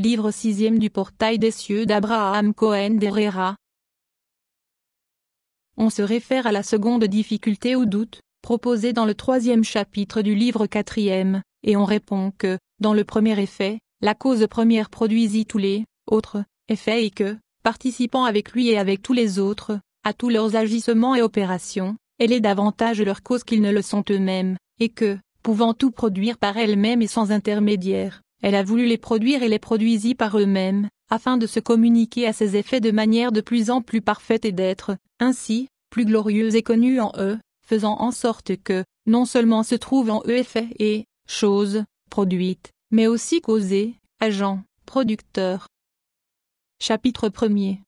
Livre sixième du portail des cieux d'Abraham Cohen d'Herrera. On se réfère à la seconde difficulté ou doute, proposée dans le troisième chapitre du livre quatrième, et on répond que, dans le premier effet, la cause première produisit tous les autres effets et que, participant avec lui et avec tous les autres, à tous leurs agissements et opérations, elle est davantage leur cause qu'ils ne le sont eux-mêmes, et que, pouvant tout produire par elle-même et sans intermédiaire, elle a voulu les produire et les produisit par eux-mêmes, afin de se communiquer à ses effets de manière de plus en plus parfaite et d'être, ainsi, plus glorieuse et connue en eux, faisant en sorte que, non seulement se trouvent en eux effets et, choses, produites, mais aussi causées, agents, producteurs. Chapitre 1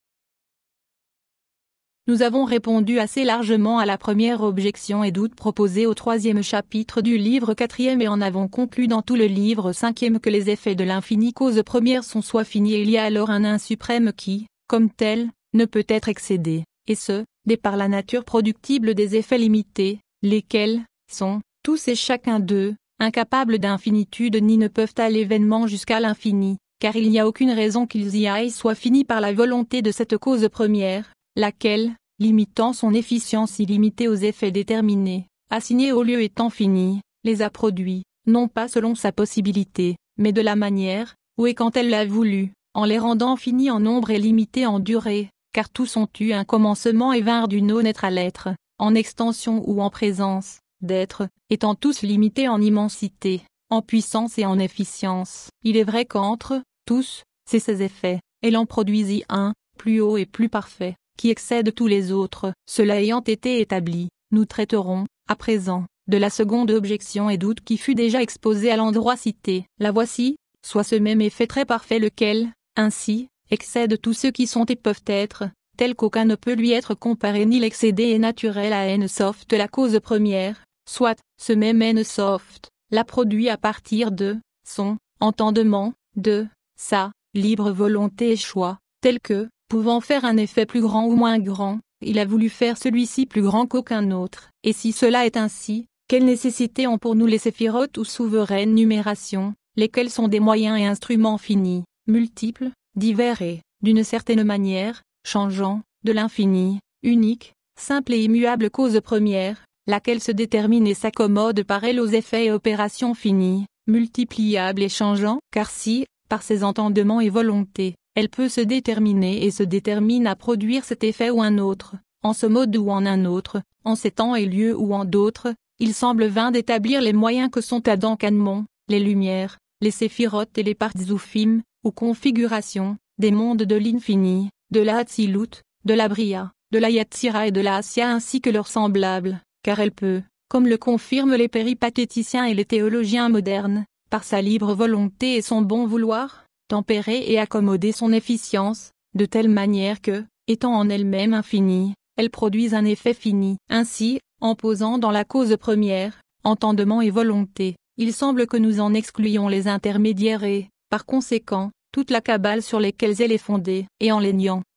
nous avons répondu assez largement à la première objection et doute proposée au troisième chapitre du livre quatrième et en avons conclu dans tout le livre cinquième que les effets de l'infini cause première sont soit finis et il y a alors un insuprême suprême qui, comme tel, ne peut être excédé, et ce, dès par la nature productible des effets limités, lesquels, sont, tous et chacun d'eux, incapables d'infinitude ni ne peuvent aller l'événement jusqu'à l'infini, car il n'y a aucune raison qu'ils y aillent soit finis par la volonté de cette cause première, laquelle, limitant son efficience illimitée aux effets déterminés, assignés au lieu étant finis, les a produits, non pas selon sa possibilité, mais de la manière, où et quand elle l'a voulu, en les rendant finis en nombre et limités en durée, car tous ont eu un commencement et vinrent d'une non-être à l'être, en extension ou en présence, d'être, étant tous limités en immensité, en puissance et en efficience. Il est vrai qu'entre, tous, c'est ses effets, elle en produisit un, plus haut et plus parfait qui excède tous les autres. Cela ayant été établi, nous traiterons, à présent, de la seconde objection et doute qui fut déjà exposée à l'endroit cité. La voici, soit ce même effet très parfait lequel, ainsi, excède tous ceux qui sont et peuvent être, tel qu'aucun ne peut lui être comparé ni l'excédé est naturel à n soft la cause première, soit, ce même n soft, la produit à partir de, son, entendement, de, sa, libre volonté et choix, tel que, pouvant faire un effet plus grand ou moins grand, il a voulu faire celui-ci plus grand qu'aucun autre, et si cela est ainsi, quelles nécessité ont pour nous les séphirotes ou souveraines numérations, lesquelles sont des moyens et instruments finis, multiples, divers et, d'une certaine manière, changeants, de l'infini, unique, simple et immuable cause première, laquelle se détermine et s'accommode par elle aux effets et opérations finies, multipliables et changeants, car si, par ses entendements et volontés, elle peut se déterminer et se détermine à produire cet effet ou un autre, en ce mode ou en un autre, en ces temps et lieux ou en d'autres, il semble vain d'établir les moyens que sont Adam Canmon, les lumières, les séphirotes et les parts ou configurations, des mondes de l'infini, de la Hatzilut, de la Bria, de la Yatsira et de la ainsi que leurs semblables, car elle peut, comme le confirment les péripatéticiens et les théologiens modernes, par sa libre volonté et son bon vouloir, tempérer et accommoder son efficience, de telle manière que, étant en elle-même infinie, elle produise un effet fini. Ainsi, en posant dans la cause première, entendement et volonté, il semble que nous en excluions les intermédiaires et, par conséquent, toute la cabale sur lesquelles elle est fondée, et en les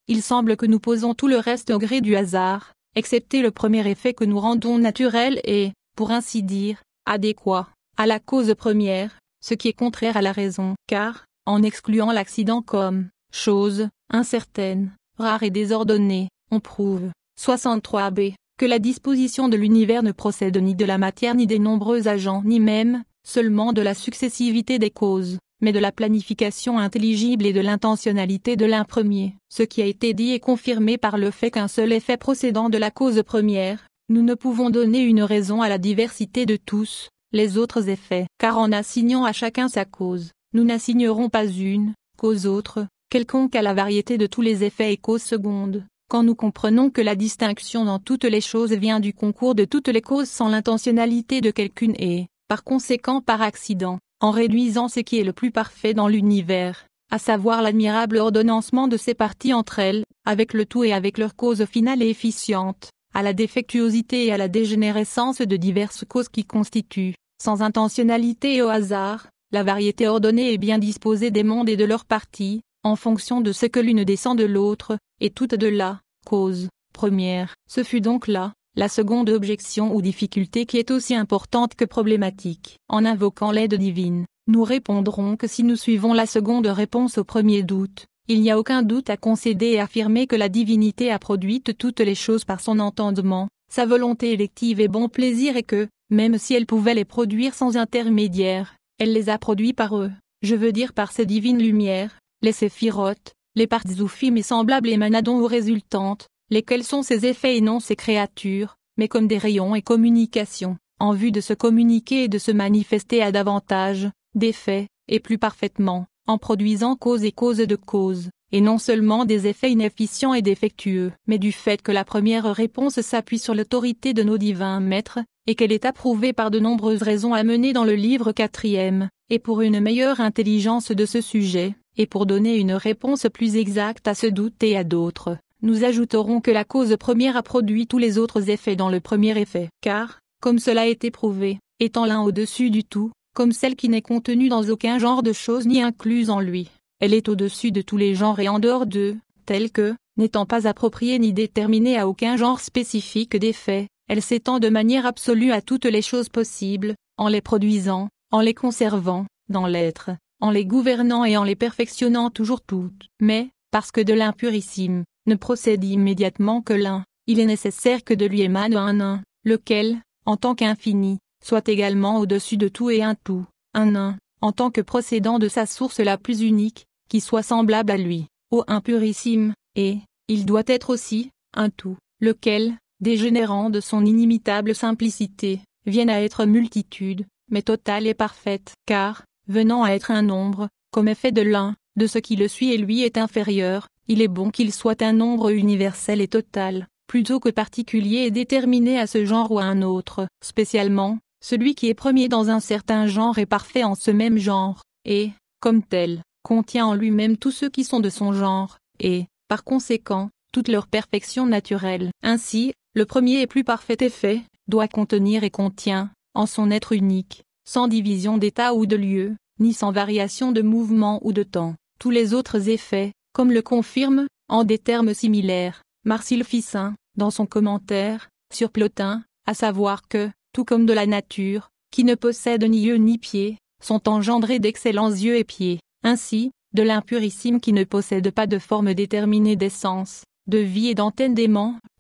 il semble que nous posons tout le reste au gré du hasard, excepté le premier effet que nous rendons naturel et, pour ainsi dire, adéquat, à la cause première, ce qui est contraire à la raison, car, en excluant l'accident comme chose incertaine, rare et désordonnée, on prouve 63b que la disposition de l'univers ne procède ni de la matière ni des nombreux agents ni même seulement de la successivité des causes, mais de la planification intelligible et de l'intentionnalité de l'un premier. Ce qui a été dit est confirmé par le fait qu'un seul effet procédant de la cause première, nous ne pouvons donner une raison à la diversité de tous les autres effets, car en assignant à chacun sa cause, nous n'assignerons pas une, cause autres, quelconque à la variété de tous les effets et causes secondes, quand nous comprenons que la distinction dans toutes les choses vient du concours de toutes les causes sans l'intentionnalité de quelqu'une et, par conséquent par accident, en réduisant ce qui est le plus parfait dans l'univers, à savoir l'admirable ordonnancement de ces parties entre elles, avec le tout et avec leur cause finale et efficiente, à la défectuosité et à la dégénérescence de diverses causes qui constituent, sans intentionnalité et au hasard, la variété ordonnée et bien disposée des mondes et de leurs parties, en fonction de ce que l'une descend de l'autre, et toute de la cause première. Ce fut donc là la seconde objection ou difficulté qui est aussi importante que problématique. En invoquant l'aide divine, nous répondrons que si nous suivons la seconde réponse au premier doute, il n'y a aucun doute à concéder et affirmer que la divinité a produite toutes les choses par son entendement, sa volonté élective et bon plaisir et que, même si elle pouvait les produire sans intermédiaire, elle les a produits par eux, je veux dire par ces divines lumières, les séphirotes, les ou et semblables manadons ou résultantes, lesquels sont ces effets et non ces créatures, mais comme des rayons et communications, en vue de se communiquer et de se manifester à davantage, d'effets, et plus parfaitement, en produisant cause et cause de cause, et non seulement des effets inefficients et défectueux, mais du fait que la première réponse s'appuie sur l'autorité de nos divins maîtres, et qu'elle est approuvée par de nombreuses raisons amenées dans le livre quatrième, et pour une meilleure intelligence de ce sujet, et pour donner une réponse plus exacte à ce doute et à d'autres, nous ajouterons que la cause première a produit tous les autres effets dans le premier effet, car, comme cela est éprouvé, étant l'un au-dessus du tout, comme celle qui n'est contenue dans aucun genre de choses ni incluse en lui, elle est au-dessus de tous les genres et en dehors d'eux, telle que, n'étant pas appropriée ni déterminée à aucun genre spécifique d'effet, elle s'étend de manière absolue à toutes les choses possibles, en les produisant, en les conservant, dans l'être, en les gouvernant et en les perfectionnant toujours toutes. Mais, parce que de l'impurissime, ne procède immédiatement que l'un, il est nécessaire que de lui émane un un, lequel, en tant qu'infini, soit également au-dessus de tout et un tout, un un, en tant que procédant de sa source la plus unique, qui soit semblable à lui, au impurissime, et, il doit être aussi, un tout, lequel, dégénérant de son inimitable simplicité, viennent à être multitude, mais totale et parfaite, car, venant à être un nombre, comme effet de l'un, de ce qui le suit et lui est inférieur, il est bon qu'il soit un nombre universel et total, plutôt que particulier et déterminé à ce genre ou à un autre, spécialement, celui qui est premier dans un certain genre est parfait en ce même genre, et, comme tel, contient en lui-même tous ceux qui sont de son genre, et, par conséquent, toutes leur perfection naturelle. Ainsi, le premier et plus parfait effet, doit contenir et contient, en son être unique, sans division d'état ou de lieu, ni sans variation de mouvement ou de temps, tous les autres effets, comme le confirme, en des termes similaires, Marcille Ficin, dans son commentaire, sur Plotin, à savoir que, tout comme de la nature, qui ne possède ni yeux ni pieds, sont engendrés d'excellents yeux et pieds, ainsi, de l'impurissime qui ne possède pas de forme déterminée d'essence, de vie et d'antenne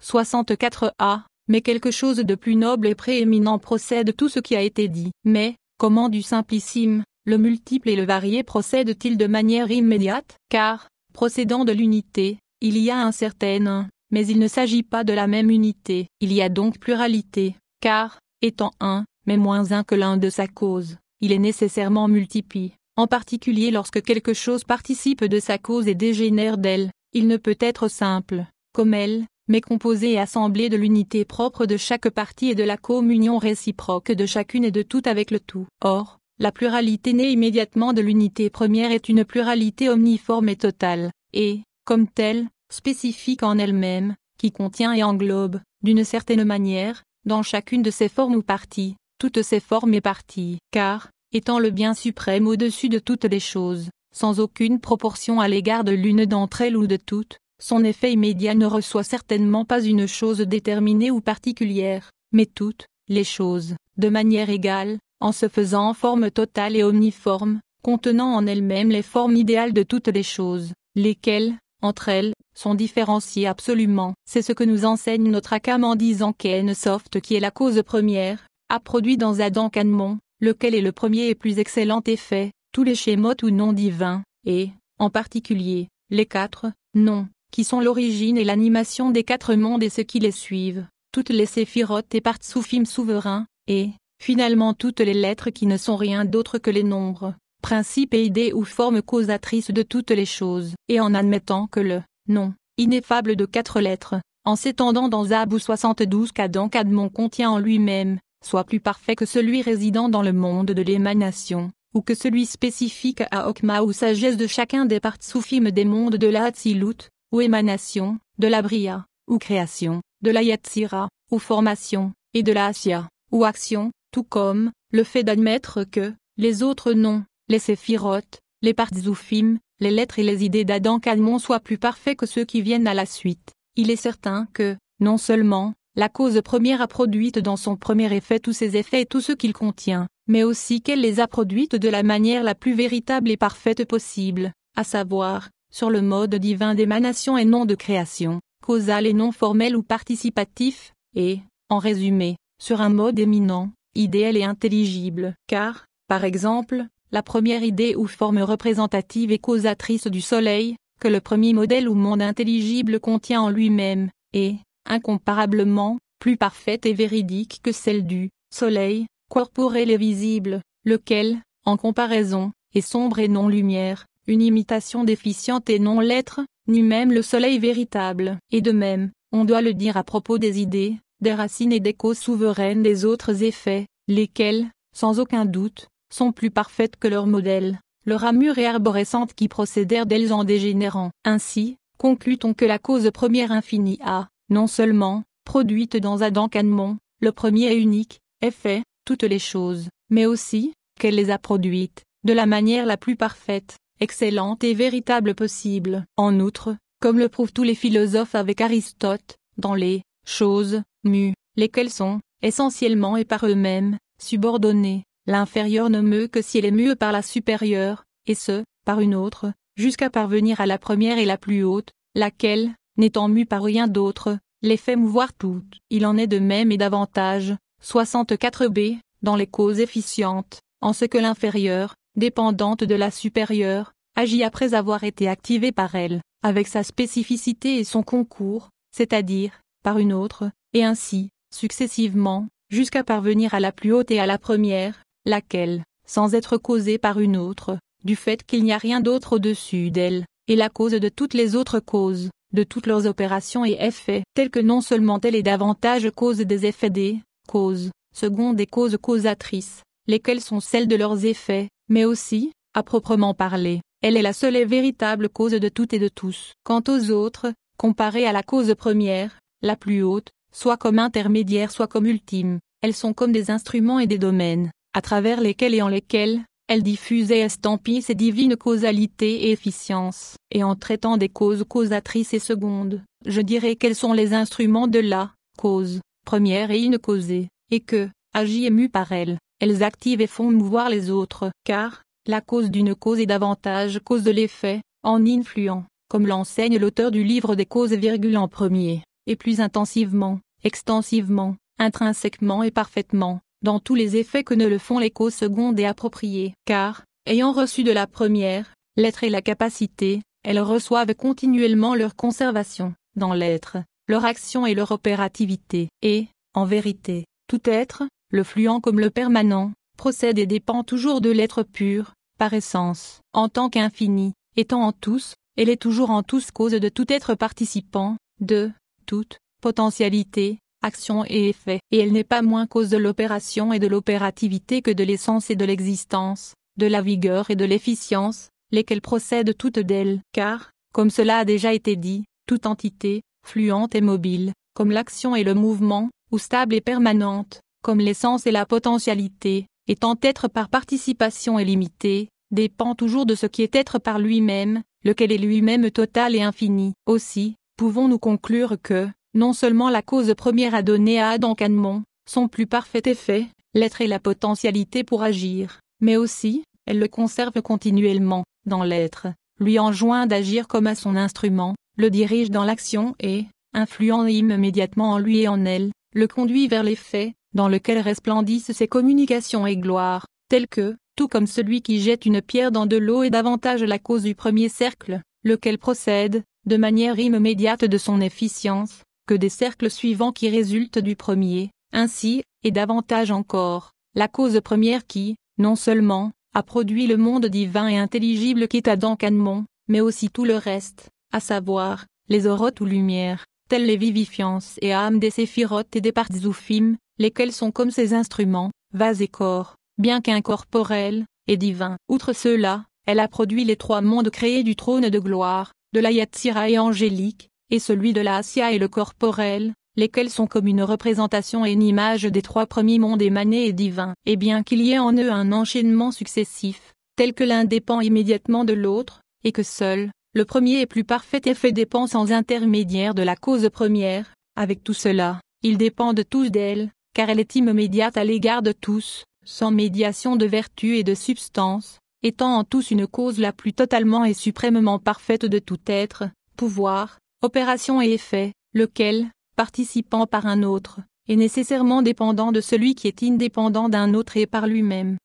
64a, mais quelque chose de plus noble et prééminent procède tout ce qui a été dit. Mais, comment du simplissime, le multiple et le varié procèdent-ils de manière immédiate Car, procédant de l'unité, il y a un certain, mais il ne s'agit pas de la même unité. Il y a donc pluralité, car, étant un, mais moins un que l'un de sa cause, il est nécessairement multiplié, en particulier lorsque quelque chose participe de sa cause et dégénère d'elle. Il ne peut être simple, comme elle, mais composé et assemblé de l'unité propre de chaque partie et de la communion réciproque de chacune et de tout avec le tout. Or, la pluralité née immédiatement de l'unité première est une pluralité omniforme et totale, et, comme telle, spécifique en elle-même, qui contient et englobe, d'une certaine manière, dans chacune de ses formes ou parties, toutes ses formes et parties, car, étant le bien suprême au-dessus de toutes les choses, sans aucune proportion à l'égard de l'une d'entre elles ou de toutes, son effet immédiat ne reçoit certainement pas une chose déterminée ou particulière, mais toutes, les choses, de manière égale, en se faisant en forme totale et omniforme, contenant en elles-mêmes les formes idéales de toutes les choses, lesquelles, entre elles, sont différenciées absolument. C'est ce que nous enseigne notre Akam en disant qu'Ensoft qui est la cause première, a produit dans Adam Canmon, lequel est le premier et plus excellent effet, tous les schémotes ou noms divins, et, en particulier, les quatre noms, qui sont l'origine et l'animation des quatre mondes et ceux qui les suivent, toutes les séphirotes et soufim souverains, et, finalement toutes les lettres qui ne sont rien d'autre que les nombres, principes et idées ou formes causatrices de toutes les choses, et en admettant que le nom ineffable de quatre lettres, en s'étendant dans Zabou 72 qu'Adam Cadmon contient en lui-même, soit plus parfait que celui résidant dans le monde de l'émanation, ou que celui spécifique à Okma ou sagesse de chacun des partsoufim des mondes de la Hatzilut, ou émanation, de la Bria, ou création, de la Yatsira, ou formation, et de la Asya, ou action, tout comme, le fait d'admettre que, les autres noms, les séphirotes, les partsoufim, les lettres et les idées d'Adam Calmon soient plus parfaits que ceux qui viennent à la suite. Il est certain que, non seulement, la cause première a produite dans son premier effet tous ses effets et tout ce qu'il contient, mais aussi qu'elle les a produites de la manière la plus véritable et parfaite possible, à savoir, sur le mode divin d'émanation et non de création, causal et non formel ou participatif, et, en résumé, sur un mode éminent, idéal et intelligible, car, par exemple, la première idée ou forme représentative et causatrice du Soleil, que le premier modèle ou monde intelligible contient en lui-même, est, incomparablement, plus parfaite et véridique que celle du Soleil, corporel et visible, lequel, en comparaison, est sombre et non lumière, une imitation déficiente et non l'être, ni même le soleil véritable. Et de même, on doit le dire à propos des idées, des racines et des causes souveraines des autres effets, lesquels, sans aucun doute, sont plus parfaites que leurs modèles, leurs amures et arborescentes qui procédèrent d'elles en dégénérant. Ainsi, conclut-on que la cause première infinie a, non seulement, produite dans Adam Canmon, le premier et unique, effet, toutes les choses, mais aussi, qu'elle les a produites, de la manière la plus parfaite, excellente et véritable possible. En outre, comme le prouvent tous les philosophes avec Aristote, dans les choses mues, lesquelles sont, essentiellement et par eux-mêmes, subordonnées, l'inférieure ne meut que si elle est mue par la supérieure, et ce, par une autre, jusqu'à parvenir à la première et la plus haute, laquelle, n'étant mue par rien d'autre, les fait mouvoir toutes. Il en est de même et davantage, 64b, dans les causes efficientes, en ce que l'inférieure, dépendante de la supérieure, agit après avoir été activée par elle, avec sa spécificité et son concours, c'est-à-dire, par une autre, et ainsi, successivement, jusqu'à parvenir à la plus haute et à la première, laquelle, sans être causée par une autre, du fait qu'il n'y a rien d'autre au-dessus d'elle, est la cause de toutes les autres causes, de toutes leurs opérations et effets, tels que non seulement elle est davantage cause des effets des causes, secondes et causes causatrices, lesquelles sont celles de leurs effets, mais aussi, à proprement parler, elle est la seule et véritable cause de toutes et de tous. Quant aux autres, comparées à la cause première, la plus haute, soit comme intermédiaire soit comme ultime, elles sont comme des instruments et des domaines, à travers lesquels et en lesquels, elles diffusent et estampillent ces divines causalités et efficiences. Et en traitant des causes causatrices et secondes, je dirais quels sont les instruments de la cause, première et causée, et que, et émue par elles, elles activent et font mouvoir les autres, car, la cause d'une cause est davantage cause de l'effet, en influant, comme l'enseigne l'auteur du livre des causes virgule en premier, et plus intensivement, extensivement, intrinsèquement et parfaitement, dans tous les effets que ne le font les causes secondes et appropriées, car, ayant reçu de la première, l'être et la capacité, elles reçoivent continuellement leur conservation, dans l'être, leur action et leur opérativité. Et, en vérité, tout être, le fluent comme le permanent, procède et dépend toujours de l'être pur, par essence. En tant qu'infini, étant en tous, elle est toujours en tous cause de tout être participant, de toute potentialité, action et effet. Et elle n'est pas moins cause de l'opération et de l'opérativité que de l'essence et de l'existence, de la vigueur et de l'efficience, lesquelles procèdent toutes d'elle. Car, comme cela a déjà été dit, toute entité, fluente et mobile, comme l'action et le mouvement, ou stable et permanente, comme l'essence et la potentialité, étant être par participation et limité, dépend toujours de ce qui est être par lui-même, lequel est lui-même total et infini. Aussi, pouvons-nous conclure que, non seulement la cause première a donné à Adam Kahneman, son plus parfait effet, l'être et la potentialité pour agir, mais aussi, elle le conserve continuellement, dans l'être, lui enjoint d'agir comme à son instrument, le dirige dans l'action et, influent immédiatement en lui et en elle, le conduit vers les faits, dans lequel resplendissent ses communications et gloires, tel que, tout comme celui qui jette une pierre dans de l'eau est davantage la cause du premier cercle, lequel procède, de manière immédiate de son efficience, que des cercles suivants qui résultent du premier, ainsi, et davantage encore, la cause première qui, non seulement, a produit le monde divin et intelligible qu'est Adam Canmon, mais aussi tout le reste à savoir, les orotes ou lumières, telles les vivifiances et âmes des séphirotes et des parzoufim, lesquels sont comme ces instruments, vases et corps, bien qu'incorporels, et divins. Outre cela, elle a produit les trois mondes créés du trône de gloire, de la Yatsira et angélique, et celui de la Asia et le corporel, lesquels sont comme une représentation et une image des trois premiers mondes émanés et divins. Et bien qu'il y ait en eux un enchaînement successif, tel que l'un dépend immédiatement de l'autre, et que seul, le premier et plus parfait effet dépend sans intermédiaire de la cause première, avec tout cela, ils dépendent tous d'elle, car elle est immédiate à l'égard de tous, sans médiation de vertu et de substance, étant en tous une cause la plus totalement et suprêmement parfaite de tout être, pouvoir, opération et effet, lequel, participant par un autre, est nécessairement dépendant de celui qui est indépendant d'un autre et par lui-même.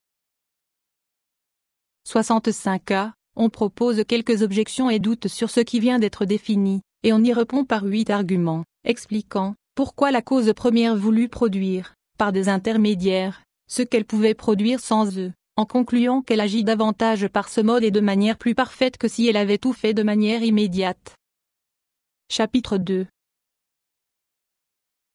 65a on propose quelques objections et doutes sur ce qui vient d'être défini, et on y répond par huit arguments, expliquant pourquoi la cause première voulut produire, par des intermédiaires, ce qu'elle pouvait produire sans eux, en concluant qu'elle agit davantage par ce mode et de manière plus parfaite que si elle avait tout fait de manière immédiate. Chapitre 2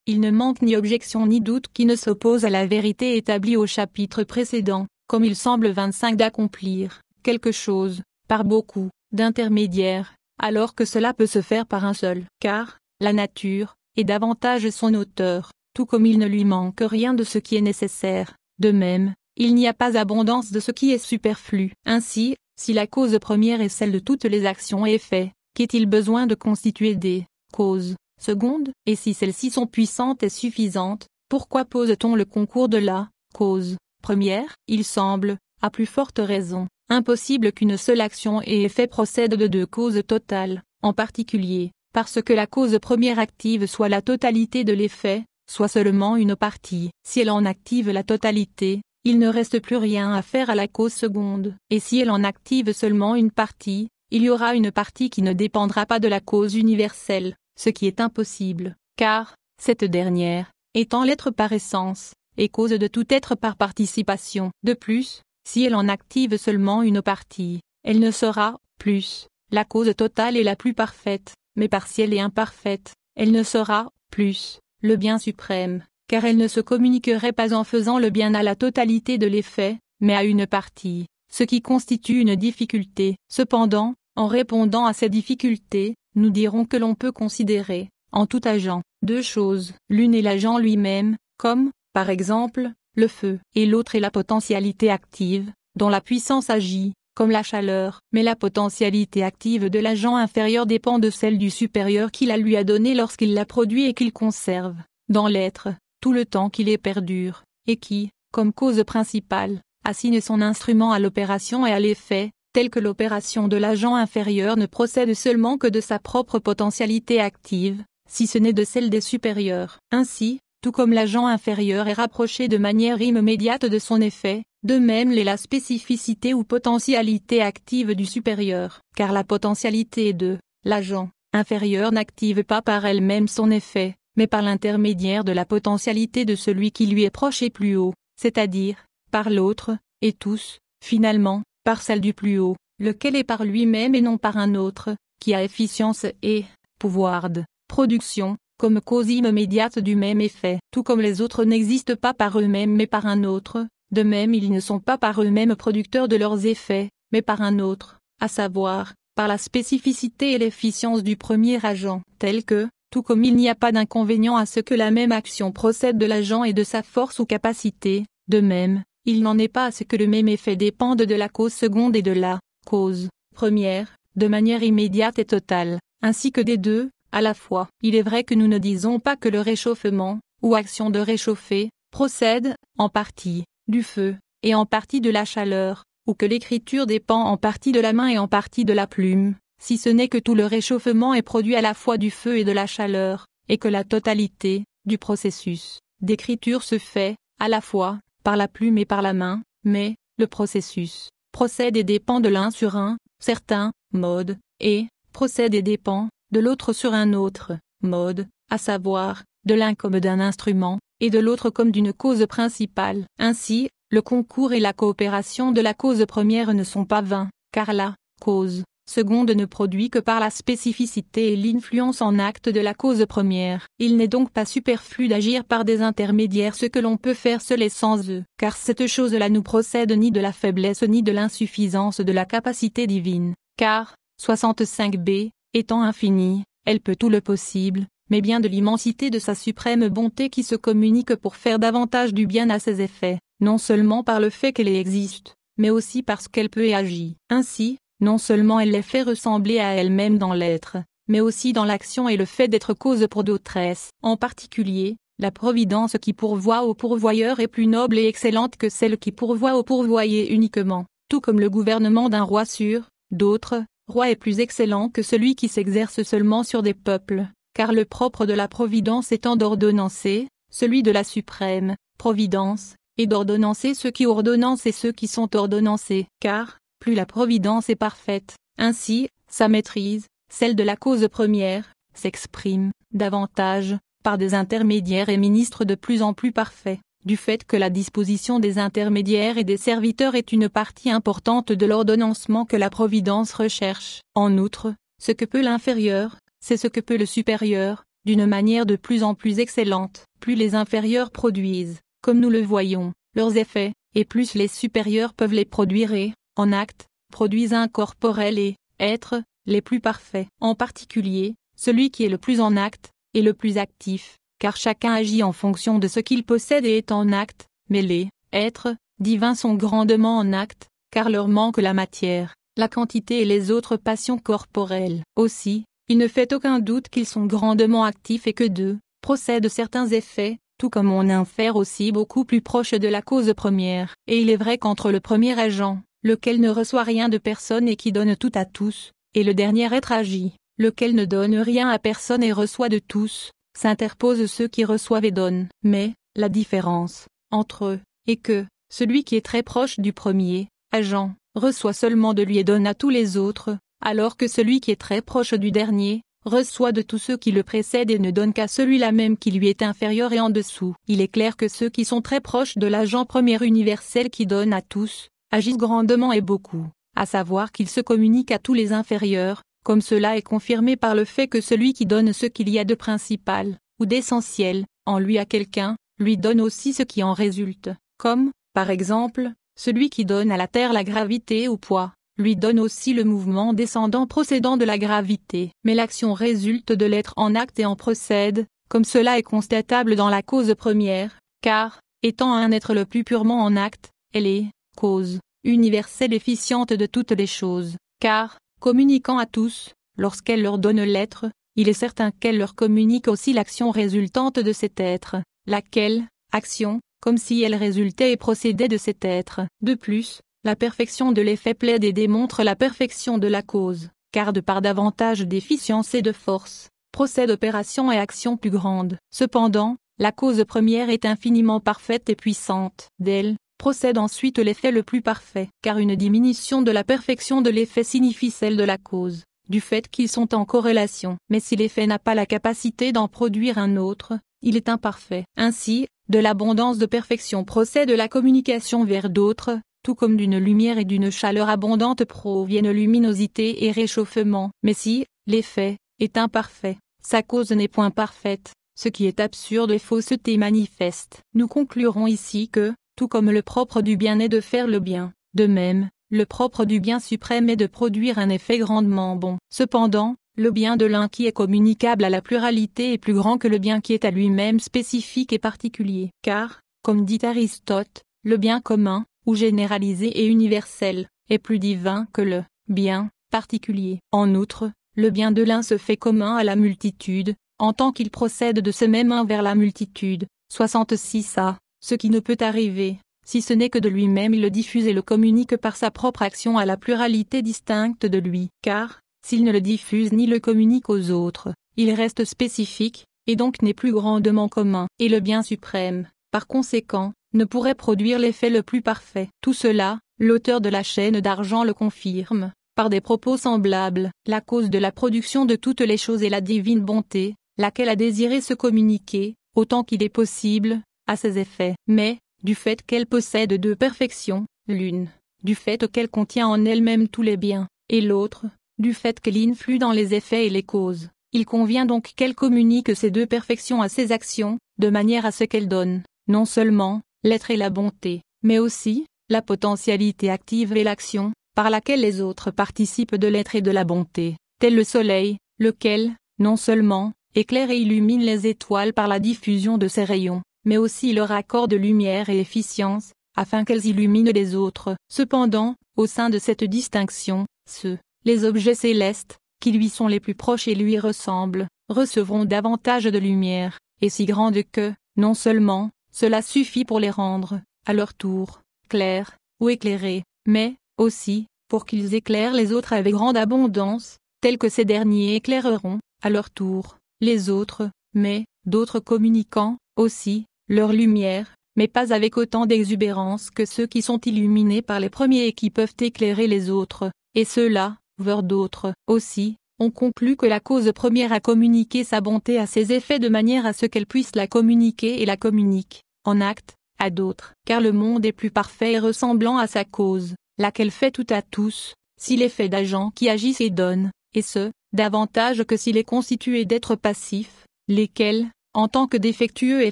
Il ne manque ni objection ni doute qui ne s'oppose à la vérité établie au chapitre précédent, comme il semble 25 d'accomplir quelque chose, par beaucoup, d'intermédiaires, alors que cela peut se faire par un seul, car, la nature, est davantage son auteur, tout comme il ne lui manque rien de ce qui est nécessaire, de même, il n'y a pas abondance de ce qui est superflu. Ainsi, si la cause première est celle de toutes les actions et effets, qu'est-il besoin de constituer des causes secondes Et si celles-ci sont puissantes et suffisantes, pourquoi pose-t-on le concours de la cause première Il semble, à plus forte raison, Impossible qu'une seule action et effet procède de deux causes totales, en particulier, parce que la cause première active soit la totalité de l'effet, soit seulement une partie. Si elle en active la totalité, il ne reste plus rien à faire à la cause seconde. Et si elle en active seulement une partie, il y aura une partie qui ne dépendra pas de la cause universelle, ce qui est impossible, car, cette dernière, étant l'être par essence, est cause de tout être par participation. De plus, si elle en active seulement une partie, elle ne sera, plus, la cause totale et la plus parfaite, mais partielle et imparfaite, elle ne sera, plus, le bien suprême, car elle ne se communiquerait pas en faisant le bien à la totalité de l'effet, mais à une partie, ce qui constitue une difficulté. Cependant, en répondant à ces difficultés, nous dirons que l'on peut considérer, en tout agent, deux choses. L'une est l'agent lui-même, comme, par exemple, le feu, et l'autre est la potentialité active, dont la puissance agit, comme la chaleur, mais la potentialité active de l'agent inférieur dépend de celle du supérieur qui la lui a donnée lorsqu'il la produit et qu'il conserve, dans l'être, tout le temps qu'il est perdure, et qui, comme cause principale, assigne son instrument à l'opération et à l'effet, tel que l'opération de l'agent inférieur ne procède seulement que de sa propre potentialité active, si ce n'est de celle des supérieurs. Ainsi, tout comme l'agent inférieur est rapproché de manière immédiate de son effet, de même l'est la spécificité ou potentialité active du supérieur, car la potentialité de l'agent inférieur n'active pas par elle-même son effet, mais par l'intermédiaire de la potentialité de celui qui lui est proche et plus haut, c'est-à-dire, par l'autre, et tous, finalement, par celle du plus haut, lequel est par lui-même et non par un autre, qui a efficience et pouvoir de production, comme cause immédiate du même effet. Tout comme les autres n'existent pas par eux-mêmes mais par un autre, de même ils ne sont pas par eux-mêmes producteurs de leurs effets, mais par un autre, à savoir, par la spécificité et l'efficience du premier agent, tel que, tout comme il n'y a pas d'inconvénient à ce que la même action procède de l'agent et de sa force ou capacité, de même, il n'en est pas à ce que le même effet dépende de la cause seconde et de la cause première, de manière immédiate et totale, ainsi que des deux, à la fois, il est vrai que nous ne disons pas que le réchauffement, ou action de réchauffer, procède, en partie, du feu, et en partie de la chaleur, ou que l'écriture dépend en partie de la main et en partie de la plume, si ce n'est que tout le réchauffement est produit à la fois du feu et de la chaleur, et que la totalité, du processus, d'écriture se fait, à la fois, par la plume et par la main, mais, le processus, procède et dépend de l'un sur un, certain, mode, et, procède et dépend, de l'autre sur un autre, mode, à savoir, de l'un comme d'un instrument, et de l'autre comme d'une cause principale. Ainsi, le concours et la coopération de la cause première ne sont pas vains, car la cause seconde ne produit que par la spécificité et l'influence en acte de la cause première. Il n'est donc pas superflu d'agir par des intermédiaires ce que l'on peut faire seul et sans eux, car cette chose-là nous procède ni de la faiblesse ni de l'insuffisance de la capacité divine, car 65b Étant infinie, elle peut tout le possible, mais bien de l'immensité de sa suprême bonté qui se communique pour faire davantage du bien à ses effets, non seulement par le fait qu'elle existe, mais aussi parce qu'elle peut et agit. Ainsi, non seulement elle les fait ressembler à elle-même dans l'être, mais aussi dans l'action et le fait d'être cause pour d'autres. En particulier, la providence qui pourvoit au pourvoyeur est plus noble et excellente que celle qui pourvoit au pourvoyé uniquement, tout comme le gouvernement d'un roi sur, d'autres, roi est plus excellent que celui qui s'exerce seulement sur des peuples, car le propre de la providence étant d'ordonnancer, celui de la suprême, providence, et d'ordonnancer ceux qui ordonnancent et ceux qui sont ordonnancés, car, plus la providence est parfaite, ainsi, sa maîtrise, celle de la cause première, s'exprime, davantage, par des intermédiaires et ministres de plus en plus parfaits du fait que la disposition des intermédiaires et des serviteurs est une partie importante de l'ordonnancement que la Providence recherche. En outre, ce que peut l'inférieur, c'est ce que peut le supérieur, d'une manière de plus en plus excellente. Plus les inférieurs produisent, comme nous le voyons, leurs effets, et plus les supérieurs peuvent les produire et, en acte, produisent corporel et, être, les plus parfaits. En particulier, celui qui est le plus en acte, et le plus actif, car chacun agit en fonction de ce qu'il possède et est en acte, mais les êtres divins sont grandement en acte, car leur manque la matière, la quantité et les autres passions corporelles. Aussi, il ne fait aucun doute qu'ils sont grandement actifs et que d'eux procèdent certains effets, tout comme on infère aussi beaucoup plus proche de la cause première. Et il est vrai qu'entre le premier agent, lequel ne reçoit rien de personne et qui donne tout à tous, et le dernier être agi, lequel ne donne rien à personne et reçoit de tous, s'interposent ceux qui reçoivent et donnent. Mais, la différence, entre eux, est que, celui qui est très proche du premier, agent, reçoit seulement de lui et donne à tous les autres, alors que celui qui est très proche du dernier, reçoit de tous ceux qui le précèdent et ne donne qu'à celui-là même qui lui est inférieur et en dessous. Il est clair que ceux qui sont très proches de l'agent premier universel qui donne à tous, agissent grandement et beaucoup, à savoir qu'ils se communiquent à tous les inférieurs, comme cela est confirmé par le fait que celui qui donne ce qu'il y a de principal, ou d'essentiel, en lui à quelqu'un, lui donne aussi ce qui en résulte, comme, par exemple, celui qui donne à la Terre la gravité ou poids, lui donne aussi le mouvement descendant procédant de la gravité. Mais l'action résulte de l'être en acte et en procède, comme cela est constatable dans la cause première, car, étant un être le plus purement en acte, elle est, cause, universelle efficiente de toutes les choses, car, communiquant à tous, lorsqu'elle leur donne l'être, il est certain qu'elle leur communique aussi l'action résultante de cet être, laquelle, action, comme si elle résultait et procédait de cet être. De plus, la perfection de l'effet plaide et démontre la perfection de la cause, car de par davantage d'efficience et de force, procède opération et action plus grande. Cependant, la cause première est infiniment parfaite et puissante. D'elle, procède ensuite l'effet le plus parfait, car une diminution de la perfection de l'effet signifie celle de la cause, du fait qu'ils sont en corrélation. Mais si l'effet n'a pas la capacité d'en produire un autre, il est imparfait. Ainsi, de l'abondance de perfection procède la communication vers d'autres, tout comme d'une lumière et d'une chaleur abondantes proviennent luminosité et réchauffement. Mais si, l'effet, est imparfait, sa cause n'est point parfaite, ce qui est absurde et fausseté manifeste. Nous conclurons ici que, tout comme le propre du bien est de faire le bien. De même, le propre du bien suprême est de produire un effet grandement bon. Cependant, le bien de l'un qui est communicable à la pluralité est plus grand que le bien qui est à lui-même spécifique et particulier. Car, comme dit Aristote, le bien commun, ou généralisé et universel, est plus divin que le bien particulier. En outre, le bien de l'un se fait commun à la multitude, en tant qu'il procède de ce même un vers la multitude. 66a ce qui ne peut arriver, si ce n'est que de lui-même il le diffuse et le communique par sa propre action à la pluralité distincte de lui, car, s'il ne le diffuse ni le communique aux autres, il reste spécifique, et donc n'est plus grandement commun, et le bien suprême, par conséquent, ne pourrait produire l'effet le plus parfait. Tout cela, l'auteur de la chaîne d'argent le confirme, par des propos semblables, la cause de la production de toutes les choses est la divine bonté, laquelle a désiré se communiquer, autant qu'il est possible, à ses effets, mais, du fait qu'elle possède deux perfections, l'une, du fait qu'elle contient en elle-même tous les biens, et l'autre, du fait qu'elle influe dans les effets et les causes. Il convient donc qu'elle communique ces deux perfections à ses actions, de manière à ce qu'elle donne, non seulement, l'être et la bonté, mais aussi, la potentialité active et l'action, par laquelle les autres participent de l'être et de la bonté, tel le soleil, lequel, non seulement, éclaire et illumine les étoiles par la diffusion de ses rayons, mais aussi leur accord de lumière et l'efficience, afin qu'elles illuminent les autres. Cependant, au sein de cette distinction, ceux, les objets célestes, qui lui sont les plus proches et lui ressemblent, recevront davantage de lumière, et si grande que, non seulement, cela suffit pour les rendre, à leur tour, clairs, ou éclairés, mais, aussi, pour qu'ils éclairent les autres avec grande abondance, tels que ces derniers éclaireront, à leur tour, les autres, mais, d'autres communiquant, aussi, leur lumière, mais pas avec autant d'exubérance que ceux qui sont illuminés par les premiers et qui peuvent éclairer les autres, et ceux-là, vers d'autres, aussi, on conclut que la cause première a communiqué sa bonté à ses effets de manière à ce qu'elle puisse la communiquer et la communique, en acte, à d'autres, car le monde est plus parfait et ressemblant à sa cause, laquelle fait tout à tous, s'il est fait d'agents qui agissent et donnent, et ce, davantage que s'il est constitué d'êtres passifs, lesquels, en tant que défectueux et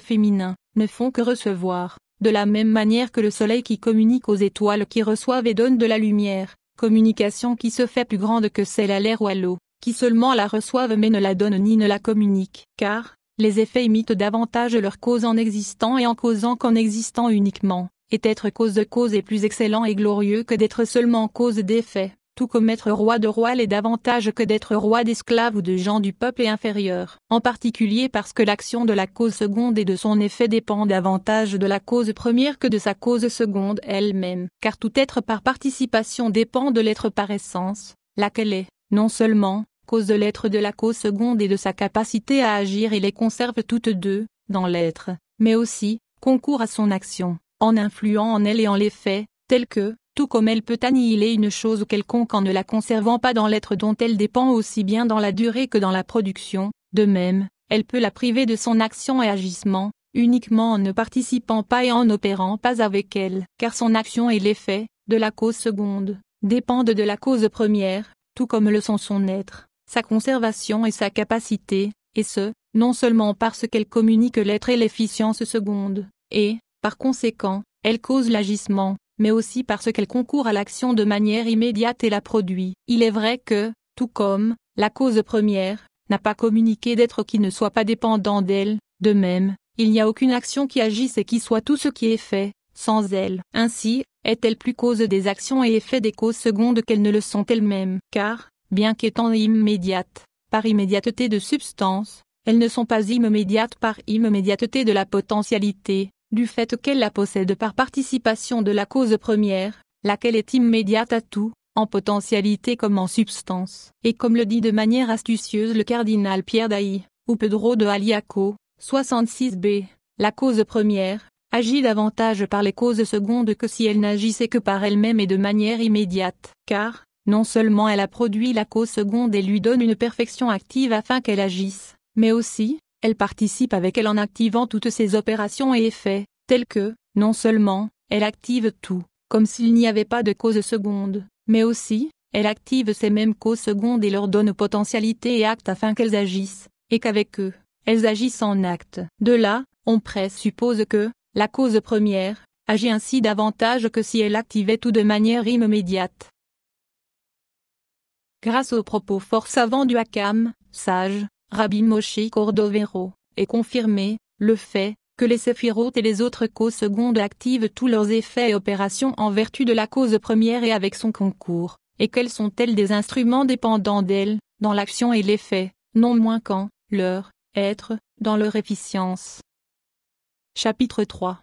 féminins, ne font que recevoir, de la même manière que le soleil qui communique aux étoiles qui reçoivent et donnent de la lumière, communication qui se fait plus grande que celle à l'air ou à l'eau, qui seulement la reçoivent mais ne la donnent ni ne la communiquent, car, les effets imitent davantage leur cause en existant et en causant qu'en existant uniquement, et être cause de cause est plus excellent et glorieux que d'être seulement cause d'effet tout comme être roi de roi l'est davantage que d'être roi d'esclaves ou de gens du peuple et inférieur, en particulier parce que l'action de la cause seconde et de son effet dépend davantage de la cause première que de sa cause seconde elle-même, car tout être par participation dépend de l'être par essence, laquelle est, non seulement, cause de l'être de la cause seconde et de sa capacité à agir et les conserve toutes deux, dans l'être, mais aussi, concourt à son action, en influant en elle et en l'effet, tel que, tout comme elle peut annihiler une chose quelconque en ne la conservant pas dans l'être dont elle dépend aussi bien dans la durée que dans la production, de même, elle peut la priver de son action et agissement, uniquement en ne participant pas et en n'opérant pas avec elle, car son action et l'effet, de la cause seconde, dépendent de la cause première, tout comme le sont son être, sa conservation et sa capacité, et ce, non seulement parce qu'elle communique l'être et l'efficience seconde, et, par conséquent, elle cause l'agissement, mais aussi parce qu'elle concourt à l'action de manière immédiate et la produit. Il est vrai que, tout comme, la cause première, n'a pas communiqué d'être qui ne soit pas dépendant d'elle, de même, il n'y a aucune action qui agisse et qui soit tout ce qui est fait, sans elle. Ainsi, est-elle plus cause des actions et effet des causes secondes qu'elles ne le sont elles-mêmes, car, bien qu'étant immédiates, par immédiateté de substance, elles ne sont pas immédiates par immédiateté de la potentialité, du fait qu'elle la possède par participation de la cause première, laquelle est immédiate à tout, en potentialité comme en substance. Et comme le dit de manière astucieuse le cardinal Pierre Dailly, ou Pedro de Aliaco, 66b, la cause première, agit davantage par les causes secondes que si elle n'agissait que par elle-même et de manière immédiate, car, non seulement elle a produit la cause seconde et lui donne une perfection active afin qu'elle agisse, mais aussi, elle participe avec elle en activant toutes ses opérations et effets, tels que, non seulement, elle active tout, comme s'il n'y avait pas de cause seconde, mais aussi, elle active ces mêmes causes secondes et leur donne potentialité et acte afin qu'elles agissent, et qu'avec eux, elles agissent en acte. De là, on présuppose que, la cause première, agit ainsi davantage que si elle activait tout de manière immédiate. Grâce aux propos fort savants du Hakam, sage, Rabbi Moshe Cordovero, est confirmé, le fait, que les séphirotes et les autres causes secondes activent tous leurs effets et opérations en vertu de la cause première et avec son concours, et quelles sont-elles des instruments dépendants d'elles, dans l'action et l'effet, non moins qu'en leur être, dans leur efficience. Chapitre 3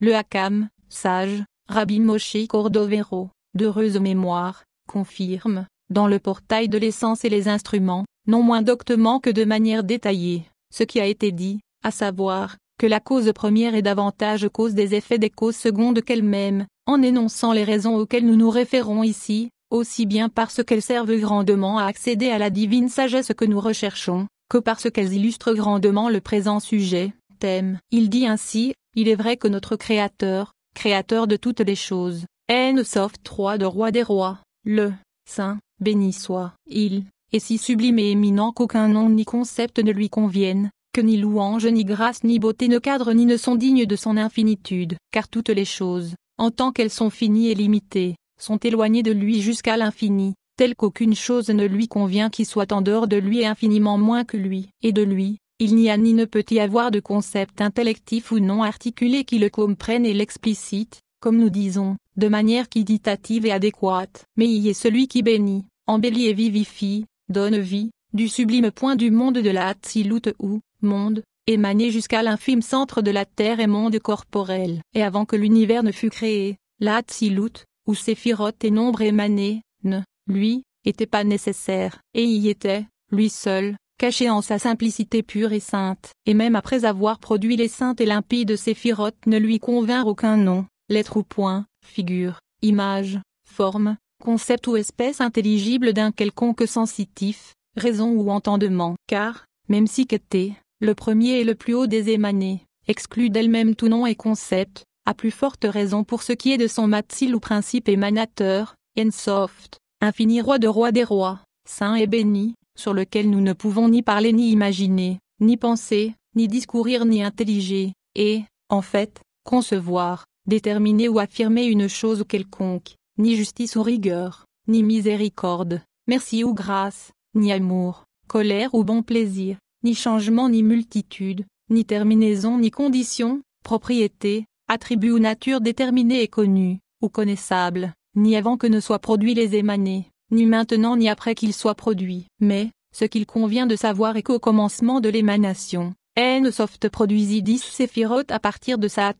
Le Hakam, sage, Rabbi Moshe Cordovero, d'heureuse mémoire, confirme, dans le portail de l'essence et les instruments, non moins doctement que de manière détaillée, ce qui a été dit, à savoir, que la cause première est davantage cause des effets des causes secondes qu'elle-même, en énonçant les raisons auxquelles nous nous référons ici, aussi bien parce qu'elles servent grandement à accéder à la divine sagesse que nous recherchons, que parce qu'elles illustrent grandement le présent sujet, thème. Il dit ainsi, il est vrai que notre Créateur, Créateur de toutes les choses, est sauf 3 de Roi des Rois, le Saint, Béni soit, il, et si sublime et éminent qu'aucun nom ni concept ne lui convienne, que ni louange ni grâce ni beauté ne cadrent ni ne sont dignes de son infinitude, car toutes les choses, en tant qu'elles sont finies et limitées, sont éloignées de lui jusqu'à l'infini, telle qu'aucune chose ne lui convient qui soit en dehors de lui et infiniment moins que lui, et de lui, il n'y a ni ne peut y avoir de concept intellectif ou non articulé qui le comprenne et l'explicite, comme nous disons, de manière quiditative et adéquate. Mais y est celui qui bénit, embellit et vivifie, donne vie, du sublime point du monde de la Hatsilut ou, monde, émané jusqu'à l'infime centre de la terre et monde corporel. Et avant que l'univers ne fût créé, la Hatsilut, ou séphirote et nombre émané, ne, lui, était pas nécessaire, et y était, lui seul, caché en sa simplicité pure et sainte. Et même après avoir produit les saintes et limpides séphirotes ne lui convinrent aucun nom, lettre ou point, figure, image, forme, concept ou espèce intelligible d'un quelconque sensitif, raison ou entendement, car, même si qu'été, le premier et le plus haut des émanés, exclut d'elle-même tout nom et concept, a plus forte raison pour ce qui est de son matzil ou principe émanateur, Ensoft, infini roi de roi des rois, saint et béni, sur lequel nous ne pouvons ni parler ni imaginer, ni penser, ni discourir ni intelliger, et, en fait, concevoir, déterminer ou affirmer une chose quelconque, ni justice ou rigueur, ni miséricorde, merci ou grâce, ni amour, colère ou bon plaisir, ni changement ni multitude, ni terminaison ni condition, propriété, attribut ou nature déterminée et connue, ou connaissable, ni avant que ne soient produits les émanés, ni maintenant ni après qu'ils soient produits. Mais, ce qu'il convient de savoir est qu'au commencement de l'émanation, N soft produisit 10 séphirotes à partir de sa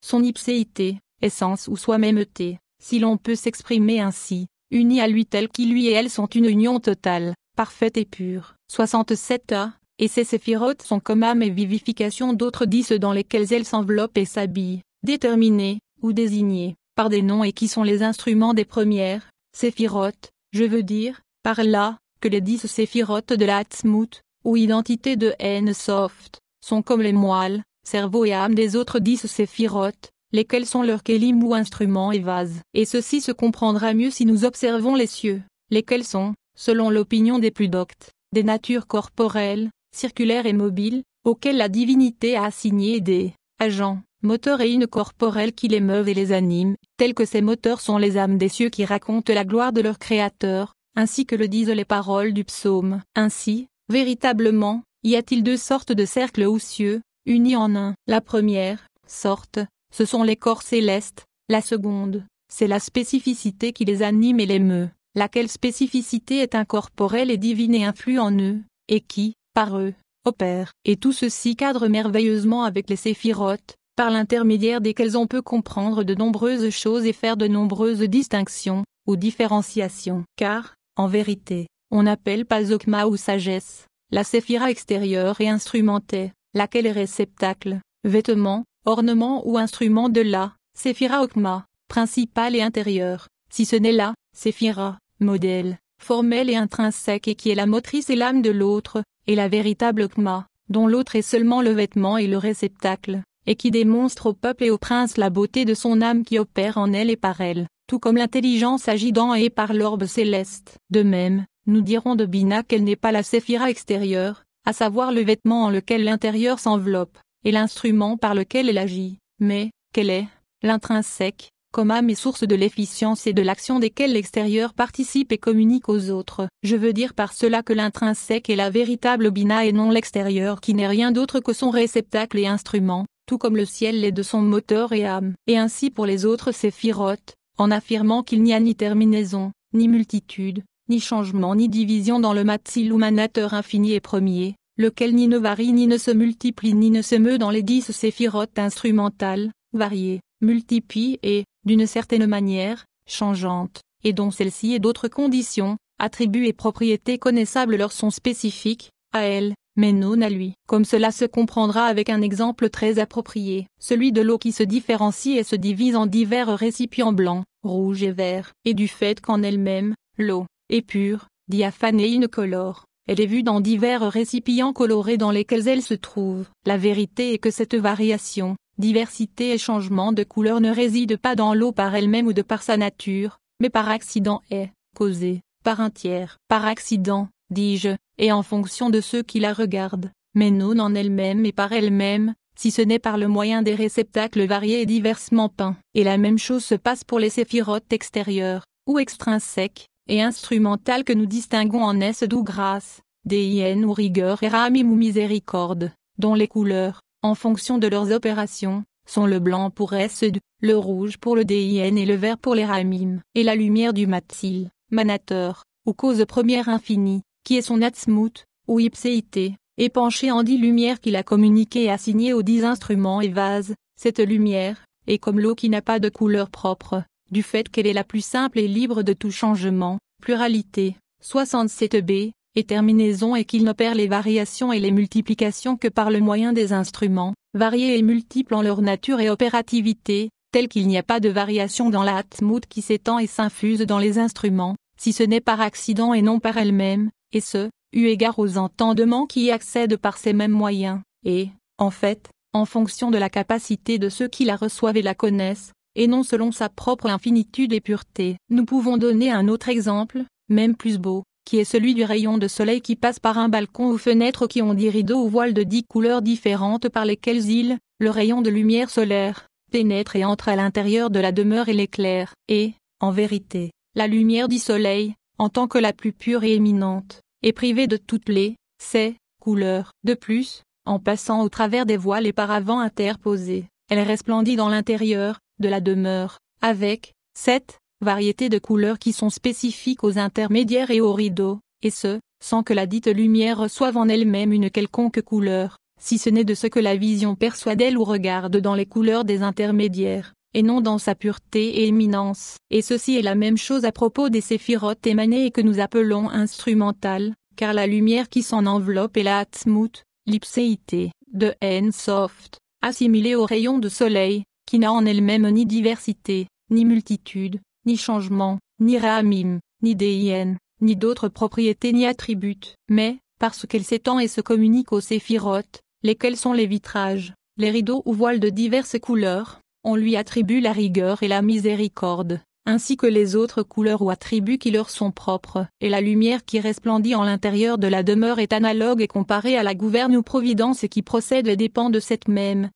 son ipséité, essence ou soi même té si l'on peut s'exprimer ainsi, unie à lui tel qu'il lui et elle sont une union totale, parfaite et pure. 67a, et ces séphirotes sont comme âme et vivification d'autres dix dans lesquels elles s'enveloppent et s'habillent, déterminées, ou désignées, par des noms et qui sont les instruments des premières, séphirotes, je veux dire, par là, que les dix séphirotes de la Hatzmut, ou identité de N-Soft, sont comme les moelles, cerveau et âme des autres ces séphirotes, lesquels sont leurs kélim ou instruments et vases. Et ceci se comprendra mieux si nous observons les cieux, lesquels sont, selon l'opinion des plus doctes, des natures corporelles, circulaires et mobiles, auxquelles la divinité a assigné des agents, moteurs et corporelle qui les meuvent et les animent, tels que ces moteurs sont les âmes des cieux qui racontent la gloire de leur Créateur, ainsi que le disent les paroles du psaume. Ainsi, véritablement, y a-t-il deux sortes de cercles ou cieux, unis en un. La première, sorte, ce sont les corps célestes, la seconde, c'est la spécificité qui les anime et les meut, laquelle spécificité est incorporelle et divine et influe en eux, et qui, par eux, opère. Et tout ceci cadre merveilleusement avec les séphirotes, par l'intermédiaire desquels on peut comprendre de nombreuses choses et faire de nombreuses distinctions, ou différenciations. Car, en vérité, on n'appelle pas zokma ou sagesse, la séphira extérieure et instrumentée, laquelle est réceptacle, vêtement, ornement ou instrument de la séphira okma, principale et intérieure, si ce n'est là, séphira, modèle, formelle et intrinsèque et qui est la motrice et l'âme de l'autre, et la véritable okma, dont l'autre est seulement le vêtement et le réceptacle, et qui démontre au peuple et au prince la beauté de son âme qui opère en elle et par elle, tout comme l'intelligence agit dans et par l'orbe céleste. De même, nous dirons de Bina qu'elle n'est pas la séphira extérieure, à savoir le vêtement en lequel l'intérieur s'enveloppe, et l'instrument par lequel elle agit, mais, quelle est, l'intrinsèque, comme âme et source de l'efficience et de l'action desquelles l'extérieur participe et communique aux autres. Je veux dire par cela que l'intrinsèque est la véritable bina et non l'extérieur qui n'est rien d'autre que son réceptacle et instrument, tout comme le ciel l'est de son moteur et âme. Et ainsi pour les autres séphirotes, en affirmant qu'il n'y a ni terminaison, ni multitude, ni changement ni division dans le manateur infini et premier, lequel ni ne varie ni ne se multiplie ni ne se meut dans les dix séphirotes instrumentales, variées, multiplie et, d'une certaine manière, changeantes, et dont celles-ci et d'autres conditions, attributs et propriétés connaissables leur sont spécifiques, à elle, mais non à lui. Comme cela se comprendra avec un exemple très approprié, celui de l'eau qui se différencie et se divise en divers récipients blancs, rouges et verts, et du fait qu'en elle-même, l'eau, et pure, diaphane et incolore. Elle est vue dans divers récipients colorés dans lesquels elle se trouve. La vérité est que cette variation, diversité et changement de couleur ne réside pas dans l'eau par elle-même ou de par sa nature, mais par accident est causée par un tiers. Par accident, dis-je, et en fonction de ceux qui la regardent, mais non en elle-même et par elle-même, si ce n'est par le moyen des réceptacles variés et diversement peints. Et la même chose se passe pour les séphirotes extérieures, ou extrinsèques, et instrumentales que nous distinguons en S grâce, DIN ou rigueur et ramim ou miséricorde, dont les couleurs, en fonction de leurs opérations, sont le blanc pour s le rouge pour le DIN et le vert pour les ramim, et la lumière du matsil, manateur, ou cause première infinie, qui est son atzmout, ou ipséité, et en dix lumières qu'il a communiquées et assignées aux dix instruments et vases, cette lumière, est comme l'eau qui n'a pas de couleur propre, du fait qu'elle est la plus simple et libre de tout changement, pluralité, 67b, et terminaison et qu'il n'opère les variations et les multiplications que par le moyen des instruments, variés et multiples en leur nature et opérativité, tel qu'il n'y a pas de variation dans la qui s'étend et s'infuse dans les instruments, si ce n'est par accident et non par elle-même, et ce, eu égard aux entendements qui y accèdent par ces mêmes moyens, et, en fait, en fonction de la capacité de ceux qui la reçoivent et la connaissent, et non selon sa propre infinitude et pureté. Nous pouvons donner un autre exemple, même plus beau, qui est celui du rayon de soleil qui passe par un balcon ou fenêtre qui ont dix rideaux ou voiles de dix couleurs différentes par lesquelles il, le rayon de lumière solaire, pénètre et entre à l'intérieur de la demeure et l'éclaire. Et, en vérité, la lumière du soleil, en tant que la plus pure et éminente, est privée de toutes les, ses, couleurs. De plus, en passant au travers des voiles et paravents interposés, elle resplendit dans l'intérieur, de la demeure, avec sept variétés de couleurs qui sont spécifiques aux intermédiaires et aux rideaux, et ce, sans que la dite lumière reçoive en elle-même une quelconque couleur, si ce n'est de ce que la vision perçoit d'elle ou regarde dans les couleurs des intermédiaires, et non dans sa pureté et éminence. Et ceci est la même chose à propos des séphirotes émanées et que nous appelons instrumentales, car la lumière qui s'en enveloppe est la Hatsmout, l'ipséité, de N-Soft, assimilée aux rayons de soleil, qui n'a en elle-même ni diversité, ni multitude, ni changement, ni ramim, ni déien, ni d'autres propriétés ni attributs, mais, parce qu'elle s'étend et se communique aux séphirotes, lesquels sont les vitrages, les rideaux ou voiles de diverses couleurs, on lui attribue la rigueur et la miséricorde, ainsi que les autres couleurs ou attributs qui leur sont propres, et la lumière qui resplendit en l'intérieur de la demeure est analogue et comparée à la gouverne ou providence qui procède et dépend de cette même,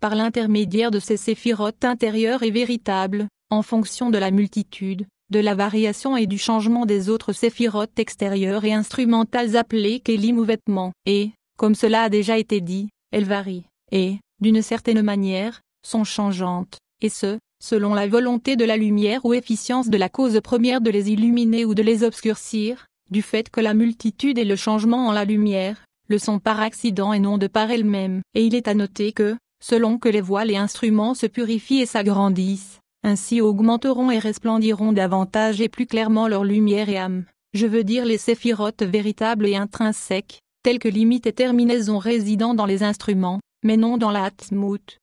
par l'intermédiaire de ces séphirotes intérieures et véritables, en fonction de la multitude, de la variation et du changement des autres séphirotes extérieures et instrumentales appelées kélim ou vêtements. Et, comme cela a déjà été dit, elles varient, et, d'une certaine manière, sont changeantes, et ce, selon la volonté de la lumière ou efficience de la cause première de les illuminer ou de les obscurcir, du fait que la multitude et le changement en la lumière, le sont par accident et non de par elle-même. Et il est à noter que, selon que les voiles et instruments se purifient et s'agrandissent, ainsi augmenteront et resplendiront davantage et plus clairement leur lumière et âme, je veux dire les séphirotes véritables et intrinsèques, telles que limite et terminaison résidant dans les instruments, mais non dans la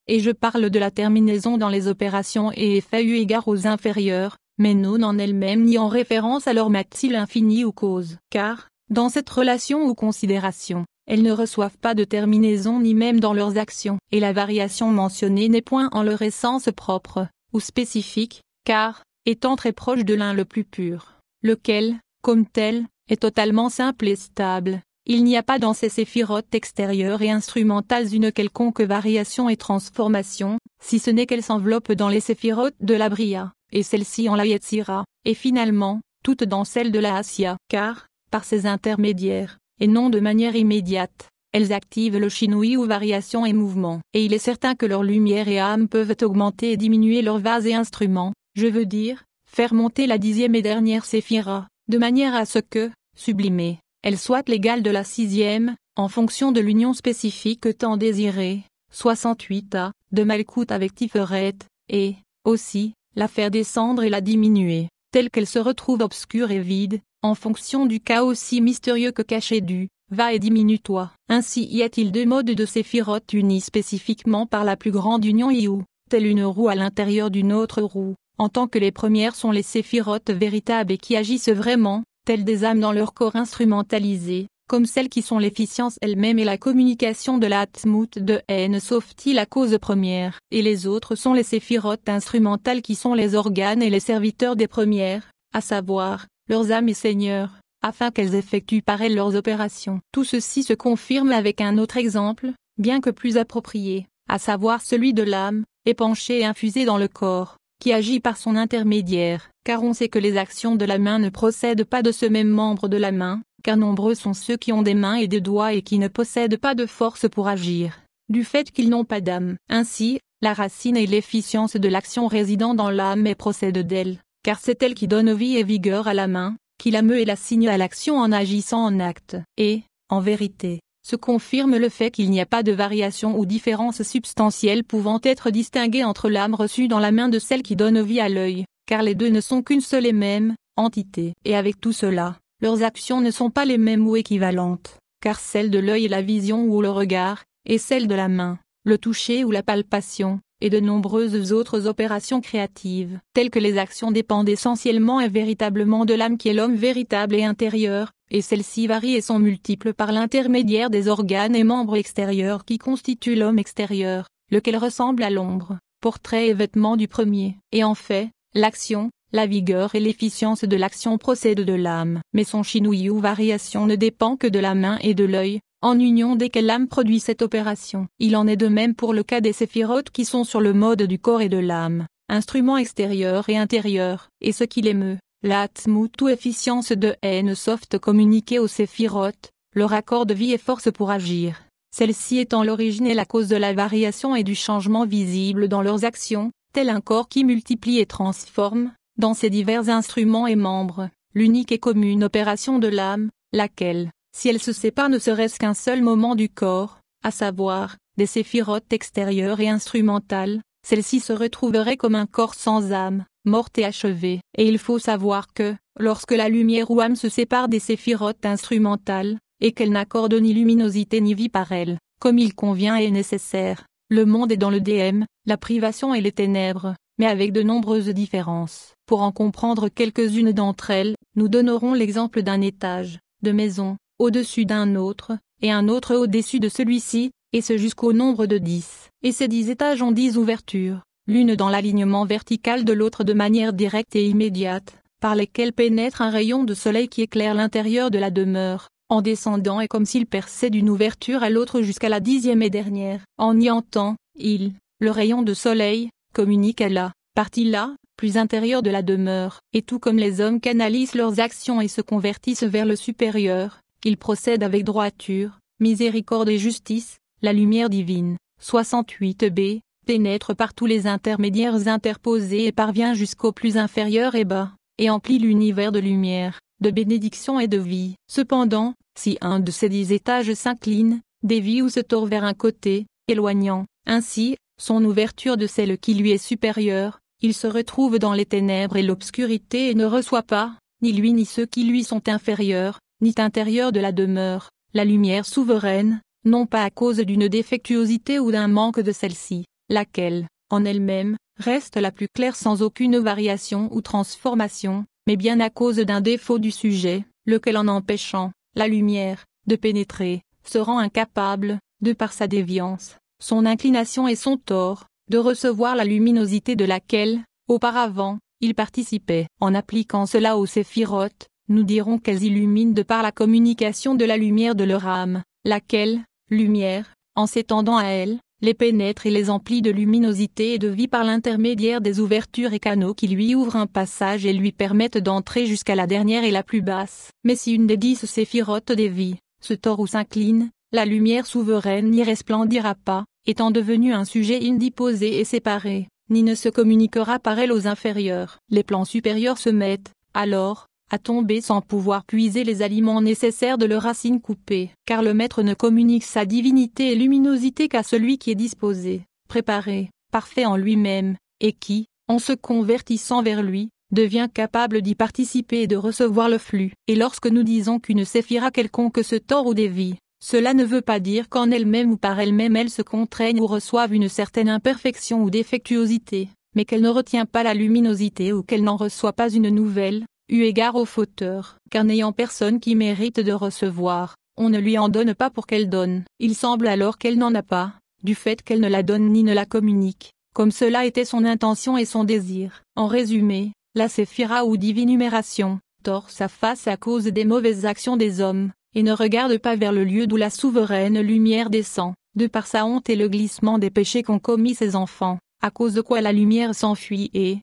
et je parle de la terminaison dans les opérations et effets eu égard aux inférieurs, mais non en elles-mêmes ni en référence à leur maxil infini ou cause, car, dans cette relation ou considération, elles ne reçoivent pas de terminaison ni même dans leurs actions, et la variation mentionnée n'est point en leur essence propre, ou spécifique, car, étant très proche de l'un le plus pur, lequel, comme tel, est totalement simple et stable, il n'y a pas dans ces séphirotes extérieures et instrumentales une quelconque variation et transformation, si ce n'est qu'elles s'enveloppent dans les séphirotes de la Bria, et celle-ci en la Yetzira, et finalement, toutes dans celle de la Asia, car, par ces intermédiaires, et non de manière immédiate. Elles activent le chinoui ou variation et mouvement. Et il est certain que leur lumière et âme peuvent augmenter et diminuer leurs vases et instruments, je veux dire, faire monter la dixième et dernière séphira, de manière à ce que, sublimée, elle soit l'égale de la sixième, en fonction de l'union spécifique tant désirée, 68 a, de Malkout avec Tiferet, et, aussi, la faire descendre et la diminuer, telle qu'elle se retrouve obscure et vide, en fonction du chaos si mystérieux que caché du va et diminue-toi. Ainsi y a-t-il deux modes de séphirotes unis spécifiquement par la plus grande union ou « telle une roue à l'intérieur d'une autre roue, en tant que les premières sont les séphirotes véritables et qui agissent vraiment, telles des âmes dans leur corps instrumentalisé, comme celles qui sont l'efficience elle-même et la communication de l'atmout de haine sauf-t-il la cause première, et les autres sont les séphirotes instrumentales qui sont les organes et les serviteurs des premières, à savoir, leurs âmes et seigneurs, afin qu'elles effectuent par elles leurs opérations. Tout ceci se confirme avec un autre exemple, bien que plus approprié, à savoir celui de l'âme, épanchée et infusée dans le corps, qui agit par son intermédiaire, car on sait que les actions de la main ne procèdent pas de ce même membre de la main, car nombreux sont ceux qui ont des mains et des doigts et qui ne possèdent pas de force pour agir, du fait qu'ils n'ont pas d'âme. Ainsi, la racine et l'efficience de l'action résident dans l'âme et procèdent d'elle car c'est elle qui donne vie et vigueur à la main, qui la meut et la signe à l'action en agissant en acte. Et, en vérité, se confirme le fait qu'il n'y a pas de variation ou différence substantielle pouvant être distinguée entre l'âme reçue dans la main de celle qui donne vie à l'œil, car les deux ne sont qu'une seule et même entité. Et avec tout cela, leurs actions ne sont pas les mêmes ou équivalentes, car celle de l'œil est la vision ou le regard, et celle de la main, le toucher ou la palpation, et de nombreuses autres opérations créatives, telles que les actions dépendent essentiellement et véritablement de l'âme qui est l'homme véritable et intérieur, et celles-ci varient et sont multiples par l'intermédiaire des organes et membres extérieurs qui constituent l'homme extérieur, lequel ressemble à l'ombre, portrait et vêtements du premier. Et en fait, l'action, la vigueur et l'efficience de l'action procèdent de l'âme, mais son chinouille ou variation ne dépend que de la main et de l'œil, en union dès que l'âme produit cette opération. Il en est de même pour le cas des séphirotes qui sont sur le mode du corps et de l'âme, instrument extérieur et intérieur, et ce qui les meut, l'atmout ou efficience de haine soft communiquée aux séphirotes, leur accord de vie et force pour agir. Celle-ci étant l'origine et la cause de la variation et du changement visible dans leurs actions, tel un corps qui multiplie et transforme, dans ses divers instruments et membres, l'unique et commune opération de l'âme, laquelle, si elle se sépare ne serait-ce qu'un seul moment du corps, à savoir, des séphirotes extérieures et instrumentales, celle-ci se retrouverait comme un corps sans âme, morte et achevée. Et il faut savoir que, lorsque la lumière ou âme se sépare des séphirotes instrumentales, et qu'elle n'accorde ni luminosité ni vie par elle, comme il convient et nécessaire, le monde est dans le DM, la privation et les ténèbres, mais avec de nombreuses différences. Pour en comprendre quelques-unes d'entre elles, nous donnerons l'exemple d'un étage, de maison, au-dessus d'un autre, et un autre au-dessus de celui-ci, et ce jusqu'au nombre de dix. Et ces dix étages ont dix ouvertures, l'une dans l'alignement vertical de l'autre de manière directe et immédiate, par lesquelles pénètre un rayon de soleil qui éclaire l'intérieur de la demeure, en descendant et comme s'il perçait d'une ouverture à l'autre jusqu'à la dixième et dernière. En y entant, il, le rayon de soleil, communique à la partie là, plus intérieure de la demeure, et tout comme les hommes canalisent leurs actions et se convertissent vers le supérieur, il procède avec droiture, miséricorde et justice, la lumière divine, 68b, pénètre par tous les intermédiaires interposés et parvient jusqu'au plus inférieur et bas, et emplit l'univers de lumière, de bénédiction et de vie. Cependant, si un de ces dix étages s'incline, dévie ou se tord vers un côté, éloignant, ainsi, son ouverture de celle qui lui est supérieure, il se retrouve dans les ténèbres et l'obscurité et ne reçoit pas, ni lui ni ceux qui lui sont inférieurs, nit intérieur de la demeure, la lumière souveraine, non pas à cause d'une défectuosité ou d'un manque de celle-ci, laquelle, en elle-même, reste la plus claire sans aucune variation ou transformation, mais bien à cause d'un défaut du sujet, lequel en empêchant la lumière de pénétrer, se rend incapable, de par sa déviance, son inclination et son tort, de recevoir la luminosité de laquelle, auparavant, il participait. En appliquant cela au séphirotes nous dirons qu'elles illuminent de par la communication de la lumière de leur âme, laquelle, lumière, en s'étendant à elles, les pénètre et les emplit de luminosité et de vie par l'intermédiaire des ouvertures et canaux qui lui ouvrent un passage et lui permettent d'entrer jusqu'à la dernière et la plus basse. Mais si une des dix séphirotes des vies se tord ou s'incline, la lumière souveraine n'y resplendira pas, étant devenue un sujet indiposé et séparé, ni ne se communiquera par elle aux inférieurs. Les plans supérieurs se mettent, alors, à tomber sans pouvoir puiser les aliments nécessaires de leurs racines coupées. car le maître ne communique sa divinité et luminosité qu'à celui qui est disposé, préparé, parfait en lui-même, et qui, en se convertissant vers lui, devient capable d'y participer et de recevoir le flux. Et lorsque nous disons qu'une séphira quelconque se tord ou dévie, cela ne veut pas dire qu'en elle-même ou par elle-même elle se contraigne ou reçoive une certaine imperfection ou défectuosité, mais qu'elle ne retient pas la luminosité ou qu'elle n'en reçoit pas une nouvelle, eu égard au fauteur, car n'ayant personne qui mérite de recevoir, on ne lui en donne pas pour qu'elle donne. Il semble alors qu'elle n'en a pas, du fait qu'elle ne la donne ni ne la communique, comme cela était son intention et son désir. En résumé, la séphira ou divine numération, tord sa face à cause des mauvaises actions des hommes, et ne regarde pas vers le lieu d'où la souveraine lumière descend, de par sa honte et le glissement des péchés qu'ont commis ses enfants, à cause de quoi la lumière s'enfuit et,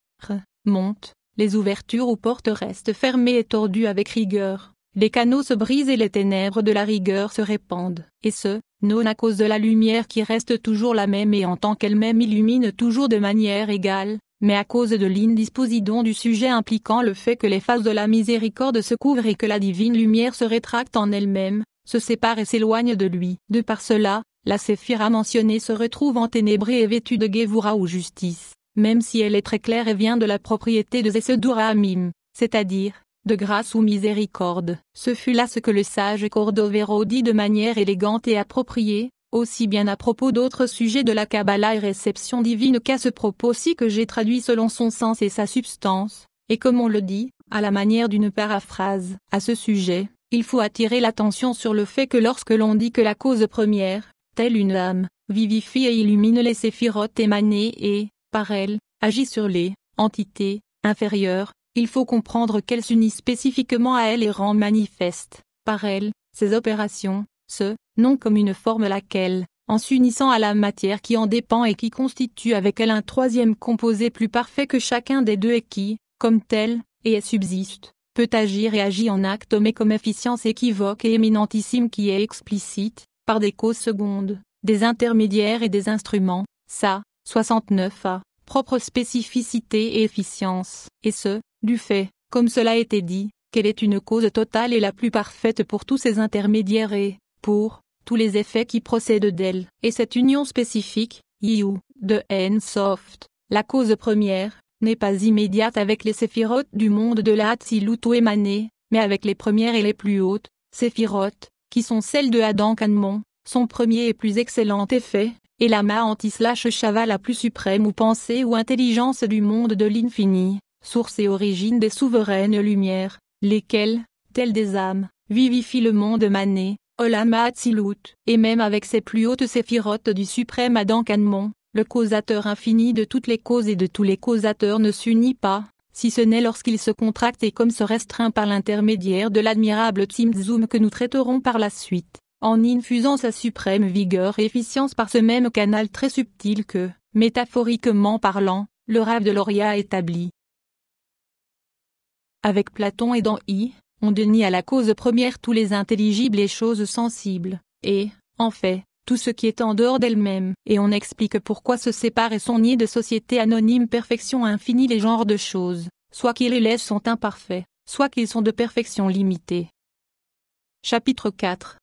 monte, les ouvertures ou portes restent fermées et tordues avec rigueur. Les canaux se brisent et les ténèbres de la rigueur se répandent. Et ce, non à cause de la lumière qui reste toujours la même et en tant qu'elle-même illumine toujours de manière égale, mais à cause de l'indisposidon du sujet impliquant le fait que les faces de la miséricorde se couvrent et que la divine lumière se rétracte en elle-même, se sépare et s'éloigne de lui. De par cela, la séphira mentionnée se retrouve enténébrée et vêtue de guévoura ou justice même si elle est très claire et vient de la propriété de Zesedura Amim, c'est-à-dire, de grâce ou miséricorde. Ce fut là ce que le sage Cordovero dit de manière élégante et appropriée, aussi bien à propos d'autres sujets de la Kabbalah et réception divine qu'à ce propos-ci que j'ai traduit selon son sens et sa substance, et comme on le dit, à la manière d'une paraphrase. À ce sujet, il faut attirer l'attention sur le fait que lorsque l'on dit que la cause première, telle une âme, vivifie et illumine les séphirotes émanées et, par elle, agit sur les entités inférieures, il faut comprendre qu'elle s'unit spécifiquement à elle et rend manifeste, par elle, ses opérations, ce non comme une forme laquelle, en s'unissant à la matière qui en dépend et qui constitue avec elle un troisième composé plus parfait que chacun des deux et qui, comme tel, et subsiste, peut agir et agit en acte mais comme efficience équivoque et éminentissime qui est explicite, par des causes secondes, des intermédiaires et des instruments, ça, 69 a propre spécificité et efficience, et ce, du fait, comme cela a été dit, qu'elle est une cause totale et la plus parfaite pour tous ses intermédiaires et, pour, tous les effets qui procèdent d'elle. Et cette union spécifique, IU, de N-Soft, la cause première, n'est pas immédiate avec les séphirotes du monde de la ou émané mais avec les premières et les plus hautes, séphirotes, qui sont celles de Adam Kanmon, son premier et plus excellent effet, et l'ama anti-slash la plus suprême ou pensée ou intelligence du monde de l'infini, source et origine des souveraines lumières, lesquelles, telles des âmes, vivifient le monde mané, Olama Atzilut, et même avec ses plus hautes séphirotes du suprême Adam Kanmon, le causateur infini de toutes les causes et de tous les causateurs ne s'unit pas, si ce n'est lorsqu'il se contracte et comme se restreint par l'intermédiaire de l'admirable Tzimtzum que nous traiterons par la suite en infusant sa suprême vigueur et efficience par ce même canal très subtil que, métaphoriquement parlant, le rêve de Lauria établit. Avec Platon et dans I, on denie à la cause première tous les intelligibles et choses sensibles, et, en fait, tout ce qui est en dehors d'elle-même, et on explique pourquoi se sépare et son nid de société anonyme perfection infinie les genres de choses, soit qu'ils les laissent sont imparfaits, soit qu'ils sont de perfection limitée. Chapitre 4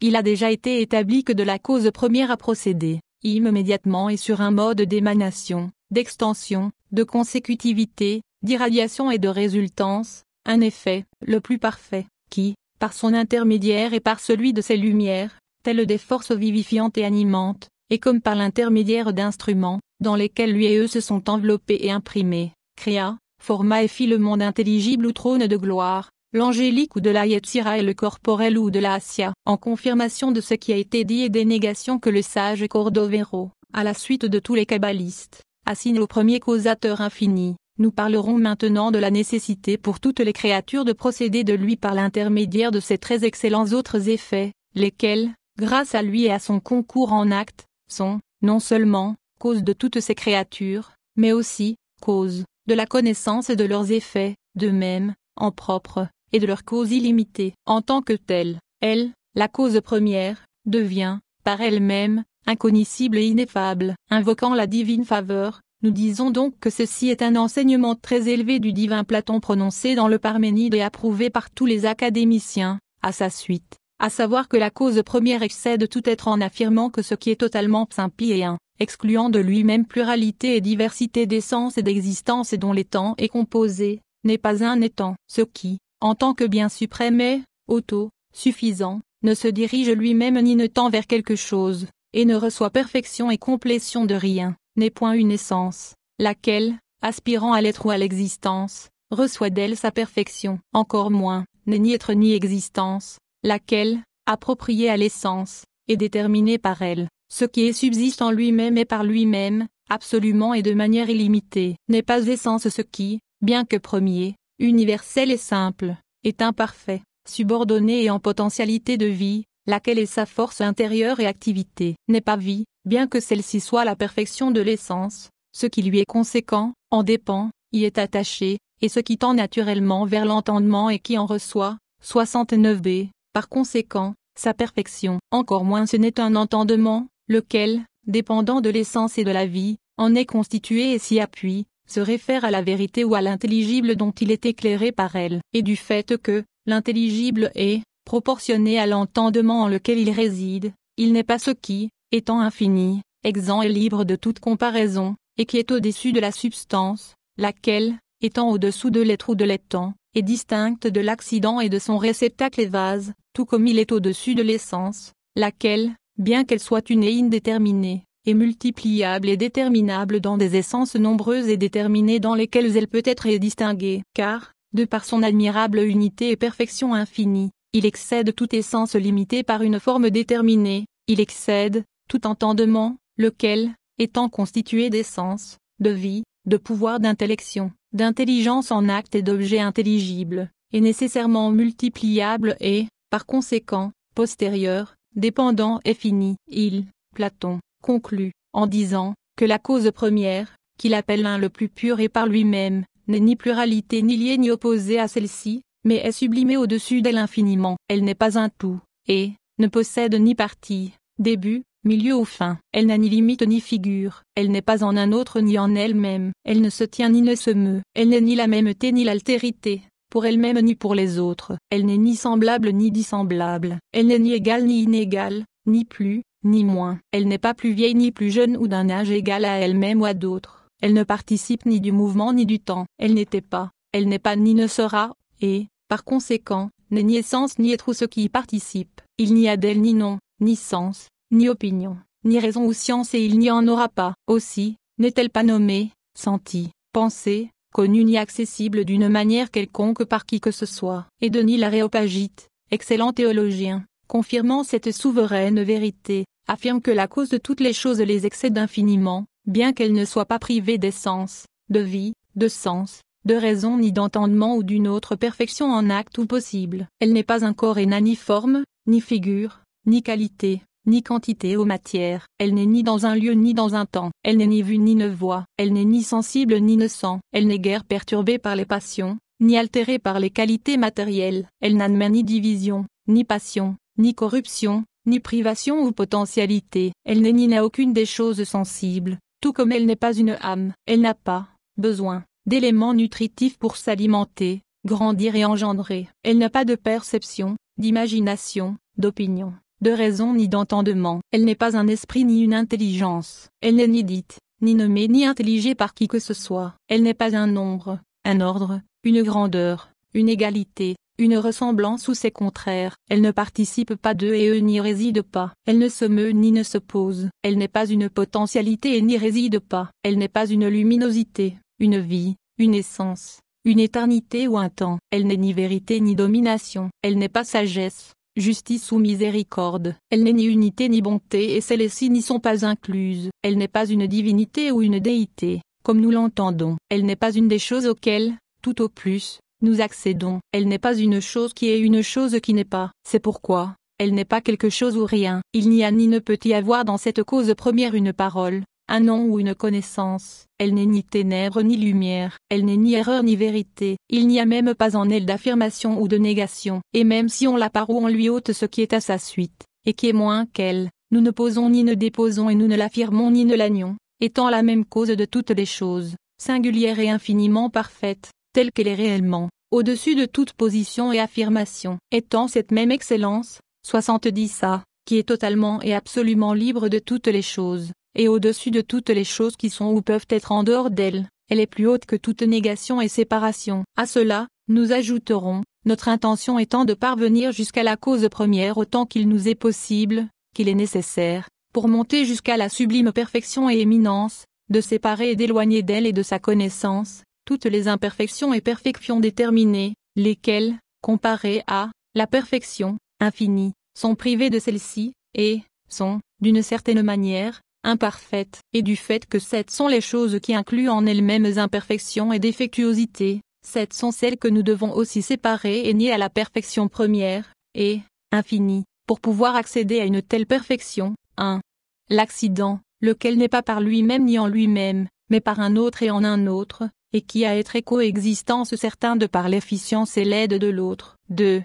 il a déjà été établi que de la cause première à procéder, immédiatement et sur un mode d'émanation, d'extension, de consécutivité, d'irradiation et de résultance, un effet, le plus parfait, qui, par son intermédiaire et par celui de ses lumières, telles des forces vivifiantes et animantes, et comme par l'intermédiaire d'instruments, dans lesquels lui et eux se sont enveloppés et imprimés, créa, forma et fit le monde intelligible ou trône de gloire, l'angélique ou de la Yetzira et le corporel ou de la Asia, en confirmation de ce qui a été dit et des négations que le sage Cordovero, à la suite de tous les kabbalistes, assigne au premier causateur infini. Nous parlerons maintenant de la nécessité pour toutes les créatures de procéder de lui par l'intermédiaire de ses très excellents autres effets, lesquels, grâce à lui et à son concours en acte, sont, non seulement, cause de toutes ces créatures, mais aussi, cause, de la connaissance et de leurs effets, de même, en propre, et de leur cause illimitée. En tant que telle, elle, la cause première, devient, par elle-même, inconnucible et ineffable. Invoquant la divine faveur, nous disons donc que ceci est un enseignement très élevé du divin Platon prononcé dans le Parménide et approuvé par tous les académiciens, à sa suite, à savoir que la cause première excède tout être en affirmant que ce qui est totalement simple et un, excluant de lui-même pluralité et diversité d'essence et d'existence et dont l'étant est composé, n'est pas un étant. Ce qui, en tant que bien suprême et, auto, suffisant, ne se dirige lui-même ni ne tend vers quelque chose, et ne reçoit perfection et complétion de rien, n'est point une essence, laquelle, aspirant à l'être ou à l'existence, reçoit d'elle sa perfection, encore moins, n'est ni être ni existence, laquelle, appropriée à l'essence, est déterminée par elle, ce qui est subsiste en lui-même et par lui-même, absolument et de manière illimitée, n'est pas essence ce qui, bien que premier, universel et simple, est imparfait, subordonné et en potentialité de vie, laquelle est sa force intérieure et activité, n'est pas vie, bien que celle-ci soit la perfection de l'essence, ce qui lui est conséquent, en dépend, y est attaché, et ce qui tend naturellement vers l'entendement et qui en reçoit, 69b, par conséquent, sa perfection. Encore moins ce n'est un entendement, lequel, dépendant de l'essence et de la vie, en est constitué et s'y appuie, se réfère à la vérité ou à l'intelligible dont il est éclairé par elle, et du fait que, l'intelligible est, proportionné à l'entendement en lequel il réside, il n'est pas ce qui, étant infini, exempt et libre de toute comparaison, et qui est au-dessus de la substance, laquelle, étant au-dessous de l'être ou de l'étant, est distincte de l'accident et de son réceptacle et vase, tout comme il est au-dessus de l'essence, laquelle, bien qu'elle soit une et indéterminée, est multipliable et déterminable dans des essences nombreuses et déterminées dans lesquelles elle peut être distinguée, car, de par son admirable unité et perfection infinie, il excède toute essence limitée par une forme déterminée, il excède, tout entendement, lequel, étant constitué d'essence, de vie, de pouvoir d'intellection, d'intelligence en acte et d'objets intelligibles, est nécessairement multipliable et, par conséquent, postérieur, dépendant et fini. Il, Platon, conclut, en disant, que la cause première, qu'il appelle l'un le plus pur et par lui-même, n'est ni pluralité ni liée ni opposée à celle-ci, mais est sublimée au-dessus d'elle infiniment. Elle n'est pas un tout, et, ne possède ni partie, début, milieu ou fin. Elle n'a ni limite ni figure, elle n'est pas en un autre ni en elle-même, elle ne se tient ni ne se meut, elle n'est ni la mêmeté ni l'altérité, pour elle-même ni pour les autres, elle n'est ni semblable ni dissemblable, elle n'est ni égale ni inégale, ni plus, ni moins. Elle n'est pas plus vieille ni plus jeune ou d'un âge égal à elle-même ou à d'autres. Elle ne participe ni du mouvement ni du temps. Elle n'était pas, elle n'est pas ni ne sera, et, par conséquent, n'est ni essence ni être ou ce qui y participe. Il n'y a d'elle ni nom, ni sens, ni opinion, ni raison ou science et il n'y en aura pas. Aussi, n'est-elle pas nommée, sentie, pensée, connue ni accessible d'une manière quelconque par qui que ce soit. Et Denis Laréopagite, excellent théologien, confirmant cette souveraine vérité, affirme que la cause de toutes les choses les excède infiniment, bien qu'elle ne soit pas privée d'essence, de vie, de sens, de raison ni d'entendement ou d'une autre perfection en acte ou possible. Elle n'est pas un corps et n'a ni forme, ni figure, ni qualité, ni quantité aux matières. Elle n'est ni dans un lieu ni dans un temps. Elle n'est ni vue ni ne voit. Elle n'est ni sensible ni ne sent. Elle n'est guère perturbée par les passions, ni altérée par les qualités matérielles. Elle n'admet ni division, ni passion, ni corruption, ni privation ou potentialité. Elle n'est ni n'a aucune des choses sensibles, tout comme elle n'est pas une âme. Elle n'a pas besoin d'éléments nutritifs pour s'alimenter, grandir et engendrer. Elle n'a pas de perception, d'imagination, d'opinion, de raison ni d'entendement. Elle n'est pas un esprit ni une intelligence. Elle n'est ni dite, ni nommée ni intelligée par qui que ce soit. Elle n'est pas un nombre, un ordre, une grandeur, une égalité, une ressemblance ou ses contraires. Elle ne participe pas d'eux et eux n'y réside pas. Elle ne se meut ni ne se pose. Elle n'est pas une potentialité et n'y réside pas. Elle n'est pas une luminosité, une vie, une essence, une éternité ou un temps. Elle n'est ni vérité ni domination. Elle n'est pas sagesse, justice ou miséricorde. Elle n'est ni unité ni bonté et celles-ci n'y sont pas incluses. Elle n'est pas une divinité ou une déité, comme nous l'entendons. Elle n'est pas une des choses auxquelles, tout au plus, nous accédons. Elle n'est pas une chose qui est une chose qui n'est pas. C'est pourquoi, elle n'est pas quelque chose ou rien. Il n'y a ni ne peut y avoir dans cette cause première une parole, un nom ou une connaissance. Elle n'est ni ténèbres ni lumière. Elle n'est ni erreur ni vérité. Il n'y a même pas en elle d'affirmation ou de négation. Et même si on la part en on lui ôte ce qui est à sa suite, et qui est moins qu'elle, nous ne posons ni ne déposons et nous ne l'affirmons ni ne l'annions, étant la même cause de toutes les choses, singulière et infiniment parfaite telle qu'elle est réellement, au-dessus de toute position et affirmation, étant cette même excellence, 70 A, qui est totalement et absolument libre de toutes les choses, et au-dessus de toutes les choses qui sont ou peuvent être en dehors d'elle, elle est plus haute que toute négation et séparation. À cela, nous ajouterons, notre intention étant de parvenir jusqu'à la cause première autant qu'il nous est possible, qu'il est nécessaire, pour monter jusqu'à la sublime perfection et éminence, de séparer et d'éloigner d'elle et de sa connaissance, toutes les imperfections et perfections déterminées, lesquelles, comparées à la perfection infinie, sont privées de celle-ci, et sont, d'une certaine manière, imparfaites, et du fait que sept sont les choses qui incluent en elles-mêmes imperfections et défectuosités, sept sont celles que nous devons aussi séparer et nier à la perfection première, et infinie, pour pouvoir accéder à une telle perfection. 1. L'accident, lequel n'est pas par lui-même ni en lui-même, mais par un autre et en un autre, et qui a être et coexistence certain de par l'efficience et l'aide de l'autre. 2.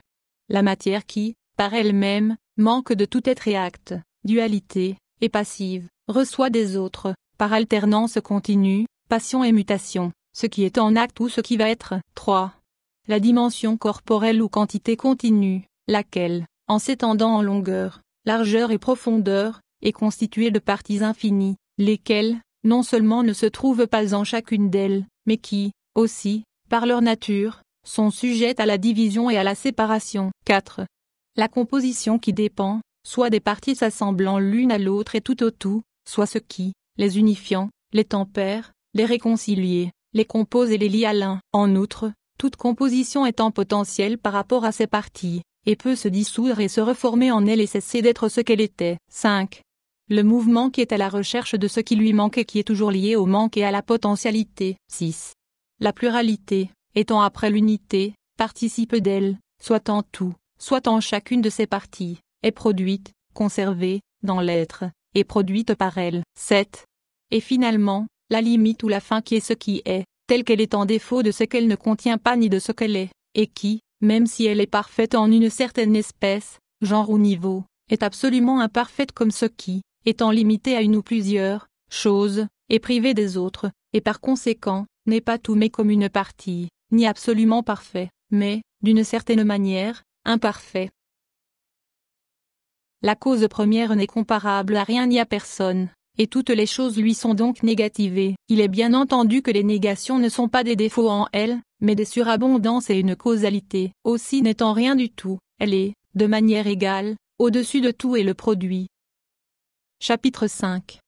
La matière qui, par elle-même, manque de tout être et acte, dualité, et passive, reçoit des autres, par alternance continue, passion et mutation, ce qui est en acte ou ce qui va être. 3. La dimension corporelle ou quantité continue, laquelle, en s'étendant en longueur, largeur et profondeur, est constituée de parties infinies, lesquelles, non seulement ne se trouvent pas en chacune d'elles, mais qui, aussi, par leur nature, sont sujettes à la division et à la séparation. 4. La composition qui dépend, soit des parties s'assemblant l'une à l'autre et tout au tout, soit ce qui, les unifiant, les tempère, les réconcilie, les compose et les lie à l'un. En outre, toute composition étant potentielle par rapport à ses parties, et peut se dissoudre et se reformer en elle et cesser d'être ce qu'elle était. 5 le mouvement qui est à la recherche de ce qui lui manque et qui est toujours lié au manque et à la potentialité. 6. La pluralité, étant après l'unité, participe d'elle, soit en tout, soit en chacune de ses parties, est produite, conservée, dans l'être, et produite par elle. 7. Et finalement, la limite ou la fin qui est ce qui est, telle qu'elle est en défaut de ce qu'elle ne contient pas ni de ce qu'elle est, et qui, même si elle est parfaite en une certaine espèce, genre ou niveau, est absolument imparfaite comme ce qui, étant limité à une ou plusieurs choses, et privée des autres, et par conséquent, n'est pas tout mais comme une partie, ni absolument parfait, mais, d'une certaine manière, imparfait. La cause première n'est comparable à rien ni à personne, et toutes les choses lui sont donc négativées. Il est bien entendu que les négations ne sont pas des défauts en elles, mais des surabondances et une causalité. Aussi n'étant rien du tout, elle est, de manière égale, au-dessus de tout et le produit, Chapitre 5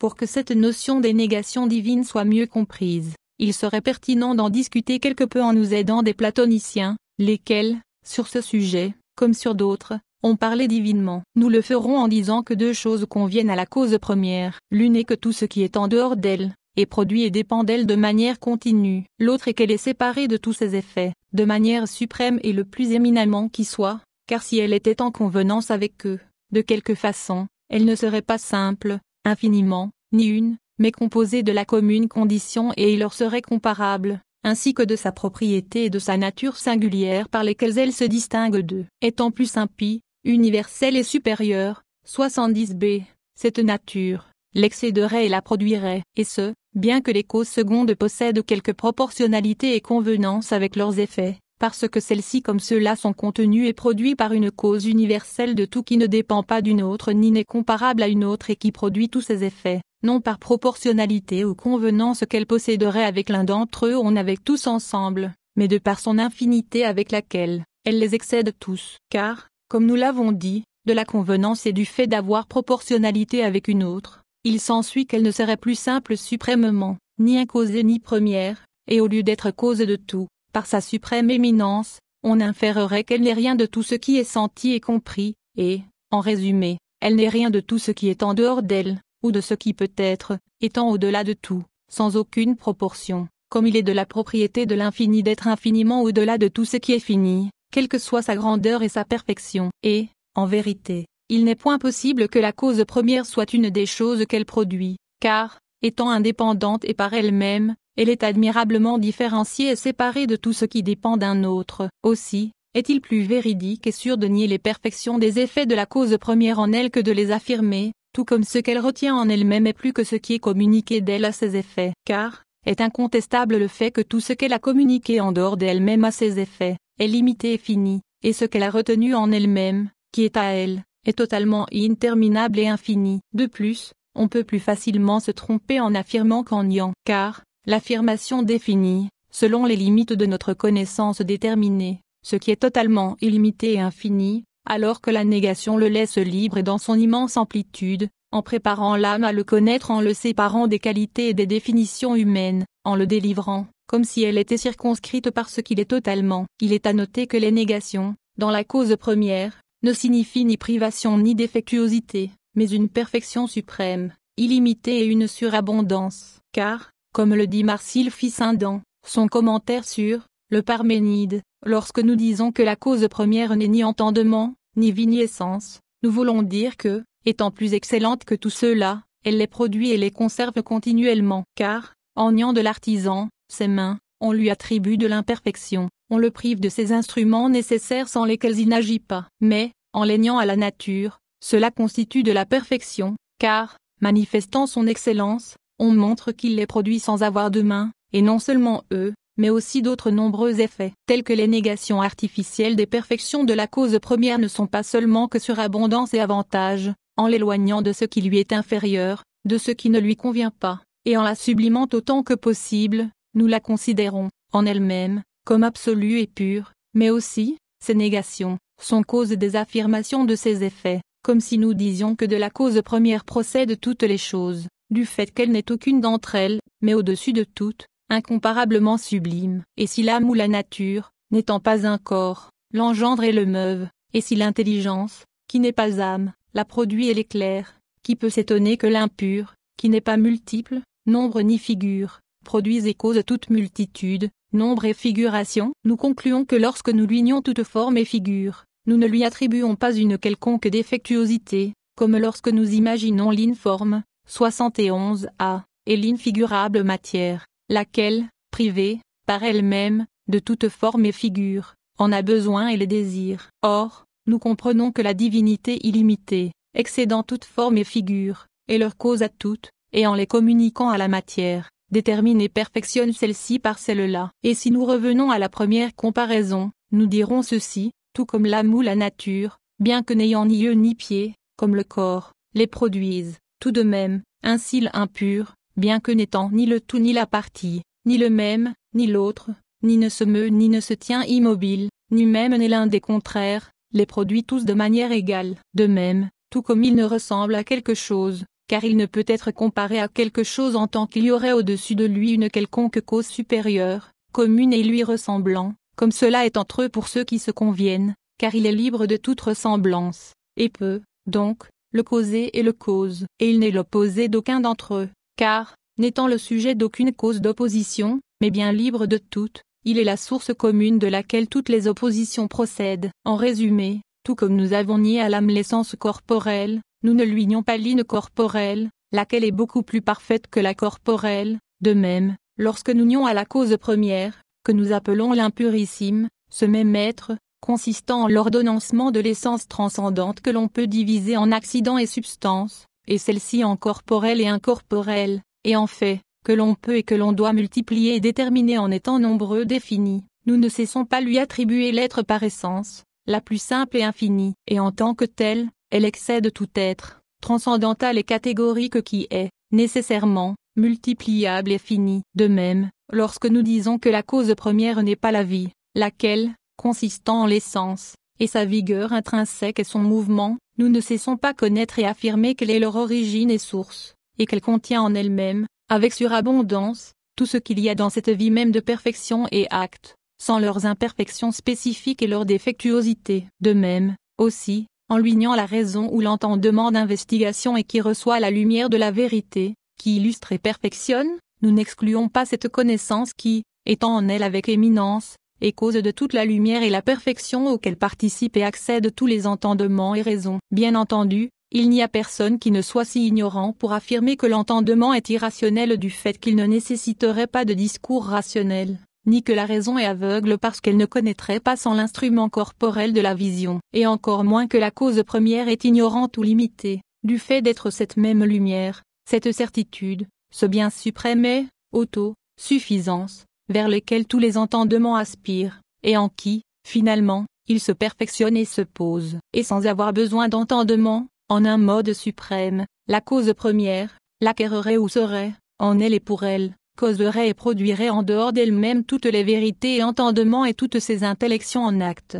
Pour que cette notion des négations divines soit mieux comprise, il serait pertinent d'en discuter quelque peu en nous aidant des platoniciens, lesquels, sur ce sujet, comme sur d'autres, ont parlé divinement. Nous le ferons en disant que deux choses conviennent à la cause première. L'une est que tout ce qui est en dehors d'elle, est produit et dépend d'elle de manière continue. L'autre est qu'elle est séparée de tous ses effets, de manière suprême et le plus éminemment qui soit, car si elle était en convenance avec eux, de quelque façon, elle ne serait pas simple, infiniment, ni une, mais composée de la commune condition et il leur serait comparable, ainsi que de sa propriété et de sa nature singulière par lesquelles elle se distingue d'eux. Étant plus impie, universelle et supérieure, 70b, cette nature, l'excéderait et la produirait, et ce, bien que les causes secondes possèdent quelque proportionnalités et convenance avec leurs effets, parce que celles-ci comme ceux-là sont contenues et produits par une cause universelle de tout qui ne dépend pas d'une autre ni n'est comparable à une autre et qui produit tous ses effets, non par proportionnalité ou convenance qu'elle posséderait avec l'un d'entre eux on avec tous ensemble, mais de par son infinité avec laquelle, elle les excède tous, car, comme nous l'avons dit, de la convenance et du fait d'avoir proportionnalité avec une autre, il s'ensuit qu'elle ne serait plus simple suprêmement, ni incausée ni première, et au lieu d'être cause de tout, par sa suprême éminence, on inférerait qu'elle n'est rien de tout ce qui est senti et compris, et, en résumé, elle n'est rien de tout ce qui est en dehors d'elle, ou de ce qui peut être, étant au-delà de tout, sans aucune proportion, comme il est de la propriété de l'infini d'être infiniment au-delà de tout ce qui est fini, quelle que soit sa grandeur et sa perfection. Et, en vérité, il n'est point possible que la cause première soit une des choses qu'elle produit, car, étant indépendante et par elle-même, elle est admirablement différenciée et séparée de tout ce qui dépend d'un autre. Aussi, est-il plus véridique et sûr de nier les perfections des effets de la cause première en elle que de les affirmer, tout comme ce qu'elle retient en elle-même est plus que ce qui est communiqué d'elle à ses effets, car, est incontestable le fait que tout ce qu'elle a communiqué en dehors d'elle-même à ses effets, est limité et fini, et ce qu'elle a retenu en elle-même, qui est à elle, est totalement interminable et infini. De plus, on peut plus facilement se tromper en affirmant qu'en niant, car, L'affirmation définit, selon les limites de notre connaissance déterminée, ce qui est totalement illimité et infini, alors que la négation le laisse libre et dans son immense amplitude, en préparant l'âme à le connaître en le séparant des qualités et des définitions humaines, en le délivrant, comme si elle était circonscrite par ce qu'il est totalement. Il est à noter que les négations, dans la cause première, ne signifie ni privation ni défectuosité, mais une perfection suprême, illimitée et une surabondance, car, comme le dit Marcille Fissindan, son commentaire sur le Parménide, lorsque nous disons que la cause première n'est ni entendement, ni essence, nous voulons dire que, étant plus excellente que tout cela, elle les produit et les conserve continuellement, car, en niant de l'artisan, ses mains, on lui attribue de l'imperfection, on le prive de ses instruments nécessaires sans lesquels il n'agit pas. Mais, en l'aignant à la nature, cela constitue de la perfection, car, manifestant son excellence, on montre qu'il les produit sans avoir de main, et non seulement eux, mais aussi d'autres nombreux effets, tels que les négations artificielles des perfections de la cause première ne sont pas seulement que surabondance et avantage, en l'éloignant de ce qui lui est inférieur, de ce qui ne lui convient pas, et en la sublimant autant que possible, nous la considérons, en elle-même, comme absolue et pure, mais aussi, ces négations, sont cause des affirmations de ces effets, comme si nous disions que de la cause première procèdent toutes les choses, du fait qu'elle n'est aucune d'entre elles, mais au-dessus de toutes, incomparablement sublime. Et si l'âme ou la nature, n'étant pas un corps, l'engendre et le meuve, et si l'intelligence, qui n'est pas âme, la produit et l'éclaire, qui peut s'étonner que l'impur, qui n'est pas multiple, nombre ni figure, produise et cause toute multitude, nombre et figuration, nous concluons que lorsque nous l'unions toute forme et figure, nous ne lui attribuons pas une quelconque défectuosité, comme lorsque nous imaginons l'informe, 71 a, et l'infigurable matière, laquelle, privée, par elle-même, de toute forme et figure, en a besoin et les désire. Or, nous comprenons que la divinité illimitée, excédant toute forme et figure, est leur cause à toutes, et en les communiquant à la matière, détermine et perfectionne celle-ci par celle-là. Et si nous revenons à la première comparaison, nous dirons ceci, tout comme l'âme ou la nature, bien que n'ayant ni yeux ni pieds, comme le corps, les produisent, tout de même, un cil impur, bien que n'étant ni le tout ni la partie, ni le même, ni l'autre, ni ne se meut ni ne se tient immobile, ni même n'est l'un des contraires, les produit tous de manière égale. De même, tout comme il ne ressemble à quelque chose, car il ne peut être comparé à quelque chose en tant qu'il y aurait au-dessus de lui une quelconque cause supérieure, commune et lui ressemblant, comme cela est entre eux pour ceux qui se conviennent, car il est libre de toute ressemblance, et peut, donc, le causé et le cause, et il n'est l'opposé d'aucun d'entre eux, car, n'étant le sujet d'aucune cause d'opposition, mais bien libre de toutes, il est la source commune de laquelle toutes les oppositions procèdent. En résumé, tout comme nous avons nié à l'âme l'essence corporelle, nous ne lui nions pas l'ine corporelle, laquelle est beaucoup plus parfaite que la corporelle, de même, lorsque nous nions à la cause première, que nous appelons l'impurissime, ce même être, consistant en l'ordonnancement de l'essence transcendante que l'on peut diviser en accident et substance, et celle-ci en corporelle et incorporelle, et en fait, que l'on peut et que l'on doit multiplier et déterminer en étant nombreux définis, nous ne cessons pas lui attribuer l'être par essence, la plus simple et infinie, et en tant que telle, elle excède tout être, transcendantal et catégorique qui est, nécessairement, multipliable et fini. De même, lorsque nous disons que la cause première n'est pas la vie, laquelle, consistant en l'essence, et sa vigueur intrinsèque et son mouvement, nous ne cessons pas connaître et affirmer qu'elle est leur origine et source, et qu'elle contient en elle-même, avec surabondance, tout ce qu'il y a dans cette vie même de perfection et acte, sans leurs imperfections spécifiques et leurs défectuosités. De même, aussi, en niant la raison ou l'entendement d'investigation et qui reçoit la lumière de la vérité, qui illustre et perfectionne, nous n'excluons pas cette connaissance qui, étant en elle avec éminence, et cause de toute la lumière et la perfection auxquelles participent et accèdent tous les entendements et raisons. Bien entendu, il n'y a personne qui ne soit si ignorant pour affirmer que l'entendement est irrationnel du fait qu'il ne nécessiterait pas de discours rationnel, ni que la raison est aveugle parce qu'elle ne connaîtrait pas sans l'instrument corporel de la vision, et encore moins que la cause première est ignorante ou limitée, du fait d'être cette même lumière, cette certitude, ce bien suprême est, auto, suffisance, vers lesquels tous les entendements aspirent, et en qui, finalement, ils se perfectionnent et se posent, et sans avoir besoin d'entendement, en un mode suprême, la cause première, l'acquérerait ou serait, en elle et pour elle, causerait et produirait en dehors d'elle-même toutes les vérités et entendements et toutes ses intellections en acte.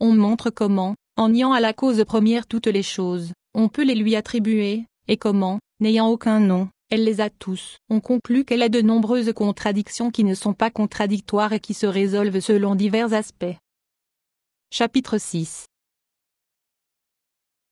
On montre comment, en niant à la cause première toutes les choses, on peut les lui attribuer, et comment, n'ayant aucun nom, elle les a tous. On conclut qu'elle a de nombreuses contradictions qui ne sont pas contradictoires et qui se résolvent selon divers aspects. Chapitre 6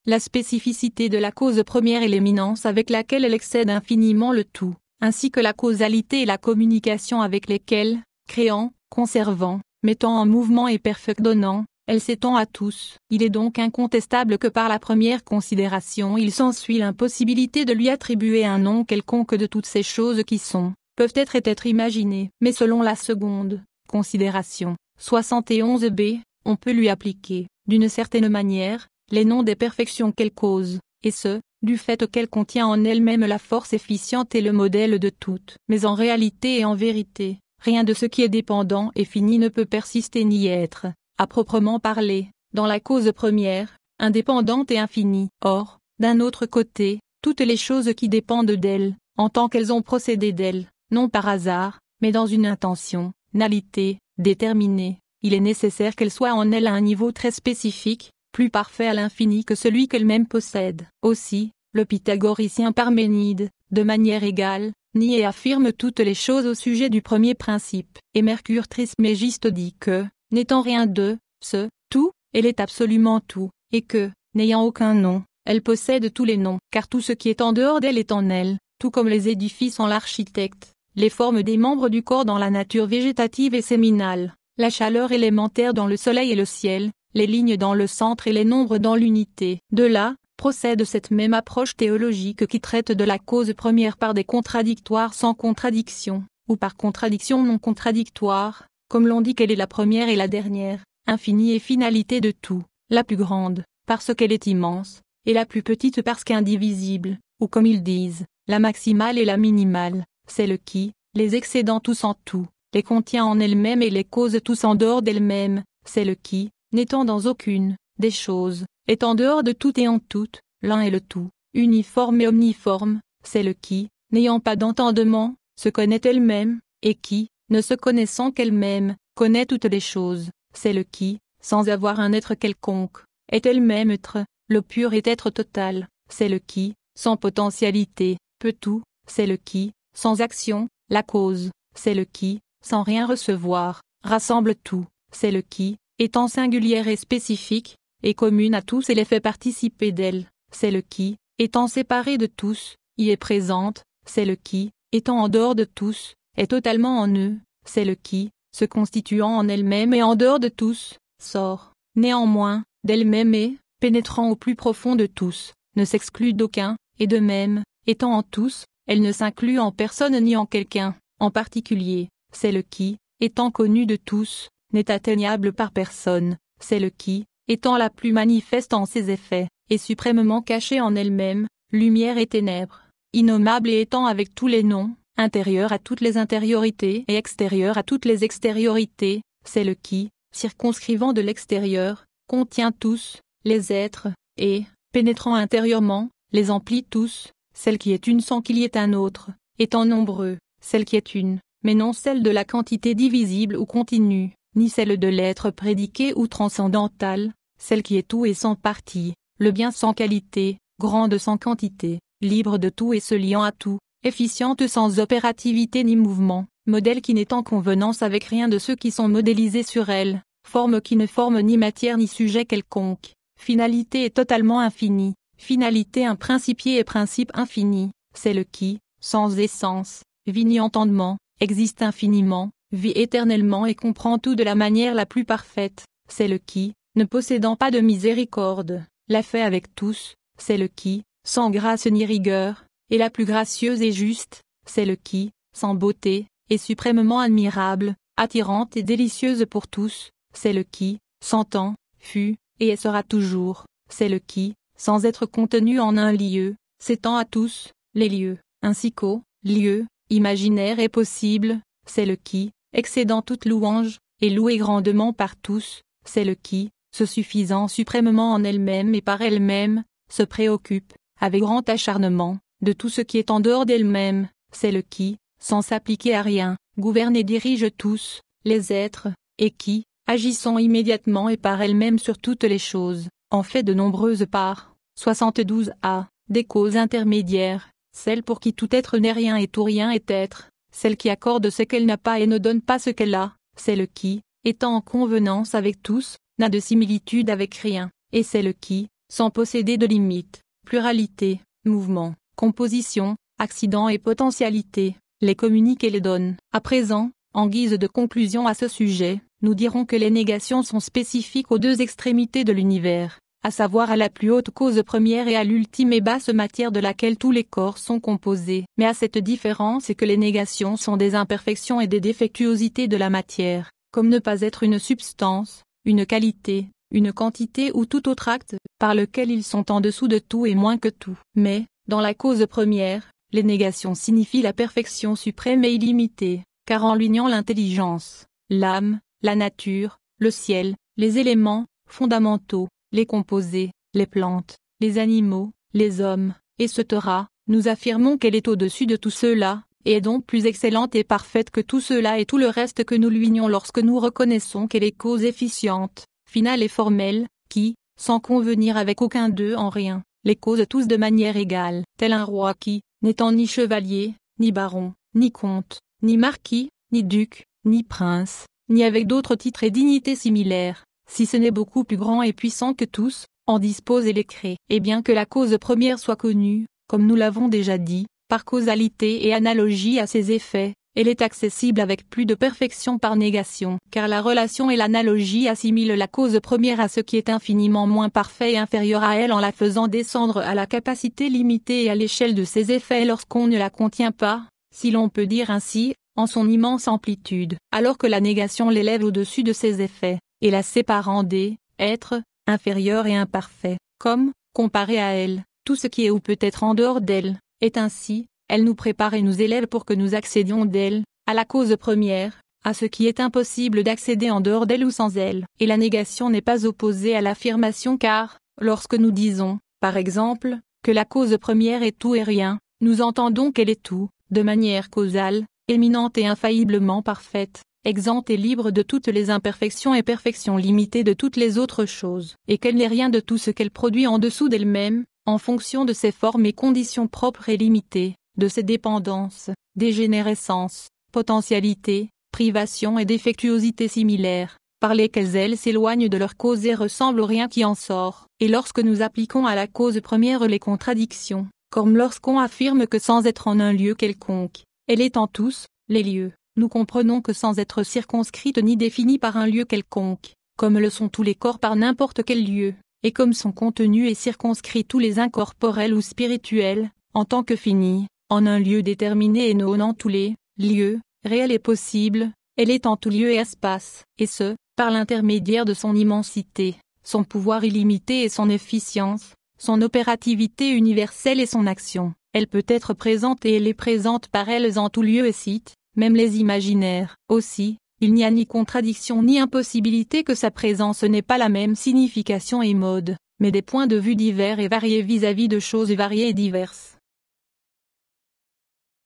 La spécificité de la cause première et l'éminence avec laquelle elle excède infiniment le tout, ainsi que la causalité et la communication avec lesquelles, créant, conservant, mettant en mouvement et perfectionnant, elle s'étend à tous. Il est donc incontestable que par la première considération il s'ensuit l'impossibilité de lui attribuer un nom quelconque de toutes ces choses qui sont, peuvent être et être imaginées. Mais selon la seconde considération, 71b, on peut lui appliquer, d'une certaine manière, les noms des perfections qu'elle cause, et ce, du fait qu'elle contient en elle-même la force efficiente et le modèle de toutes. Mais en réalité et en vérité, rien de ce qui est dépendant et fini ne peut persister ni être, à proprement parler, dans la cause première, indépendante et infinie. Or, d'un autre côté, toutes les choses qui dépendent d'elle, en tant qu'elles ont procédé d'elle, non par hasard, mais dans une intention, nalité, déterminée, il est nécessaire qu'elles soient en elle à un niveau très spécifique, plus parfait à l'infini que celui qu'elle-même possède. Aussi, le pythagoricien Parménide, de manière égale, nie et affirme toutes les choses au sujet du premier principe. Et Mercure Trismégiste dit que, n'étant rien de ce tout, elle est absolument tout, et que, n'ayant aucun nom, elle possède tous les noms, car tout ce qui est en dehors d'elle est en elle, tout comme les édifices en l'architecte, les formes des membres du corps dans la nature végétative et séminale, la chaleur élémentaire dans le soleil et le ciel, les lignes dans le centre et les nombres dans l'unité. De là, procède cette même approche théologique qui traite de la cause première par des contradictoires sans contradiction, ou par contradiction non contradictoire, comme l'on dit qu'elle est la première et la dernière, infinie et finalité de tout, la plus grande, parce qu'elle est immense, et la plus petite parce qu'indivisible, ou comme ils disent, la maximale et la minimale, celle qui, les excédant tous en tout, les contient en elle-même et les cause tous en dehors d'elle-même, celle qui, n'étant dans aucune, des choses, est en dehors de tout et en toutes, l'un et le tout, uniforme et omniforme, celle qui, n'ayant pas d'entendement, se connaît elle-même, et qui, ne se connaissant qu'elle-même, connaît toutes les choses, c'est le qui, sans avoir un être quelconque, est elle-même être, le pur est être total, c'est le qui, sans potentialité, peut tout, c'est le qui, sans action, la cause, c'est le qui, sans rien recevoir, rassemble tout, c'est le qui, étant singulière et spécifique, est commune à tous et les fait participer d'elle, le qui, étant séparée de tous, y est présente, c'est le qui, étant en dehors de tous, est totalement en eux, celle qui, se constituant en elle-même et en dehors de tous, sort, néanmoins, d'elle-même et, pénétrant au plus profond de tous, ne s'exclut d'aucun, et de même, étant en tous, elle ne s'inclut en personne ni en quelqu'un, en particulier, celle qui, étant connue de tous, n'est atteignable par personne, celle qui, étant la plus manifeste en ses effets, et suprêmement cachée en elle-même, lumière et ténèbres, innommable et étant avec tous les noms, intérieur à toutes les intériorités et extérieur à toutes les extériorités, celle qui, circonscrivant de l'extérieur, contient tous, les êtres, et, pénétrant intérieurement, les emplit tous, celle qui est une sans qu'il y ait un autre, étant nombreux, celle qui est une, mais non celle de la quantité divisible ou continue, ni celle de l'être prédiqué ou transcendantal, celle qui est tout et sans partie, le bien sans qualité, grande sans quantité, libre de tout et se liant à tout, efficiente sans opérativité ni mouvement, modèle qui n'est en convenance avec rien de ceux qui sont modélisés sur elle, forme qui ne forme ni matière ni sujet quelconque, finalité est totalement infinie, finalité un principier et principe infini, c'est le qui, sans essence, vit ni entendement, existe infiniment, vit éternellement et comprend tout de la manière la plus parfaite, c'est le qui, ne possédant pas de miséricorde, l'a fait avec tous, c'est le qui, sans grâce ni rigueur, et la plus gracieuse et juste, celle qui, sans beauté, est suprêmement admirable, attirante et délicieuse pour tous, celle qui, sans temps, fut, et sera toujours, celle qui, sans être contenue en un lieu, s'étend à tous, les lieux, ainsi qu'aux lieux, imaginaires et possibles, celle qui, excédant toute louange, est louée grandement par tous, celle qui, se suffisant suprêmement en elle-même et par elle-même, se préoccupe, avec grand acharnement, de tout ce qui est en dehors d'elle-même, celle qui, sans s'appliquer à rien, gouverne et dirige tous, les êtres, et qui, agissant immédiatement et par elle-même sur toutes les choses, en fait de nombreuses parts, 72 a, des causes intermédiaires, celle pour qui tout être n'est rien et tout rien est être, celle qui accorde ce qu'elle n'a pas et ne donne pas ce qu'elle a, celle qui, étant en convenance avec tous, n'a de similitude avec rien, et celle qui, sans posséder de limites, pluralité, mouvement, composition, accident et potentialité, les communique et les donne. À présent, en guise de conclusion à ce sujet, nous dirons que les négations sont spécifiques aux deux extrémités de l'univers, à savoir à la plus haute cause première et à l'ultime et basse matière de laquelle tous les corps sont composés. Mais à cette différence est que les négations sont des imperfections et des défectuosités de la matière, comme ne pas être une substance, une qualité, une quantité ou tout autre acte, par lequel ils sont en dessous de tout et moins que tout. Mais, dans la cause première, les négations signifient la perfection suprême et illimitée, car en l'uniant l'intelligence, l'âme, la nature, le ciel, les éléments, fondamentaux, les composés, les plantes, les animaux, les hommes, et etc., nous affirmons qu'elle est au-dessus de tout cela, et est donc plus excellente et parfaite que tout cela et tout le reste que nous l'unions lorsque nous reconnaissons qu'elle est cause efficiente, finale et formelle, qui, sans convenir avec aucun d'eux en rien, les causes tous de manière égale, tel un roi qui, n'étant ni chevalier, ni baron, ni comte, ni marquis, ni duc, ni prince, ni avec d'autres titres et dignités similaires, si ce n'est beaucoup plus grand et puissant que tous, en dispose et les crée. Et bien que la cause première soit connue, comme nous l'avons déjà dit, par causalité et analogie à ses effets, elle est accessible avec plus de perfection par négation, car la relation et l'analogie assimilent la cause première à ce qui est infiniment moins parfait et inférieur à elle en la faisant descendre à la capacité limitée et à l'échelle de ses effets lorsqu'on ne la contient pas, si l'on peut dire ainsi, en son immense amplitude, alors que la négation l'élève au-dessus de ses effets, et la séparant des êtres inférieur et imparfait, comme, comparé à elle, tout ce qui est ou peut être en dehors d'elle, est ainsi, elle nous prépare et nous élève pour que nous accédions d'elle, à la cause première, à ce qui est impossible d'accéder en dehors d'elle ou sans elle. Et la négation n'est pas opposée à l'affirmation car, lorsque nous disons, par exemple, que la cause première est tout et rien, nous entendons qu'elle est tout, de manière causale, éminente et infailliblement parfaite, exempte et libre de toutes les imperfections et perfections limitées de toutes les autres choses, et qu'elle n'est rien de tout ce qu'elle produit en dessous d'elle-même, en fonction de ses formes et conditions propres et limitées, de ces dépendances, dégénérescences, potentialités, privations et défectuosités similaires, par lesquelles elles s'éloignent de leur cause et ressemblent au rien qui en sort. Et lorsque nous appliquons à la cause première les contradictions, comme lorsqu'on affirme que sans être en un lieu quelconque, elle est en tous, les lieux, nous comprenons que sans être circonscrite ni définie par un lieu quelconque, comme le sont tous les corps par n'importe quel lieu, et comme son contenu est circonscrit tous les incorporels ou spirituels, en tant que finis, en un lieu déterminé et non en tous les lieux, réel et possible, elle est en tout lieu et espace, et ce, par l'intermédiaire de son immensité, son pouvoir illimité et son efficience, son opérativité universelle et son action. Elle peut être présente et elle est présente par elle en tout lieu et site, même les imaginaires. Aussi, il n'y a ni contradiction ni impossibilité que sa présence n'ait pas la même signification et mode, mais des points de vue divers et variés vis à -vis de choses variées et diverses.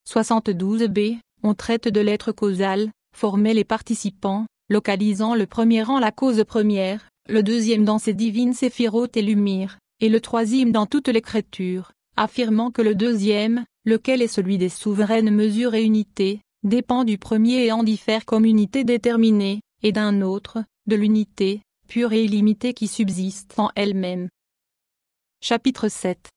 72b, on traite de l'être causal, former les participants, localisant le premier en la cause première, le deuxième dans ses divines séphirotes et lumières, et le troisième dans toutes les créatures, affirmant que le deuxième, lequel est celui des souveraines mesures et unités, dépend du premier et en diffère comme unité déterminée, et d'un autre, de l'unité, pure et illimitée qui subsiste en elle-même. Chapitre 7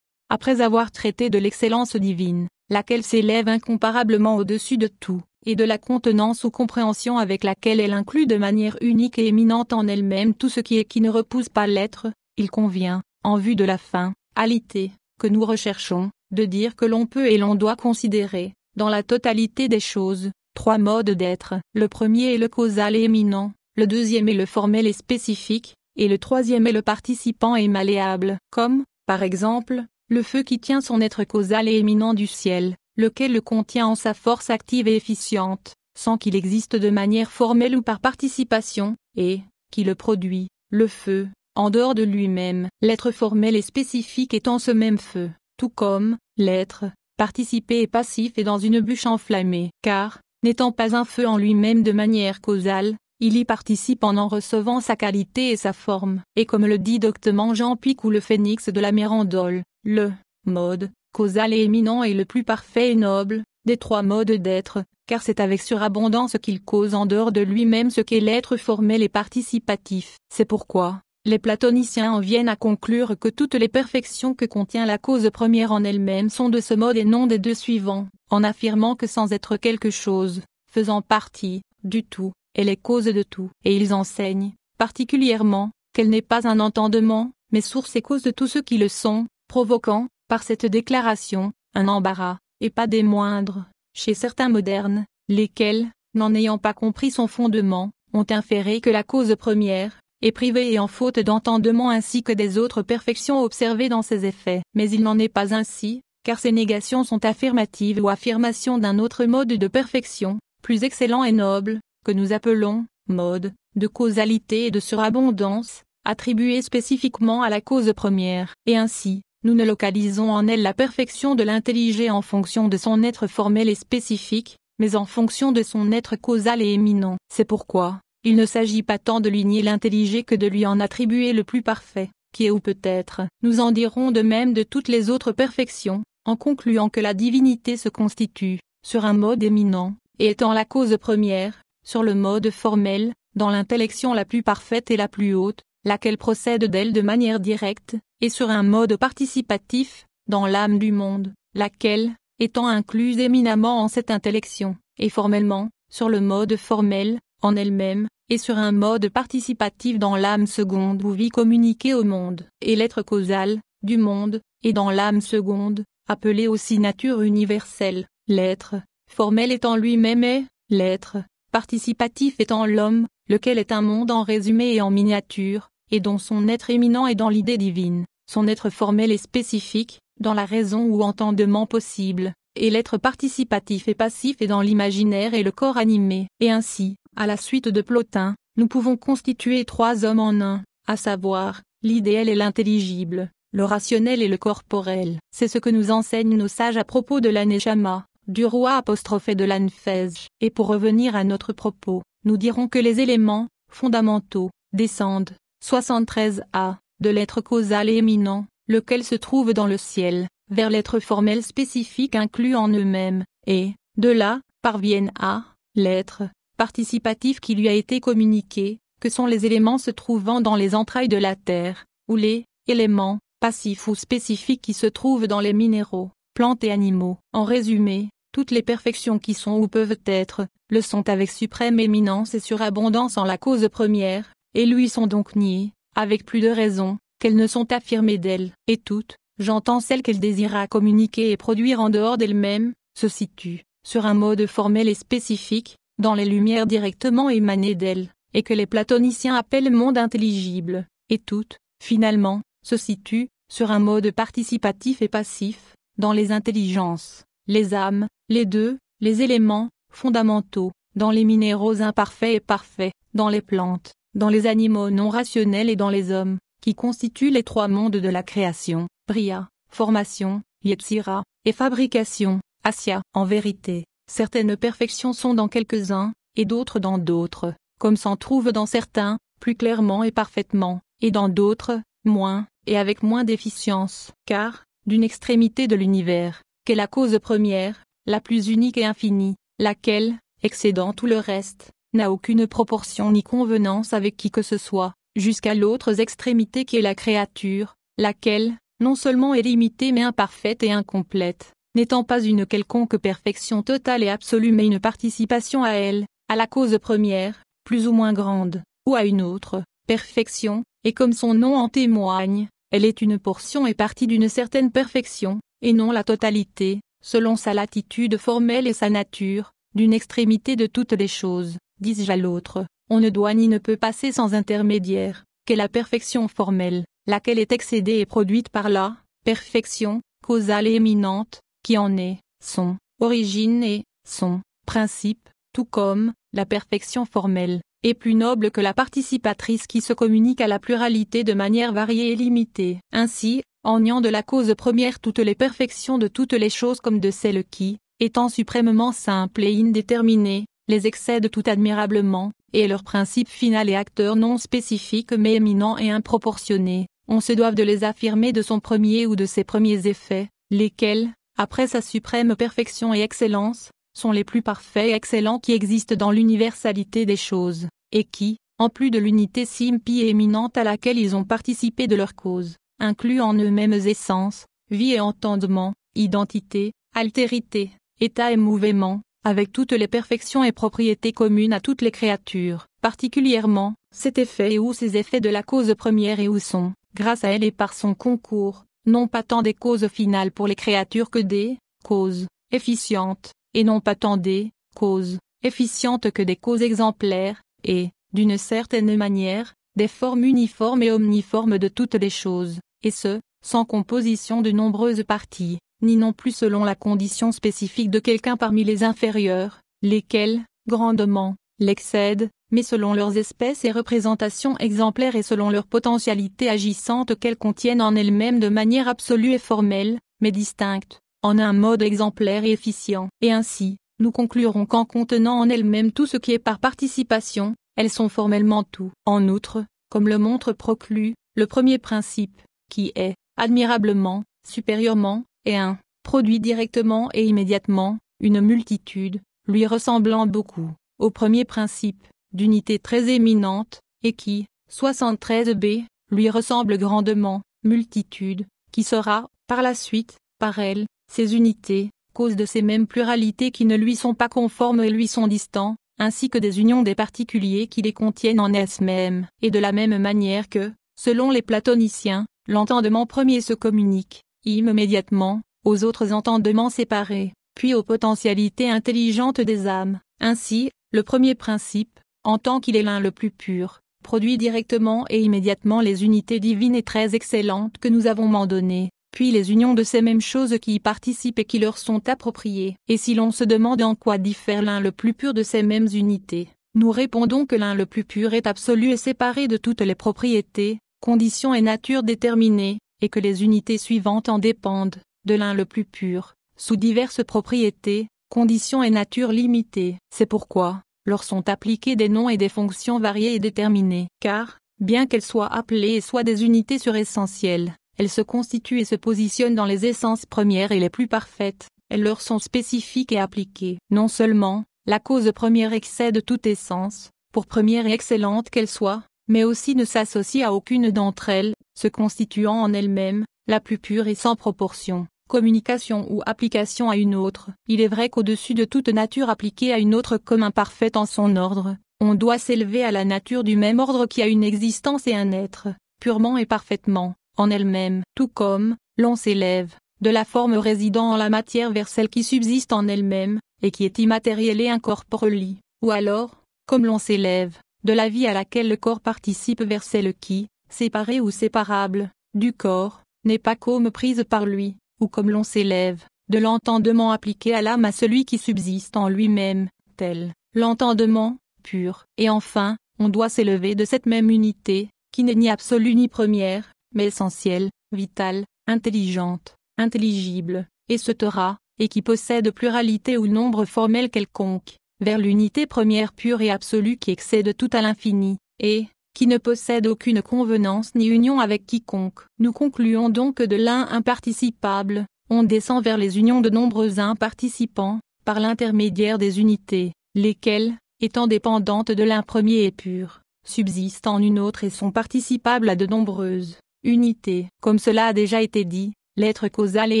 après avoir traité de l'excellence divine, laquelle s'élève incomparablement au-dessus de tout, et de la contenance ou compréhension avec laquelle elle inclut de manière unique et éminente en elle-même tout ce qui est qui ne repousse pas l'être, il convient, en vue de la fin, alité, que nous recherchons, de dire que l'on peut et l'on doit considérer, dans la totalité des choses, trois modes d'être, le premier est le causal et éminent, le deuxième est le formel et spécifique, et le troisième est le participant et malléable, comme, par exemple, le feu qui tient son être causal et éminent du ciel, lequel le contient en sa force active et efficiente, sans qu'il existe de manière formelle ou par participation, et, qui le produit, le feu, en dehors de lui-même, l'être formel et spécifique étant ce même feu, tout comme, l'être, participé et passif est dans une bûche enflammée, car, n'étant pas un feu en lui-même de manière causale, il y participe en en recevant sa qualité et sa forme. Et comme le dit doctement Jean ou le phénix de la Mérandole, le mode causal et éminent est le plus parfait et noble des trois modes d'être, car c'est avec surabondance qu'il cause en dehors de lui-même ce qu'est l'être formel et participatif. C'est pourquoi, les platoniciens en viennent à conclure que toutes les perfections que contient la cause première en elle-même sont de ce mode et non des deux suivants, en affirmant que sans être quelque chose, faisant partie, du tout, elle est cause de tout. Et ils enseignent, particulièrement, qu'elle n'est pas un entendement, mais source et cause de tous ceux qui le sont, provoquant, par cette déclaration, un embarras, et pas des moindres, chez certains modernes, lesquels, n'en ayant pas compris son fondement, ont inféré que la cause première, est privée et en faute d'entendement ainsi que des autres perfections observées dans ses effets. Mais il n'en est pas ainsi, car ces négations sont affirmatives ou affirmations d'un autre mode de perfection, plus excellent et noble, que nous appelons mode de causalité et de surabondance, attribué spécifiquement à la cause première. Et ainsi, nous ne localisons en elle la perfection de l'intelligé en fonction de son être formel et spécifique, mais en fonction de son être causal et éminent. C'est pourquoi, il ne s'agit pas tant de lui nier l'intelligé que de lui en attribuer le plus parfait, qui est ou peut-être. Nous en dirons de même de toutes les autres perfections, en concluant que la divinité se constitue, sur un mode éminent, et étant la cause première, sur le mode formel, dans l'intellection la plus parfaite et la plus haute, laquelle procède d'elle de manière directe, et sur un mode participatif, dans l'âme du monde, laquelle, étant incluse éminemment en cette intellection, et formellement, sur le mode formel, en elle-même, et sur un mode participatif dans l'âme seconde ou vit communiquée au monde, et l'être causal, du monde, et dans l'âme seconde, appelée aussi nature universelle, l'être, formel étant lui-même et, l'être, participatif étant l'homme, lequel est un monde en résumé et en miniature, et dont son être éminent est dans l'idée divine, son être formel et spécifique, dans la raison ou entendement possible, et l'être participatif et passif est dans l'imaginaire et le corps animé. Et ainsi, à la suite de Plotin, nous pouvons constituer trois hommes en un, à savoir, l'idéal et l'intelligible, le rationnel et le corporel. C'est ce que nous enseignent nos sages à propos de l'anéchama, du roi apostrophé de l'anphèse. Et pour revenir à notre propos, nous dirons que les éléments fondamentaux descendent 73 a de l'être causal et éminent, lequel se trouve dans le ciel, vers l'être formel spécifique inclus en eux-mêmes, et, de là, parviennent à l'être participatif qui lui a été communiqué, que sont les éléments se trouvant dans les entrailles de la terre, ou les éléments passifs ou spécifiques qui se trouvent dans les minéraux, plantes et animaux. En résumé, toutes les perfections qui sont ou peuvent être, le sont avec suprême éminence et surabondance en la cause première, et lui sont donc niées, avec plus de raison, qu'elles ne sont affirmées d'elle, et toutes, j'entends celles qu'elle désira communiquer et produire en dehors d'elle-même, se situent, sur un mode formel et spécifique, dans les lumières directement émanées d'elle, et que les platoniciens appellent monde intelligible, et toutes, finalement, se situent, sur un mode participatif et passif, dans les intelligences les âmes, les deux, les éléments, fondamentaux, dans les minéraux imparfaits et parfaits, dans les plantes, dans les animaux non rationnels et dans les hommes, qui constituent les trois mondes de la création, Bria, formation, yetsira, et fabrication, Asya. En vérité, certaines perfections sont dans quelques-uns, et d'autres dans d'autres, comme s'en trouve dans certains, plus clairement et parfaitement, et dans d'autres, moins, et avec moins d'efficience, car, d'une extrémité de l'univers, qu'est la cause première, la plus unique et infinie, laquelle, excédant tout le reste, n'a aucune proportion ni convenance avec qui que ce soit, jusqu'à l'autre extrémité qui est la créature, laquelle, non seulement est limitée mais imparfaite et incomplète, n'étant pas une quelconque perfection totale et absolue mais une participation à elle, à la cause première, plus ou moins grande, ou à une autre, perfection, et comme son nom en témoigne, elle est une portion et partie d'une certaine perfection, et non la totalité, selon sa latitude formelle et sa nature, d'une extrémité de toutes les choses, dis-je à l'autre, on ne doit ni ne peut passer sans intermédiaire, qu'est la perfection formelle, laquelle est excédée et produite par la perfection, causale et éminente, qui en est, son, origine et, son, principe, tout comme, la perfection formelle, est plus noble que la participatrice qui se communique à la pluralité de manière variée et limitée. Ainsi, en niant de la cause première toutes les perfections de toutes les choses comme de celles qui, étant suprêmement simples et indéterminées, les excèdent tout admirablement, et leur principe final et acteur non spécifique mais éminent et improportionné, on se doive de les affirmer de son premier ou de ses premiers effets, lesquels, après sa suprême perfection et excellence, sont les plus parfaits et excellents qui existent dans l'universalité des choses, et qui, en plus de l'unité simpie et éminente à laquelle ils ont participé de leur cause, Inclus en eux-mêmes essence, vie et entendement, identité, altérité, état et mouvement, avec toutes les perfections et propriétés communes à toutes les créatures, particulièrement, cet effet et ou ces effets de la cause première et où sont, grâce à elle et par son concours, non pas tant des causes finales pour les créatures que des causes efficientes, et non pas tant des causes efficientes que des causes exemplaires, et, d'une certaine manière, des formes uniformes et omniformes de toutes les choses et ce, sans composition de nombreuses parties, ni non plus selon la condition spécifique de quelqu'un parmi les inférieurs, lesquels, grandement, l'excèdent, mais selon leurs espèces et représentations exemplaires et selon leur potentialités agissantes qu'elles contiennent en elles-mêmes de manière absolue et formelle, mais distincte, en un mode exemplaire et efficient. Et ainsi, nous conclurons qu'en contenant en elles-mêmes tout ce qui est par participation, elles sont formellement tout. En outre, comme le montre Proclus, le premier principe, qui est, admirablement, supérieurement, et un, produit directement et immédiatement, une multitude, lui ressemblant beaucoup, au premier principe, d'unité très éminente, et qui, 73b, lui ressemble grandement, multitude, qui sera, par la suite, par elle, ses unités, cause de ces mêmes pluralités qui ne lui sont pas conformes et lui sont distants, ainsi que des unions des particuliers qui les contiennent en elles-mêmes, et de la même manière que, selon les platoniciens, L'entendement premier se communique, immédiatement, aux autres entendements séparés, puis aux potentialités intelligentes des âmes. Ainsi, le premier principe, en tant qu'il est l'un le plus pur, produit directement et immédiatement les unités divines et très excellentes que nous avons mandonnées, puis les unions de ces mêmes choses qui y participent et qui leur sont appropriées. Et si l'on se demande en quoi diffère l'un le plus pur de ces mêmes unités, nous répondons que l'un le plus pur est absolu et séparé de toutes les propriétés, conditions et nature déterminées, et que les unités suivantes en dépendent, de l'un le plus pur, sous diverses propriétés, conditions et nature limitées. C'est pourquoi, leur sont appliqués des noms et des fonctions variées et déterminées, car, bien qu'elles soient appelées et soient des unités suressentielles, elles se constituent et se positionnent dans les essences premières et les plus parfaites, elles leur sont spécifiques et appliquées. Non seulement, la cause première excède toute essence, pour première et excellente qu'elle soit, mais aussi ne s'associe à aucune d'entre elles, se constituant en elle-même, la plus pure et sans proportion, communication ou application à une autre. Il est vrai qu'au-dessus de toute nature appliquée à une autre comme imparfaite en son ordre, on doit s'élever à la nature du même ordre qui a une existence et un être, purement et parfaitement, en elle-même, tout comme, l'on s'élève, de la forme résidant en la matière vers celle qui subsiste en elle-même, et qui est immatérielle et incorporelle, ou alors, comme l'on s'élève, de la vie à laquelle le corps participe vers celle qui, séparée ou séparable, du corps, n'est pas comme prise par lui, ou comme l'on s'élève, de l'entendement appliqué à l'âme à celui qui subsiste en lui-même, tel, l'entendement, pur. Et enfin, on doit s'élever de cette même unité, qui n'est ni absolue ni première, mais essentielle, vitale, intelligente, intelligible, et se tera, et qui possède pluralité ou nombre formel quelconque vers l'unité première pure et absolue qui excède tout à l'infini, et, qui ne possède aucune convenance ni union avec quiconque. Nous concluons donc que de l'un imparticipable, on descend vers les unions de nombreux imparticipants, par l'intermédiaire des unités, lesquelles, étant dépendantes de l'un premier et pur, subsistent en une autre et sont participables à de nombreuses unités. Comme cela a déjà été dit, l'être causal et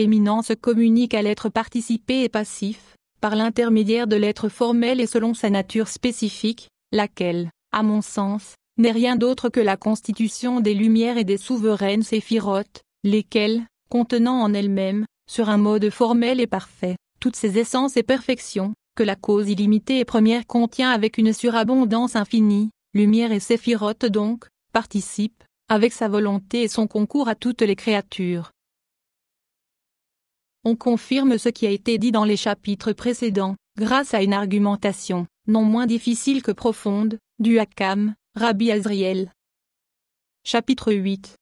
éminent se communique à l'être participé et passif, par l'intermédiaire de l'être formel et selon sa nature spécifique, laquelle, à mon sens, n'est rien d'autre que la constitution des Lumières et des souveraines séphirotes, lesquelles, contenant en elles-mêmes, sur un mode formel et parfait, toutes ces essences et perfections, que la cause illimitée et première contient avec une surabondance infinie, lumière et Séphirotes donc, participent, avec sa volonté et son concours à toutes les créatures, on confirme ce qui a été dit dans les chapitres précédents, grâce à une argumentation, non moins difficile que profonde, du Hakam, Rabbi Azriel. Chapitre 8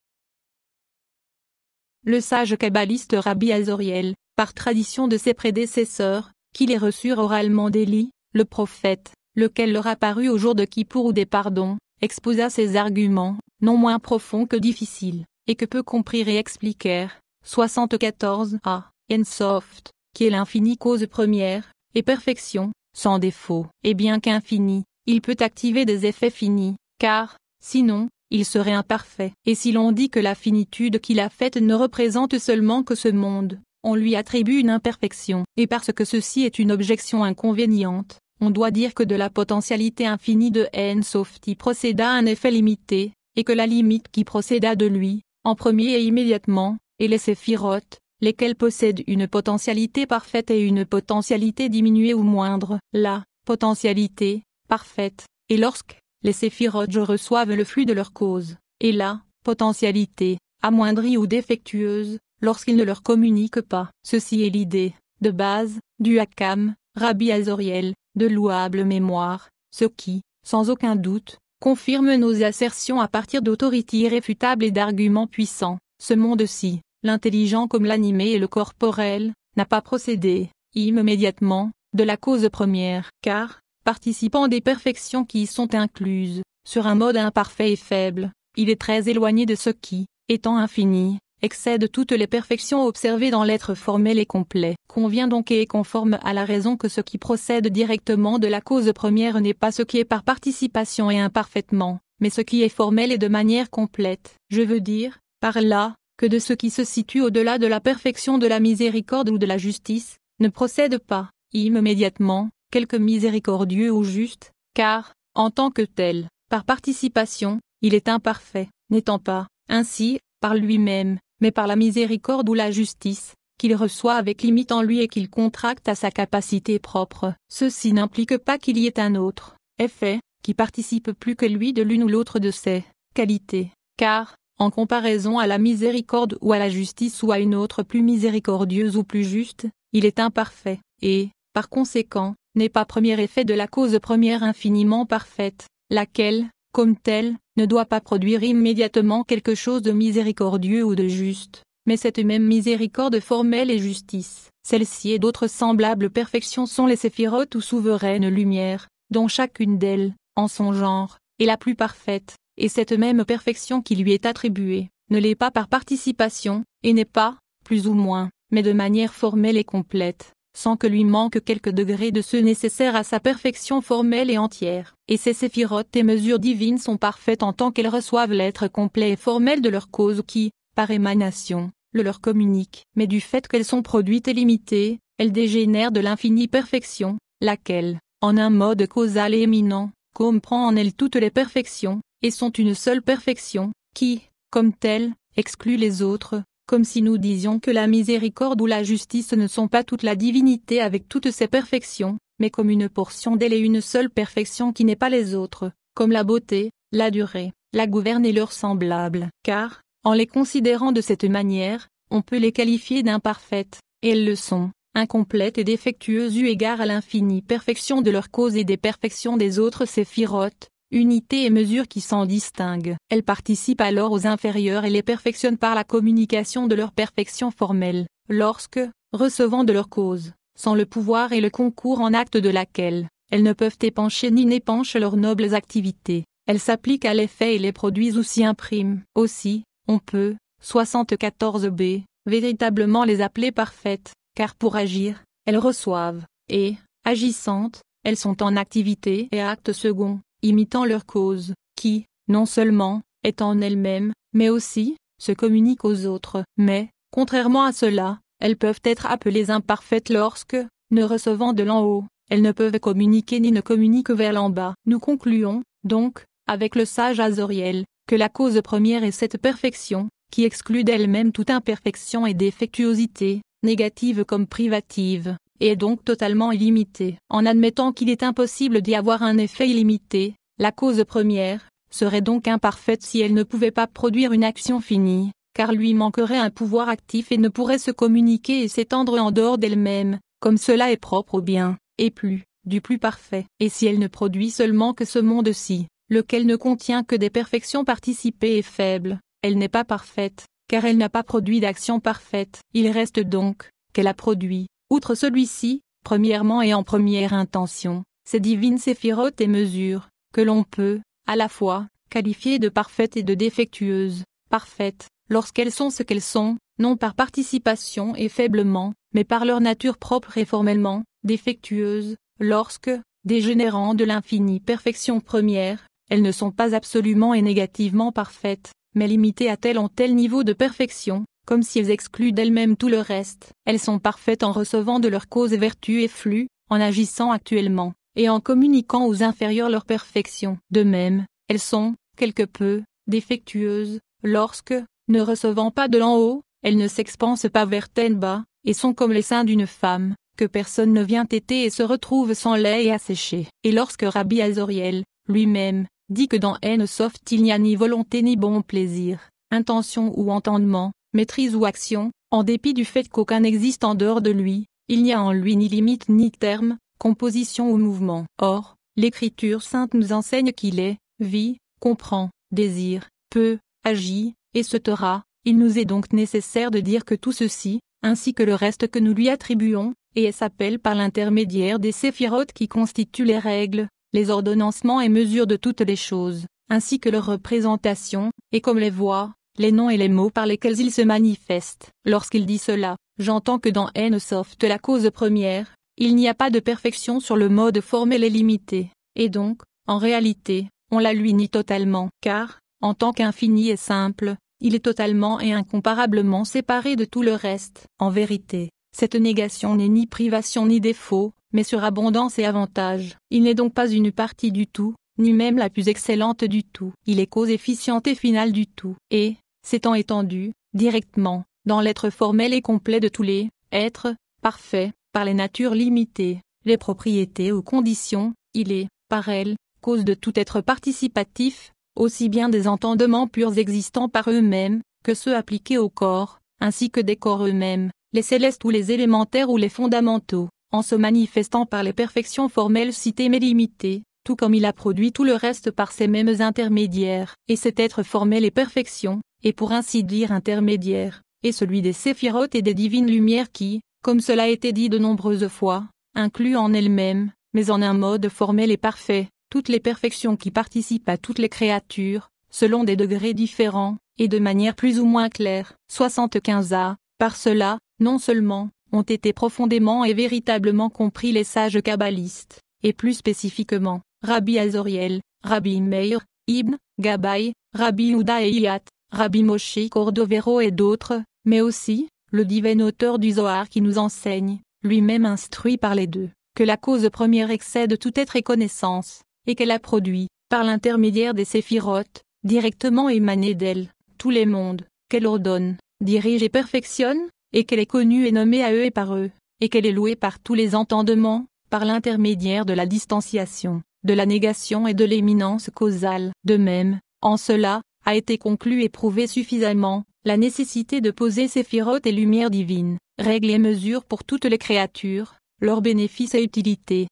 Le sage kabbaliste Rabbi Azriel, par tradition de ses prédécesseurs, qui les reçurent oralement d'Élie, le prophète, lequel leur apparut au jour de Kippour ou des pardons, exposa ses arguments, non moins profonds que difficiles, et que peu comprirent et expliquèrent. 74 a. Ensoft, qui est l'infini cause première, et perfection, sans défaut. Et eh bien qu'infini, il peut activer des effets finis, car, sinon, il serait imparfait. Et si l'on dit que la finitude qu'il a faite ne représente seulement que ce monde, on lui attribue une imperfection. Et parce que ceci est une objection inconvéniente, on doit dire que de la potentialité infinie de Ensoft y procéda un effet limité, et que la limite qui procéda de lui, en premier et immédiatement, est les firotte lesquels possèdent une potentialité parfaite et une potentialité diminuée ou moindre. La potentialité parfaite et lorsque les séphirotes reçoivent le flux de leur cause, et la potentialité amoindrie ou défectueuse lorsqu'ils ne leur communiquent pas. Ceci est l'idée de base du Hakam, Rabbi Azoriel, de louable mémoire, ce qui, sans aucun doute, confirme nos assertions à partir d'autorités irréfutables et d'arguments puissants. Ce monde-ci, l'intelligent comme l'animé et le corporel, n'a pas procédé, immédiatement, de la cause première, car, participant des perfections qui y sont incluses, sur un mode imparfait et faible, il est très éloigné de ce qui, étant infini, excède toutes les perfections observées dans l'être formel et complet, convient donc et est conforme à la raison que ce qui procède directement de la cause première n'est pas ce qui est par participation et imparfaitement, mais ce qui est formel et de manière complète. Je veux dire, par là, que de ce qui se situe au-delà de la perfection de la miséricorde ou de la justice, ne procède pas, immédiatement, quelque miséricordieux ou juste, car, en tant que tel, par participation, il est imparfait, n'étant pas, ainsi, par lui-même, mais par la miséricorde ou la justice, qu'il reçoit avec limite en lui et qu'il contracte à sa capacité propre. Ceci n'implique pas qu'il y ait un autre, effet, qui participe plus que lui de l'une ou l'autre de ses qualités, car, en comparaison à la miséricorde ou à la justice ou à une autre plus miséricordieuse ou plus juste, il est imparfait, et, par conséquent, n'est pas premier effet de la cause première infiniment parfaite, laquelle, comme telle, ne doit pas produire immédiatement quelque chose de miséricordieux ou de juste, mais cette même miséricorde formelle et justice. Celle-ci et d'autres semblables perfections sont les séphirotes ou souveraines lumières, dont chacune d'elles, en son genre, est la plus parfaite, et cette même perfection qui lui est attribuée, ne l'est pas par participation, et n'est pas, plus ou moins, mais de manière formelle et complète, sans que lui manque quelques degrés de ceux nécessaires à sa perfection formelle et entière. Et ces séphirotes et mesures divines sont parfaites en tant qu'elles reçoivent l'être complet et formel de leur cause qui, par émanation, le leur communique. Mais du fait qu'elles sont produites et limitées, elles dégénèrent de l'infinie perfection, laquelle, en un mode causal et éminent, comprend en elle toutes les perfections, et sont une seule perfection, qui, comme telle, exclut les autres, comme si nous disions que la miséricorde ou la justice ne sont pas toute la divinité avec toutes ses perfections, mais comme une portion d'elle et une seule perfection qui n'est pas les autres, comme la beauté, la durée, la gouverne et leurs semblables. Car, en les considérant de cette manière, on peut les qualifier d'imparfaites, et elles le sont, incomplètes et défectueuses eu égard à l'infini perfection de leur cause et des perfections des autres séphirotes, unité et mesure qui s'en distinguent. Elles participent alors aux inférieurs et les perfectionnent par la communication de leur perfection formelle, lorsque, recevant de leur cause, sans le pouvoir et le concours en acte de laquelle, elles ne peuvent épancher ni n'épanchent leurs nobles activités, elles s'appliquent à l'effet et les produisent ou s'y impriment. Aussi, on peut, 74b, véritablement les appeler parfaites, car pour agir, elles reçoivent, et, agissantes, elles sont en activité et acte second imitant leur cause, qui, non seulement, est en elle-même, mais aussi, se communique aux autres. Mais, contrairement à cela, elles peuvent être appelées imparfaites lorsque, ne recevant de l'en haut, elles ne peuvent communiquer ni ne communiquent vers l'en bas. Nous concluons, donc, avec le sage Azoriel, que la cause première est cette perfection, qui exclut d'elle-même toute imperfection et défectuosité, négative comme privative et est donc totalement illimitée. En admettant qu'il est impossible d'y avoir un effet illimité, la cause première serait donc imparfaite si elle ne pouvait pas produire une action finie, car lui manquerait un pouvoir actif et ne pourrait se communiquer et s'étendre en dehors d'elle-même, comme cela est propre au bien, et plus, du plus parfait. Et si elle ne produit seulement que ce monde-ci, lequel ne contient que des perfections participées et faibles, elle n'est pas parfaite, car elle n'a pas produit d'action parfaite. Il reste donc, qu'elle a produit, Outre celui-ci, premièrement et en première intention, ces divines séphirotes et mesures, que l'on peut, à la fois, qualifier de parfaites et de défectueuses, parfaites, lorsqu'elles sont ce qu'elles sont, non par participation et faiblement, mais par leur nature propre et formellement, défectueuses, lorsque, dégénérant de l'infini perfection première, elles ne sont pas absolument et négativement parfaites, mais limitées à tel ou tel niveau de perfection, comme si elles excluent d'elles-mêmes tout le reste. Elles sont parfaites en recevant de leur cause vertu et flux, en agissant actuellement, et en communiquant aux inférieurs leur perfection. De même, elles sont, quelque peu, défectueuses, lorsque, ne recevant pas de l'en haut, elles ne s'expansent pas vers ten bas, et sont comme les seins d'une femme, que personne ne vient têter et se retrouve sans lait et asséché. Et lorsque Rabbi Azoriel, lui-même, dit que dans haine soft il n'y a ni volonté ni bon plaisir, intention ou entendement, maîtrise ou action, en dépit du fait qu'aucun n'existe en dehors de lui, il n'y a en lui ni limite ni terme, composition ou mouvement. Or, l'Écriture sainte nous enseigne qu'il est, vit, comprend, désire, peut, agit, et se tera. Il nous est donc nécessaire de dire que tout ceci, ainsi que le reste que nous lui attribuons, et s'appelle par l'intermédiaire des séphirotes qui constituent les règles, les ordonnancements et mesures de toutes les choses, ainsi que leur représentations, et comme les voies, les noms et les mots par lesquels il se manifeste. Lorsqu'il dit cela, j'entends que dans N soft la cause première, il n'y a pas de perfection sur le mode formel et limité, et donc, en réalité, on la lui nie totalement, car, en tant qu'infini et simple, il est totalement et incomparablement séparé de tout le reste. En vérité, cette négation n'est ni privation ni défaut, mais surabondance et avantage. Il n'est donc pas une partie du tout, ni même la plus excellente du tout. Il est cause efficiente et finale du tout. Et, s'étant étendu, directement, dans l'être formel et complet de tous les êtres, parfaits, par les natures limitées, les propriétés ou conditions, il est, par elles, cause de tout être participatif, aussi bien des entendements purs existants par eux-mêmes, que ceux appliqués au corps, ainsi que des corps eux-mêmes, les célestes ou les élémentaires ou les fondamentaux, en se manifestant par les perfections formelles citées mais limitées, tout comme il a produit tout le reste par ces mêmes intermédiaires, et cet être formel et perfection, et pour ainsi dire intermédiaire, et celui des séphirotes et des divines lumières qui, comme cela a été dit de nombreuses fois, incluent en elles-mêmes, mais en un mode formel et parfait, toutes les perfections qui participent à toutes les créatures, selon des degrés différents, et de manière plus ou moins claire. 75 a, par cela, non seulement, ont été profondément et véritablement compris les sages kabbalistes, et plus spécifiquement, Rabbi Azoriel, Rabbi Meir, Ibn, Gabay, Rabbi Ouda et Iyat, Rabbi Moshe Cordovero et d'autres, mais aussi, le divin auteur du Zohar qui nous enseigne, lui-même instruit par les deux, que la cause première excède tout être et connaissance, et qu'elle a produit, par l'intermédiaire des séphirotes, directement émané d'elle, tous les mondes, qu'elle ordonne, dirige et perfectionne, et qu'elle est connue et nommée à eux et par eux, et qu'elle est louée par tous les entendements, par l'intermédiaire de la distanciation, de la négation et de l'éminence causale. De même, en cela, a été conclu et prouvée suffisamment, la nécessité de poser séphirot et lumières divines, règles et mesures pour toutes les créatures, leurs bénéfices et utilités.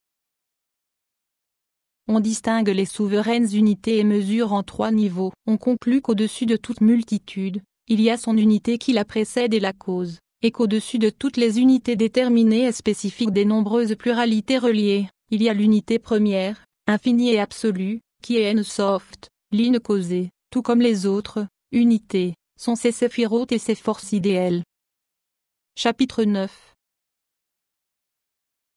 On distingue les souveraines unités et mesures en trois niveaux. On conclut qu'au-dessus de toute multitude, il y a son unité qui la précède et la cause, et qu'au-dessus de toutes les unités déterminées et spécifiques des nombreuses pluralités reliées, il y a l'unité première, infinie et absolue, qui est n soft, l'ine causée tout comme les autres, unités, sont ses séphirotes et ses forces idéales. Chapitre 9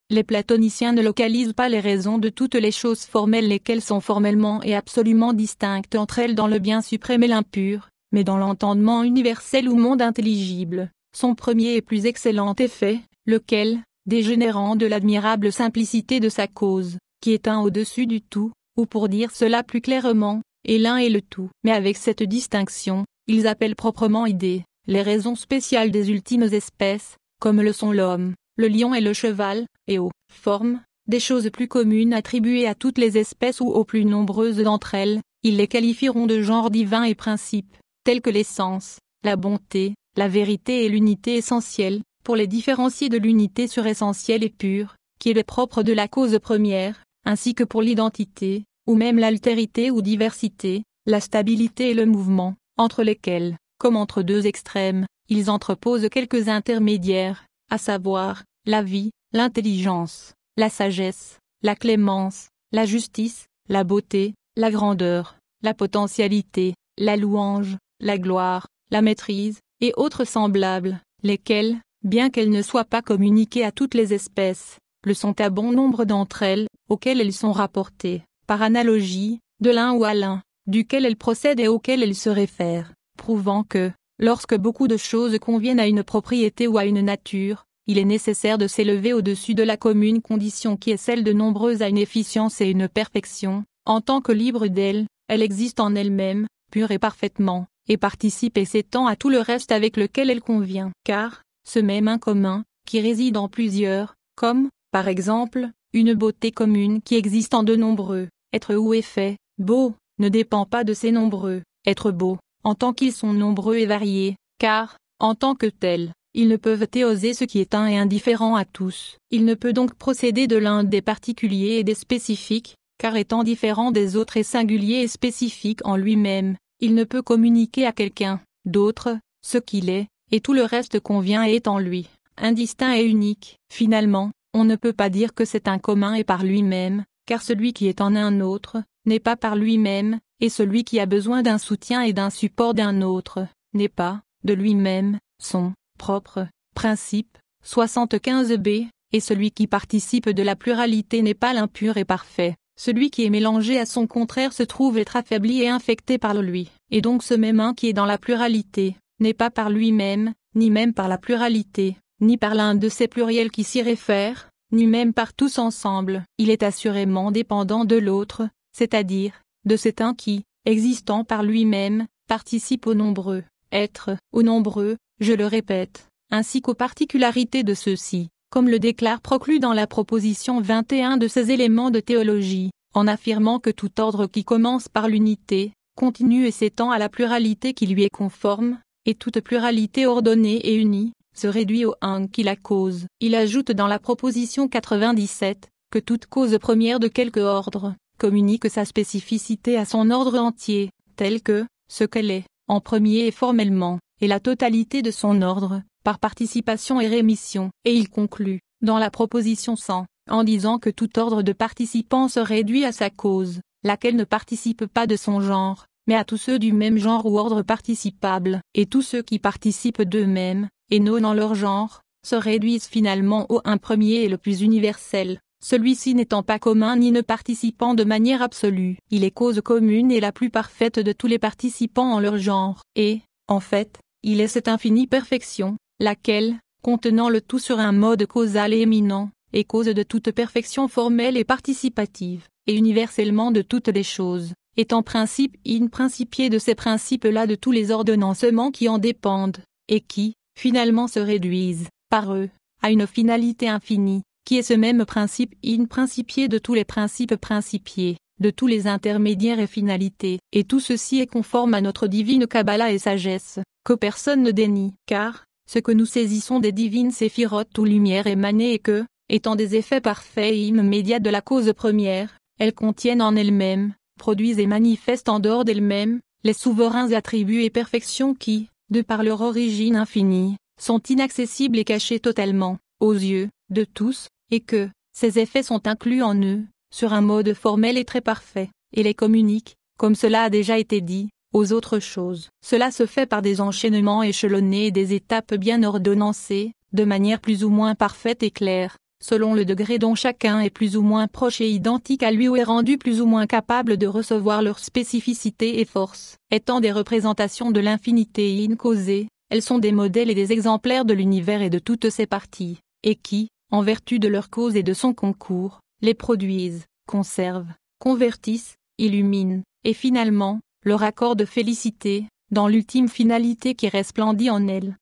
Les platoniciens ne localisent pas les raisons de toutes les choses formelles lesquelles sont formellement et absolument distinctes entre elles dans le bien suprême et l'impur, mais dans l'entendement universel ou monde intelligible, son premier et plus excellent effet, lequel, dégénérant de l'admirable simplicité de sa cause, qui est un au-dessus du tout, ou pour dire cela plus clairement, et l'un est le tout. Mais avec cette distinction, ils appellent proprement idées, les raisons spéciales des ultimes espèces, comme le sont l'homme, le lion et le cheval, et aux formes, des choses plus communes attribuées à toutes les espèces ou aux plus nombreuses d'entre elles, ils les qualifieront de genres divins et principes, tels que l'essence, la bonté, la vérité et l'unité essentielle, pour les différencier de l'unité suressentielle et pure, qui est le propre de la cause première, ainsi que pour l'identité, ou même l'altérité ou diversité, la stabilité et le mouvement, entre lesquels, comme entre deux extrêmes, ils entreposent quelques intermédiaires, à savoir, la vie, l'intelligence, la sagesse, la clémence, la justice, la beauté, la grandeur, la potentialité, la louange, la gloire, la maîtrise, et autres semblables, lesquels, bien qu'elles ne soient pas communiquées à toutes les espèces, le sont à bon nombre d'entre elles, auxquelles elles sont rapportées par analogie, de l'un ou à l'un, duquel elle procède et auquel elle se réfère, prouvant que, lorsque beaucoup de choses conviennent à une propriété ou à une nature, il est nécessaire de s'élever au-dessus de la commune condition qui est celle de nombreuses à une efficience et une perfection, en tant que libre d'elle, elle existe en elle-même, pure et parfaitement, et participe et s'étend à tout le reste avec lequel elle convient. Car, ce même incommun, qui réside en plusieurs, comme, par exemple, une beauté commune qui existe en de nombreux, être ou effet, beau, ne dépend pas de ses nombreux, être beau, en tant qu'ils sont nombreux et variés, car, en tant que tels, ils ne peuvent éoser ce qui est un et indifférent à tous. Il ne peut donc procéder de l'un des particuliers et des spécifiques, car étant différent des autres et singulier et spécifique en lui-même, il ne peut communiquer à quelqu'un, d'autre, ce qu'il est, et tout le reste convient et est en lui, indistinct et unique. Finalement, on ne peut pas dire que c'est un commun et par lui-même, car celui qui est en un autre, n'est pas par lui-même, et celui qui a besoin d'un soutien et d'un support d'un autre, n'est pas, de lui-même, son propre principe. 75b, et celui qui participe de la pluralité n'est pas l'impur et parfait. Celui qui est mélangé à son contraire se trouve être affaibli et infecté par le lui, et donc ce même un qui est dans la pluralité, n'est pas par lui-même, ni même par la pluralité, ni par l'un de ces pluriels qui s'y réfèrent, ni même par tous ensemble. Il est assurément dépendant de l'autre, c'est-à-dire, de cet un qui, existant par lui-même, participe au nombreux. Être, au nombreux, je le répète, ainsi qu'aux particularités de ceux-ci, comme le déclare Proclus dans la proposition 21 de ses éléments de théologie, en affirmant que tout ordre qui commence par l'unité, continue et s'étend à la pluralité qui lui est conforme, et toute pluralité ordonnée et unie, se réduit au 1 qui la cause. Il ajoute dans la proposition 97 que toute cause première de quelque ordre communique sa spécificité à son ordre entier, tel que ce qu'elle est, en premier et formellement, et la totalité de son ordre, par participation et rémission. Et il conclut, dans la proposition 100, en disant que tout ordre de participants se réduit à sa cause, laquelle ne participe pas de son genre, mais à tous ceux du même genre ou ordre participable, et tous ceux qui participent d'eux-mêmes, et non en leur genre, se réduisent finalement au un premier et le plus universel, celui-ci n'étant pas commun ni ne participant de manière absolue. Il est cause commune et la plus parfaite de tous les participants en leur genre, et, en fait, il est cette infinie perfection, laquelle, contenant le tout sur un mode causal et éminent, est cause de toute perfection formelle et participative, et universellement de toutes les choses est en principe in principié de ces principes-là de tous les ordonnancements qui en dépendent, et qui, finalement se réduisent, par eux, à une finalité infinie, qui est ce même principe in principié de tous les principes principiés, de tous les intermédiaires et finalités, et tout ceci est conforme à notre divine Kabbalah et sagesse, que personne ne dénie, car, ce que nous saisissons des divines séphirotes ou lumières émanées et que, étant des effets parfaits et immédiats de la cause première, elles contiennent en elles-mêmes, produisent et manifestent en dehors d'elles-mêmes, les souverains attributs et perfections qui, de par leur origine infinie, sont inaccessibles et cachés totalement, aux yeux, de tous, et que, ces effets sont inclus en eux, sur un mode formel et très parfait, et les communiquent, comme cela a déjà été dit, aux autres choses. Cela se fait par des enchaînements échelonnés et des étapes bien ordonnancées, de manière plus ou moins parfaite et claire, selon le degré dont chacun est plus ou moins proche et identique à lui ou est rendu plus ou moins capable de recevoir leur spécificité et force. Étant des représentations de l'infinité incausée, elles sont des modèles et des exemplaires de l'univers et de toutes ses parties, et qui, en vertu de leur cause et de son concours, les produisent, conservent, convertissent, illuminent, et finalement, leur accordent félicité, dans l'ultime finalité qui resplendit en elles.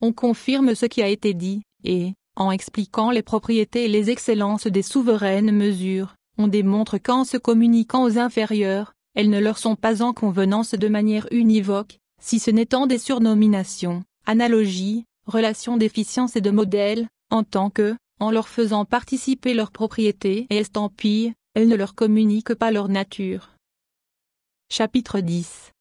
On confirme ce qui a été dit, et, en expliquant les propriétés et les excellences des souveraines mesures, on démontre qu'en se communiquant aux inférieurs, elles ne leur sont pas en convenance de manière univoque, si ce n'est en des surnominations, analogies, relations d'efficience et de modèle, en tant que, en leur faisant participer leurs propriétés et estampilles, elles ne leur communiquent pas leur nature. Chapitre 10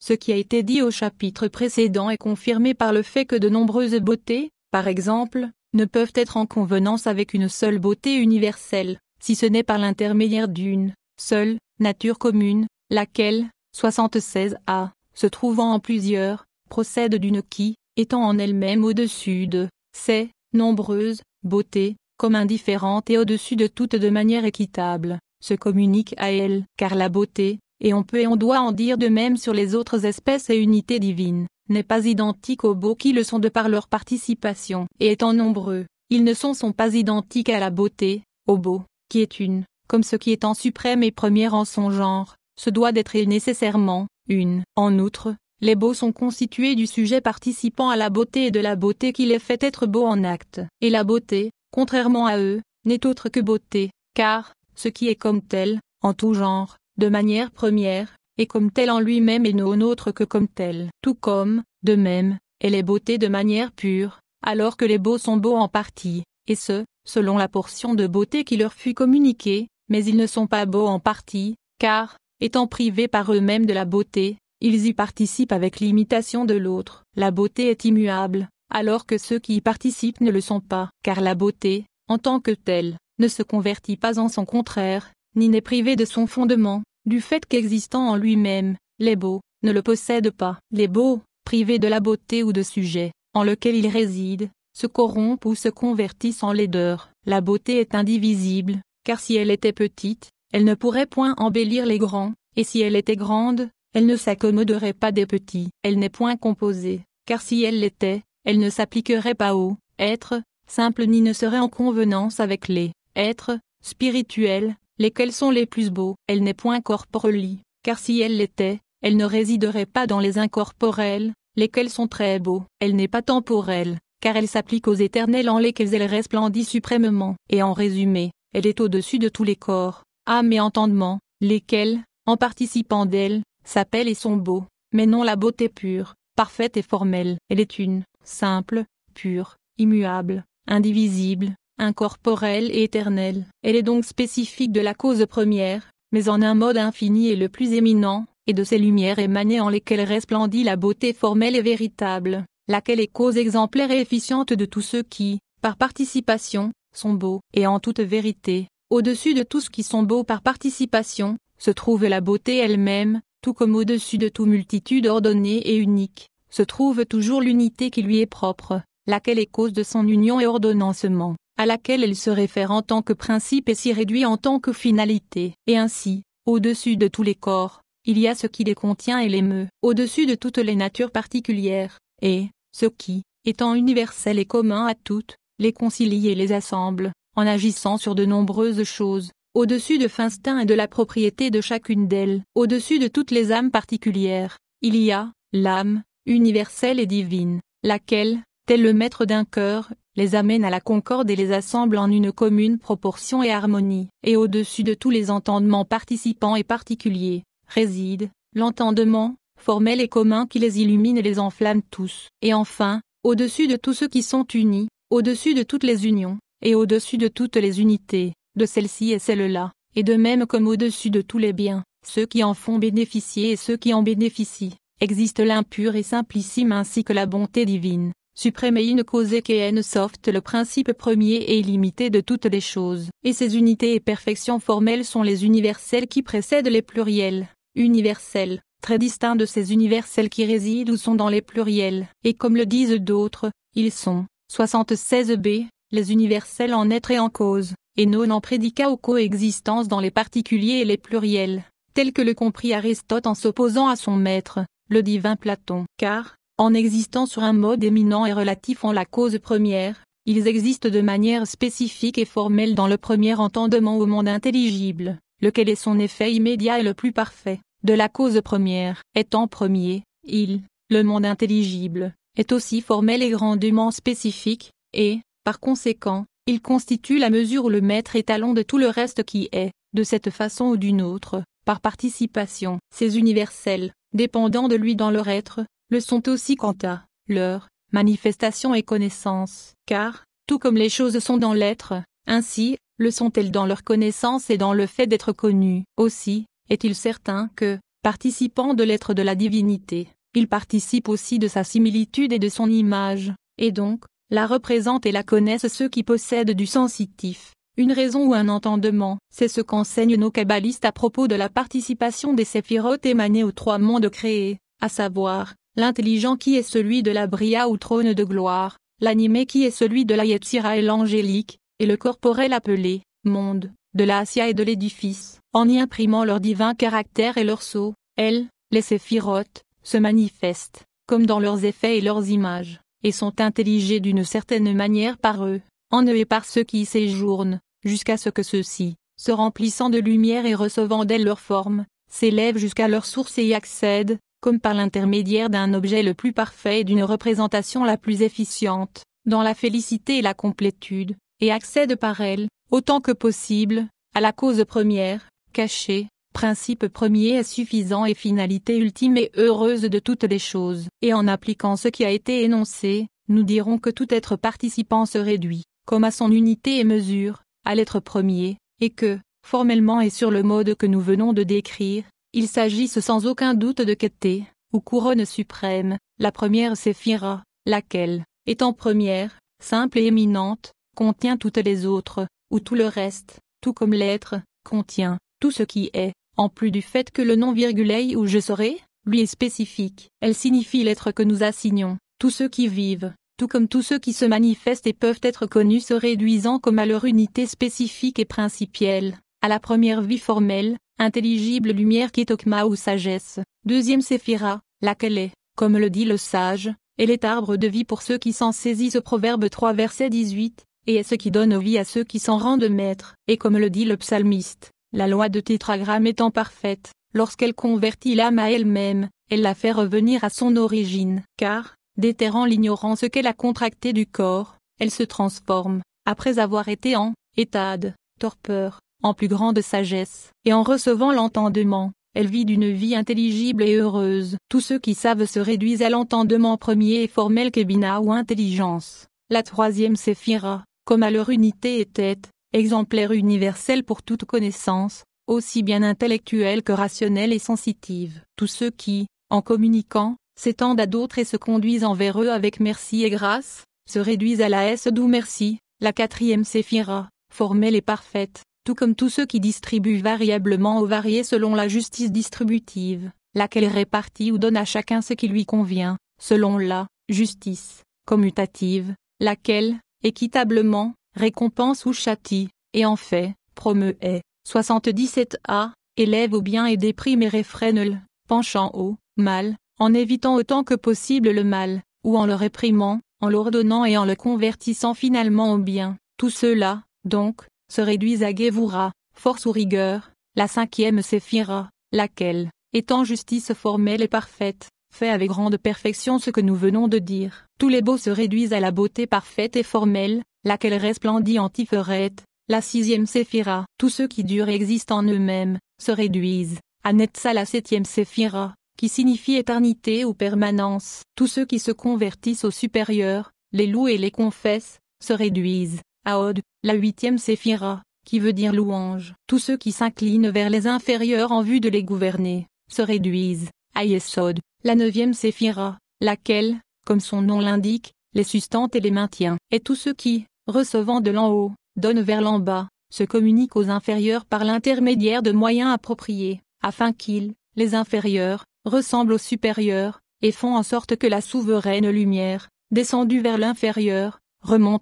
ce qui a été dit au chapitre précédent est confirmé par le fait que de nombreuses beautés, par exemple, ne peuvent être en convenance avec une seule beauté universelle, si ce n'est par l'intermédiaire d'une seule nature commune, laquelle, 76a, se trouvant en plusieurs, procède d'une qui, étant en elle-même au-dessus de ces nombreuses beautés, comme indifférente et au-dessus de toutes de manière équitable, se communique à elle, car la beauté, et on peut et on doit en dire de même sur les autres espèces et unités divines, n'est pas identique aux beaux qui le sont de par leur participation. Et étant nombreux, ils ne sont, sont pas identiques à la beauté, au beau, qui est une, comme ce qui est en suprême et première en son genre, se doit d'être et nécessairement, une. En outre, les beaux sont constitués du sujet participant à la beauté et de la beauté qui les fait être beaux en acte. Et la beauté, contrairement à eux, n'est autre que beauté, car, ce qui est comme tel, en tout genre, de manière première, et comme telle en lui-même et non autre que comme telle. Tout comme, de même, elle est beauté de manière pure, alors que les beaux sont beaux en partie, et ce, selon la portion de beauté qui leur fut communiquée, mais ils ne sont pas beaux en partie, car, étant privés par eux-mêmes de la beauté, ils y participent avec l'imitation de l'autre. La beauté est immuable, alors que ceux qui y participent ne le sont pas, car la beauté, en tant que telle, ne se convertit pas en son contraire, ni n'est privée de son fondement, du fait qu'existant en lui-même, les beaux, ne le possèdent pas. Les beaux, privés de la beauté ou de sujet, en lequel ils résident, se corrompent ou se convertissent en laideur. La beauté est indivisible, car si elle était petite, elle ne pourrait point embellir les grands, et si elle était grande, elle ne s'accommoderait pas des petits. Elle n'est point composée, car si elle l'était, elle ne s'appliquerait pas aux êtres simples ni ne serait en convenance avec les êtres spirituels, lesquels sont les plus beaux. Elle n'est point corporelle, car si elle l'était, elle ne résiderait pas dans les incorporels, lesquels sont très beaux. Elle n'est pas temporelle, car elle s'applique aux éternels en lesquels elle resplendit suprêmement. Et en résumé, elle est au-dessus de tous les corps, âmes et entendement, lesquels, en participant d'elle, s'appellent et sont beaux, mais non la beauté pure, parfaite et formelle. Elle est une, simple, pure, immuable, indivisible, incorporelle et éternelle. Elle est donc spécifique de la cause première, mais en un mode infini et le plus éminent, et de ces lumières émanées en lesquelles resplendit la beauté formelle et véritable, laquelle est cause exemplaire et efficiente de tous ceux qui, par participation, sont beaux, et en toute vérité, au-dessus de tous qui sont beaux par participation, se trouve la beauté elle-même, tout comme au-dessus de toute multitude ordonnée et unique, se trouve toujours l'unité qui lui est propre, laquelle est cause de son union et ordonnancement à laquelle elle se réfère en tant que principe et s'y réduit en tant que finalité. Et ainsi, au-dessus de tous les corps, il y a ce qui les contient et les meut, au-dessus de toutes les natures particulières, et, ce qui, étant universel et commun à toutes, les concilie et les assemble, en agissant sur de nombreuses choses, au-dessus de Finstin et de la propriété de chacune d'elles, au-dessus de toutes les âmes particulières, il y a, l'âme, universelle et divine, laquelle, tel le maître d'un cœur, les amène à la concorde et les assemble en une commune proportion et harmonie. Et au-dessus de tous les entendements participants et particuliers, réside l'entendement, formel et commun qui les illumine et les enflamme tous. Et enfin, au-dessus de tous ceux qui sont unis, au-dessus de toutes les unions, et au-dessus de toutes les unités, de celles-ci et celles-là, et de même comme au-dessus de tous les biens, ceux qui en font bénéficier et ceux qui en bénéficient, existe l'impur et simplissime ainsi que la bonté divine. Suprême et cause et soft le principe premier et illimité de toutes les choses. Et ces unités et perfections formelles sont les universels qui précèdent les pluriels. Universels, très distincts de ces universels qui résident ou sont dans les pluriels. Et comme le disent d'autres, ils sont, 76b, les universels en être et en cause, et non en prédicat aux coexistence dans les particuliers et les pluriels, tel que le comprit Aristote en s'opposant à son maître, le divin Platon. Car, en existant sur un mode éminent et relatif en la cause première, ils existent de manière spécifique et formelle dans le premier entendement au monde intelligible, lequel est son effet immédiat et le plus parfait, de la cause première. Étant premier, il, le monde intelligible, est aussi formel et grandement spécifique, et, par conséquent, il constitue la mesure ou le maître étalon de tout le reste qui est, de cette façon ou d'une autre, par participation. Ces universels, dépendant de lui dans leur être, le sont aussi quant à leur manifestation et connaissance, car, tout comme les choses sont dans l'être, ainsi, le sont-elles dans leur connaissance et dans le fait d'être connues. Aussi, est-il certain que, participant de l'être de la divinité, il participe aussi de sa similitude et de son image, et donc, la représentent et la connaissent ceux qui possèdent du sensitif, une raison ou un entendement. C'est ce qu'enseignent nos kabbalistes à propos de la participation des séphirotes émanées aux trois mondes créés, à savoir, l'intelligent qui est celui de la Bria ou trône de gloire, l'animé qui est celui de la Yetzira et l'angélique, et le corporel appelé, monde, de l'Asia et de l'édifice, en y imprimant leur divin caractère et leur sceau, elles, les séphirotes, se manifestent, comme dans leurs effets et leurs images, et sont intelligées d'une certaine manière par eux, en eux et par ceux qui y séjournent, jusqu'à ce que ceux-ci, se remplissant de lumière et recevant d'elles leur forme, s'élèvent jusqu'à leur source et y accèdent, comme par l'intermédiaire d'un objet le plus parfait et d'une représentation la plus efficiente, dans la félicité et la complétude, et accède par elle, autant que possible, à la cause première, cachée, principe premier et suffisant et finalité ultime et heureuse de toutes les choses. Et en appliquant ce qui a été énoncé, nous dirons que tout être participant se réduit, comme à son unité et mesure, à l'être premier, et que, formellement et sur le mode que nous venons de décrire, il s'agisse sans aucun doute de Keté, ou couronne suprême, la première séphira, laquelle, étant première, simple et éminente, contient toutes les autres, ou tout le reste, tout comme l'être, contient, tout ce qui est, en plus du fait que le nom virgulei ou je serai, lui est spécifique. Elle signifie l'être que nous assignons, tous ceux qui vivent, tout comme tous ceux qui se manifestent et peuvent être connus se réduisant comme à leur unité spécifique et principielle, à la première vie formelle, intelligible lumière qui okma ou sagesse, deuxième séphira, laquelle est, comme le dit le sage, elle est arbre de vie pour ceux qui s'en saisissent. Proverbe 3 verset 18, et est ce qui donne vie à ceux qui s'en rendent maître. Et comme le dit le psalmiste, la loi de tétragramme étant parfaite, lorsqu'elle convertit l'âme à elle-même, elle la fait revenir à son origine, car, déterrant l'ignorance qu'elle a contractée du corps, elle se transforme, après avoir été en état de torpeur, en plus grande sagesse, et en recevant l'entendement, elle vit d'une vie intelligible et heureuse. Tous ceux qui savent se réduisent à l'entendement premier et formel kebina ou intelligence. La troisième séphira, comme à leur unité et tête, exemplaire universel pour toute connaissance, aussi bien intellectuelle que rationnelle et sensitive. Tous ceux qui, en communiquant, s'étendent à d'autres et se conduisent envers eux avec merci et grâce, se réduisent à la S d'où merci, la quatrième séphira, formelle et parfaite, tout comme tous ceux qui distribuent variablement ou variés selon la justice distributive, laquelle répartit ou donne à chacun ce qui lui convient, selon la justice commutative, laquelle, équitablement, récompense ou châtie, et en fait, promeut et, 77a, élève au bien et déprime et réfrène le penchant au mal, en évitant autant que possible le mal, ou en le réprimant, en l'ordonnant et en le convertissant finalement au bien. Tout cela, donc, se réduisent à gevura, force ou rigueur, la cinquième séphira, laquelle, étant justice formelle et parfaite, fait avec grande perfection ce que nous venons de dire. Tous les beaux se réduisent à la beauté parfaite et formelle, laquelle resplendit en Tiferet, la sixième séphira. Tous ceux qui durent existent en eux-mêmes, se réduisent, à netsa, la septième séphira, qui signifie éternité ou permanence. Tous ceux qui se convertissent au supérieur, les louent et les confessent, se réduisent, Aod, la huitième séphira, qui veut dire louange. Tous ceux qui s'inclinent vers les inférieurs en vue de les gouverner, se réduisent à Yesod, la neuvième séphira, laquelle, comme son nom l'indique, les sustente et les maintient. Et tous ceux qui, recevant de l'en haut, donnent vers l'en bas, se communiquent aux inférieurs par l'intermédiaire de moyens appropriés, afin qu'ils, les inférieurs, ressemblent aux supérieurs, et font en sorte que la souveraine lumière, descendue vers l'inférieur,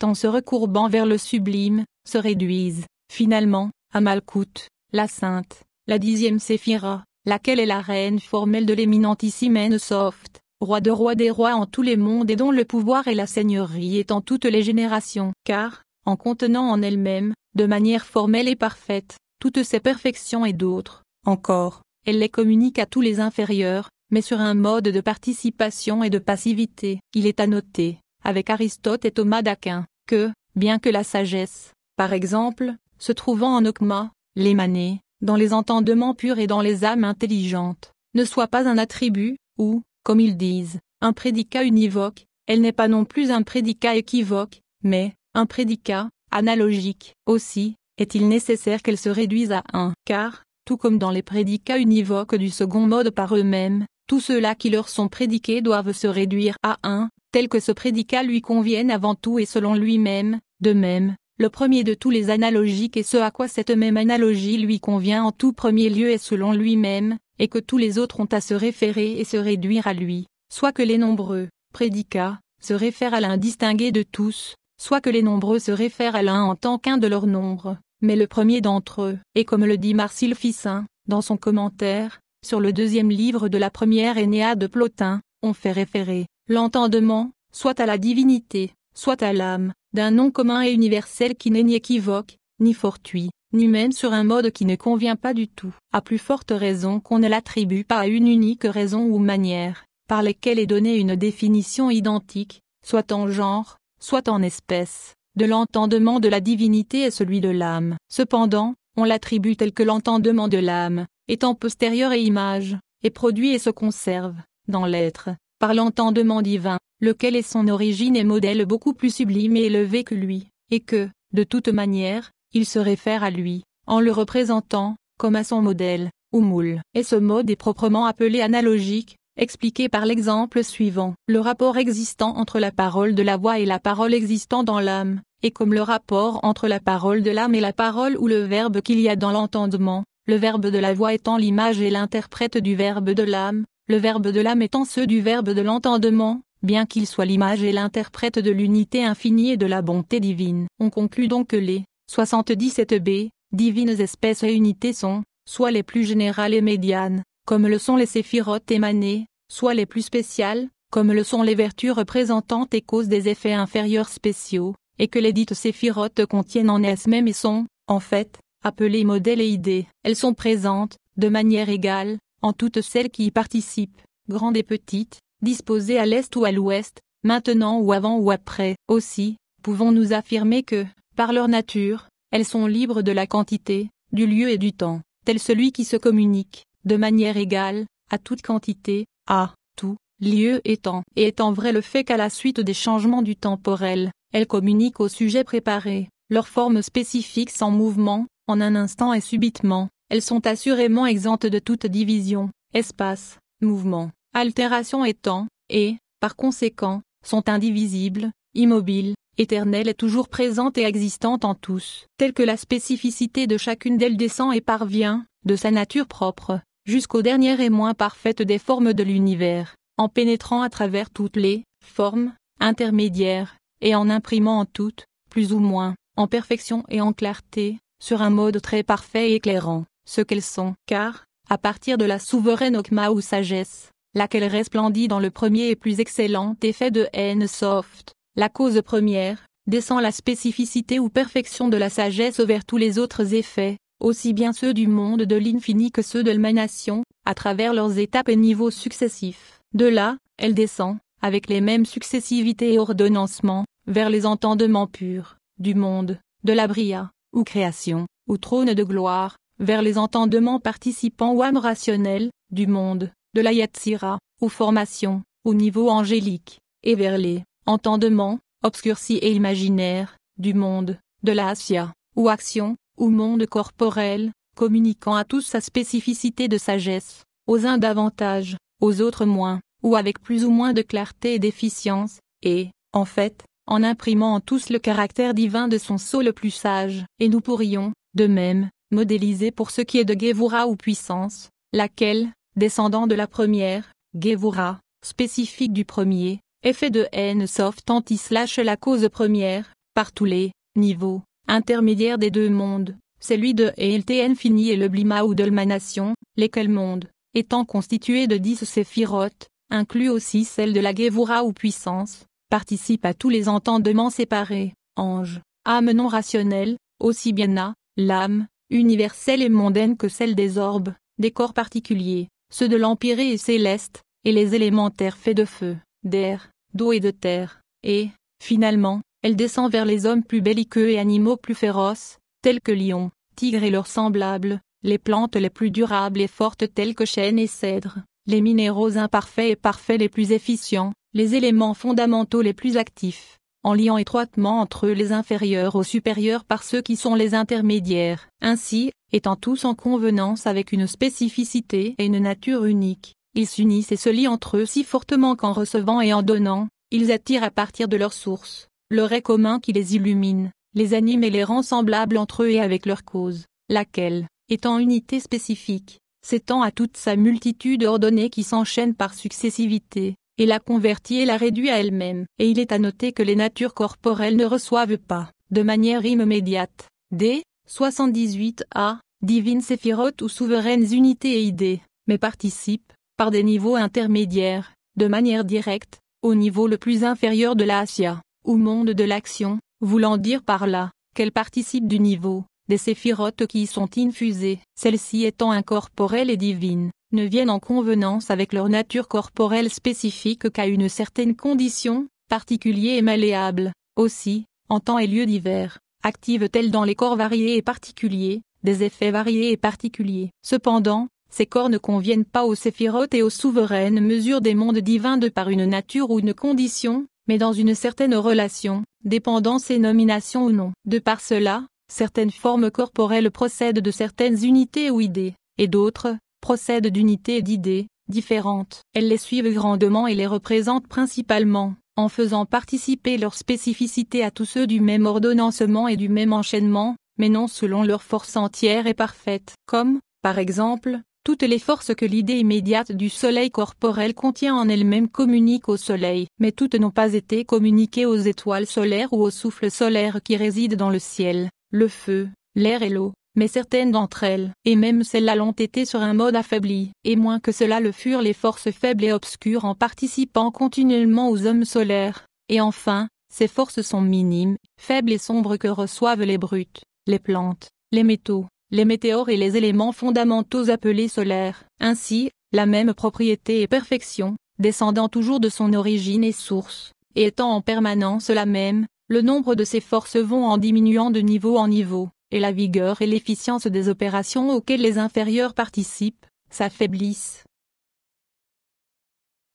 en se recourbant vers le sublime, se réduisent, finalement, à Malkout, la sainte, la dixième séphira, laquelle est la reine formelle de l'éminentissime Soft, roi de rois des rois en tous les mondes et dont le pouvoir et la seigneurie est en toutes les générations, car, en contenant en elle-même, de manière formelle et parfaite, toutes ses perfections et d'autres, encore, elle les communique à tous les inférieurs, mais sur un mode de participation et de passivité. Il est à noter avec Aristote et Thomas d'Aquin, que, bien que la sagesse, par exemple, se trouvant en Okma, l'émané, dans les entendements purs et dans les âmes intelligentes, ne soit pas un attribut, ou, comme ils disent, un prédicat univoque, elle n'est pas non plus un prédicat équivoque, mais, un prédicat, analogique. Aussi, est-il nécessaire qu'elle se réduise à un, car, tout comme dans les prédicats univoques du second mode par eux-mêmes, tous ceux-là qui leur sont prédiqués doivent se réduire à un, Tel que ce prédicat lui convienne avant tout et selon lui-même, de même, le premier de tous les analogiques et ce à quoi cette même analogie lui convient en tout premier lieu et selon lui-même, et que tous les autres ont à se référer et se réduire à lui, soit que les nombreux, prédicats, se réfèrent à l'un distingué de tous, soit que les nombreux se réfèrent à l'un en tant qu'un de leur nombre, mais le premier d'entre eux, et comme le dit Marcille Ficin, dans son commentaire, sur le deuxième livre de la première Énéa de Plotin, on fait référer, l'entendement, soit à la divinité, soit à l'âme, d'un nom commun et universel qui n'est ni équivoque, ni fortuit, ni même sur un mode qui ne convient pas du tout, à plus forte raison qu'on ne l'attribue pas à une unique raison ou manière, par lesquelles est donnée une définition identique, soit en genre, soit en espèce, de l'entendement de la divinité et celui de l'âme. Cependant, on l'attribue tel que l'entendement de l'âme, étant postérieur et image, est produit et se conserve, dans l'être, par l'entendement divin, lequel est son origine et modèle beaucoup plus sublime et élevé que lui, et que, de toute manière, il se réfère à lui, en le représentant, comme à son modèle, ou moule. Et ce mode est proprement appelé analogique, expliqué par l'exemple suivant. Le rapport existant entre la parole de la voix et la parole existant dans l'âme, est comme le rapport entre la parole de l'âme et la parole ou le verbe qu'il y a dans l'entendement, le verbe de la voix étant l'image et l'interprète du verbe de l'âme, le verbe de l'âme étant ceux du verbe de l'entendement, bien qu'il soit l'image et l'interprète de l'unité infinie et de la bonté divine. On conclut donc que les 77b, divines espèces et unités sont, soit les plus générales et médianes, comme le sont les séphirotes émanées, soit les plus spéciales, comme le sont les vertus représentantes et causes des effets inférieurs spéciaux, et que les dites séphirotes contiennent en elles-mêmes et sont, en fait, appelées modèles et idées. Elles sont présentes, de manière égale, en toutes celles qui y participent, grandes et petites, disposées à l'est ou à l'ouest, maintenant ou avant ou après. Aussi, pouvons-nous affirmer que, par leur nature, elles sont libres de la quantité, du lieu et du temps, tel celui qui se communique, de manière égale, à toute quantité, à tout lieu et temps. Et étant vrai le fait qu'à la suite des changements du temporel, elles communiquent au sujet préparé, leur forme spécifique sans mouvement, en un instant et subitement, elles sont assurément exemptes de toute division, espace, mouvement, altération et temps, et, par conséquent, sont indivisibles, immobiles, éternelles et toujours présentes et existantes en tous, telles que la spécificité de chacune d'elles descend et parvient, de sa nature propre, jusqu'aux dernières et moins parfaites des formes de l'univers, en pénétrant à travers toutes les formes intermédiaires, et en imprimant en toutes, plus ou moins, en perfection et en clarté, sur un mode très parfait et éclairant ce qu'elles sont, car, à partir de la souveraine okma ou sagesse, laquelle resplendit dans le premier et plus excellent effet de haine soft, la cause première, descend la spécificité ou perfection de la sagesse vers tous les autres effets, aussi bien ceux du monde de l'infini que ceux de l'émanation, à travers leurs étapes et niveaux successifs. De là, elle descend, avec les mêmes successivités et ordonnancements, vers les entendements purs, du monde, de la bria, ou création, ou trône de gloire, vers les entendements participants ou âmes rationnelles, du monde, de la Yatsira, ou formation, au niveau angélique, et vers les entendements, obscurcis et imaginaires, du monde, de la Asya, ou action, ou monde corporel, communiquant à tous sa spécificité de sagesse, aux uns davantage, aux autres moins, ou avec plus ou moins de clarté et d'efficience, et, en fait, en imprimant en tous le caractère divin de son sceau le plus sage, et nous pourrions, de même, modélisée pour ce qui est de Gevura ou puissance, laquelle, descendant de la première, Gevura, spécifique du premier, effet de haine sauf anti-slash la cause première, par tous les niveaux, intermédiaires des deux mondes, celui de ELTN fini et le Blima ou d'olmanation, lesquels mondes, étant constitués de dix séphirotes, inclut aussi celle de la Gevura ou puissance, participe à tous les entendements séparés, anges, âmes non rationnelles, aussi bien à l'âme, universelle et mondaine que celle des orbes, des corps particuliers, ceux de l'empyrée et céleste, et les élémentaires faits de feu, d'air, d'eau et de terre, et, finalement, elle descend vers les hommes plus belliqueux et animaux plus féroces, tels que lions, tigres et leurs semblables, les plantes les plus durables et fortes telles que chênes et cèdres, les minéraux imparfaits et parfaits les plus efficients, les éléments fondamentaux les plus actifs, en liant étroitement entre eux les inférieurs aux supérieurs par ceux qui sont les intermédiaires. Ainsi, étant tous en convenance avec une spécificité et une nature unique, ils s'unissent et se lient entre eux si fortement qu'en recevant et en donnant, ils attirent à partir de leur source, leur est commun qui les illumine, les anime et les rend semblables entre eux et avec leur cause, laquelle, étant unité spécifique, s'étend à toute sa multitude ordonnée qui s'enchaîne par successivité, et la convertit et la réduit à elle-même. Et il est à noter que les natures corporelles ne reçoivent pas, de manière immédiate, des 78a, divines séphirotes ou souveraines unités et idées, mais participent, par des niveaux intermédiaires, de manière directe, au niveau le plus inférieur de l'Asia, ou monde de l'action, voulant dire par là, qu'elles participent du niveau, des séphirotes qui y sont infusées, celles ci étant incorporelles et divines ne viennent en convenance avec leur nature corporelle spécifique qu'à une certaine condition, particulier et malléable, aussi, en temps et lieu divers, active t dans les corps variés et particuliers, des effets variés et particuliers. Cependant, ces corps ne conviennent pas aux séphirotes et aux souveraines mesures des mondes divins de par une nature ou une condition, mais dans une certaine relation, dépendance et nomination ou non. De par cela, certaines formes corporelles procèdent de certaines unités ou idées, et d'autres, procèdent d'unités et d'idées différentes. Elles les suivent grandement et les représentent principalement, en faisant participer leur spécificité à tous ceux du même ordonnancement et du même enchaînement, mais non selon leur force entière et parfaite, comme, par exemple, toutes les forces que l'idée immédiate du soleil corporel contient en elle-même communiquent au soleil, mais toutes n'ont pas été communiquées aux étoiles solaires ou aux souffles solaires qui résident dans le ciel, le feu, l'air et l'eau mais certaines d'entre elles, et même celles-là l'ont été sur un mode affaibli, et moins que cela le furent les forces faibles et obscures en participant continuellement aux hommes solaires, et enfin, ces forces sont minimes, faibles et sombres que reçoivent les brutes, les plantes, les métaux, les météores et les éléments fondamentaux appelés solaires. Ainsi, la même propriété et perfection, descendant toujours de son origine et source, et étant en permanence la même, le nombre de ces forces vont en diminuant de niveau en niveau, et la vigueur et l'efficience des opérations auxquelles les inférieurs participent, s'affaiblissent.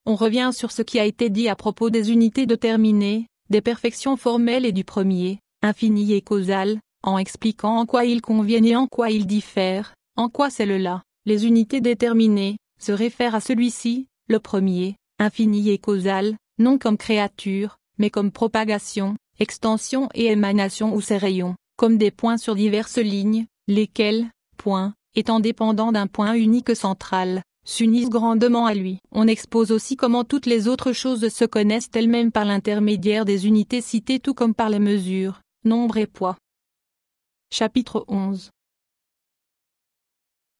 On revient sur ce qui a été dit à propos des unités déterminées, des perfections formelles et du premier, infini et causal, en expliquant en quoi ils conviennent et en quoi ils diffèrent, en quoi celle là les unités déterminées, se réfèrent à celui-ci, le premier, infini et causal, non comme créature, mais comme propagation, extension et émanation ou ses rayons, comme des points sur diverses lignes, lesquels, point, étant dépendants d'un point unique central, s'unissent grandement à lui. On expose aussi comment toutes les autres choses se connaissent elles-mêmes par l'intermédiaire des unités citées tout comme par les mesures, nombre et poids. Chapitre 11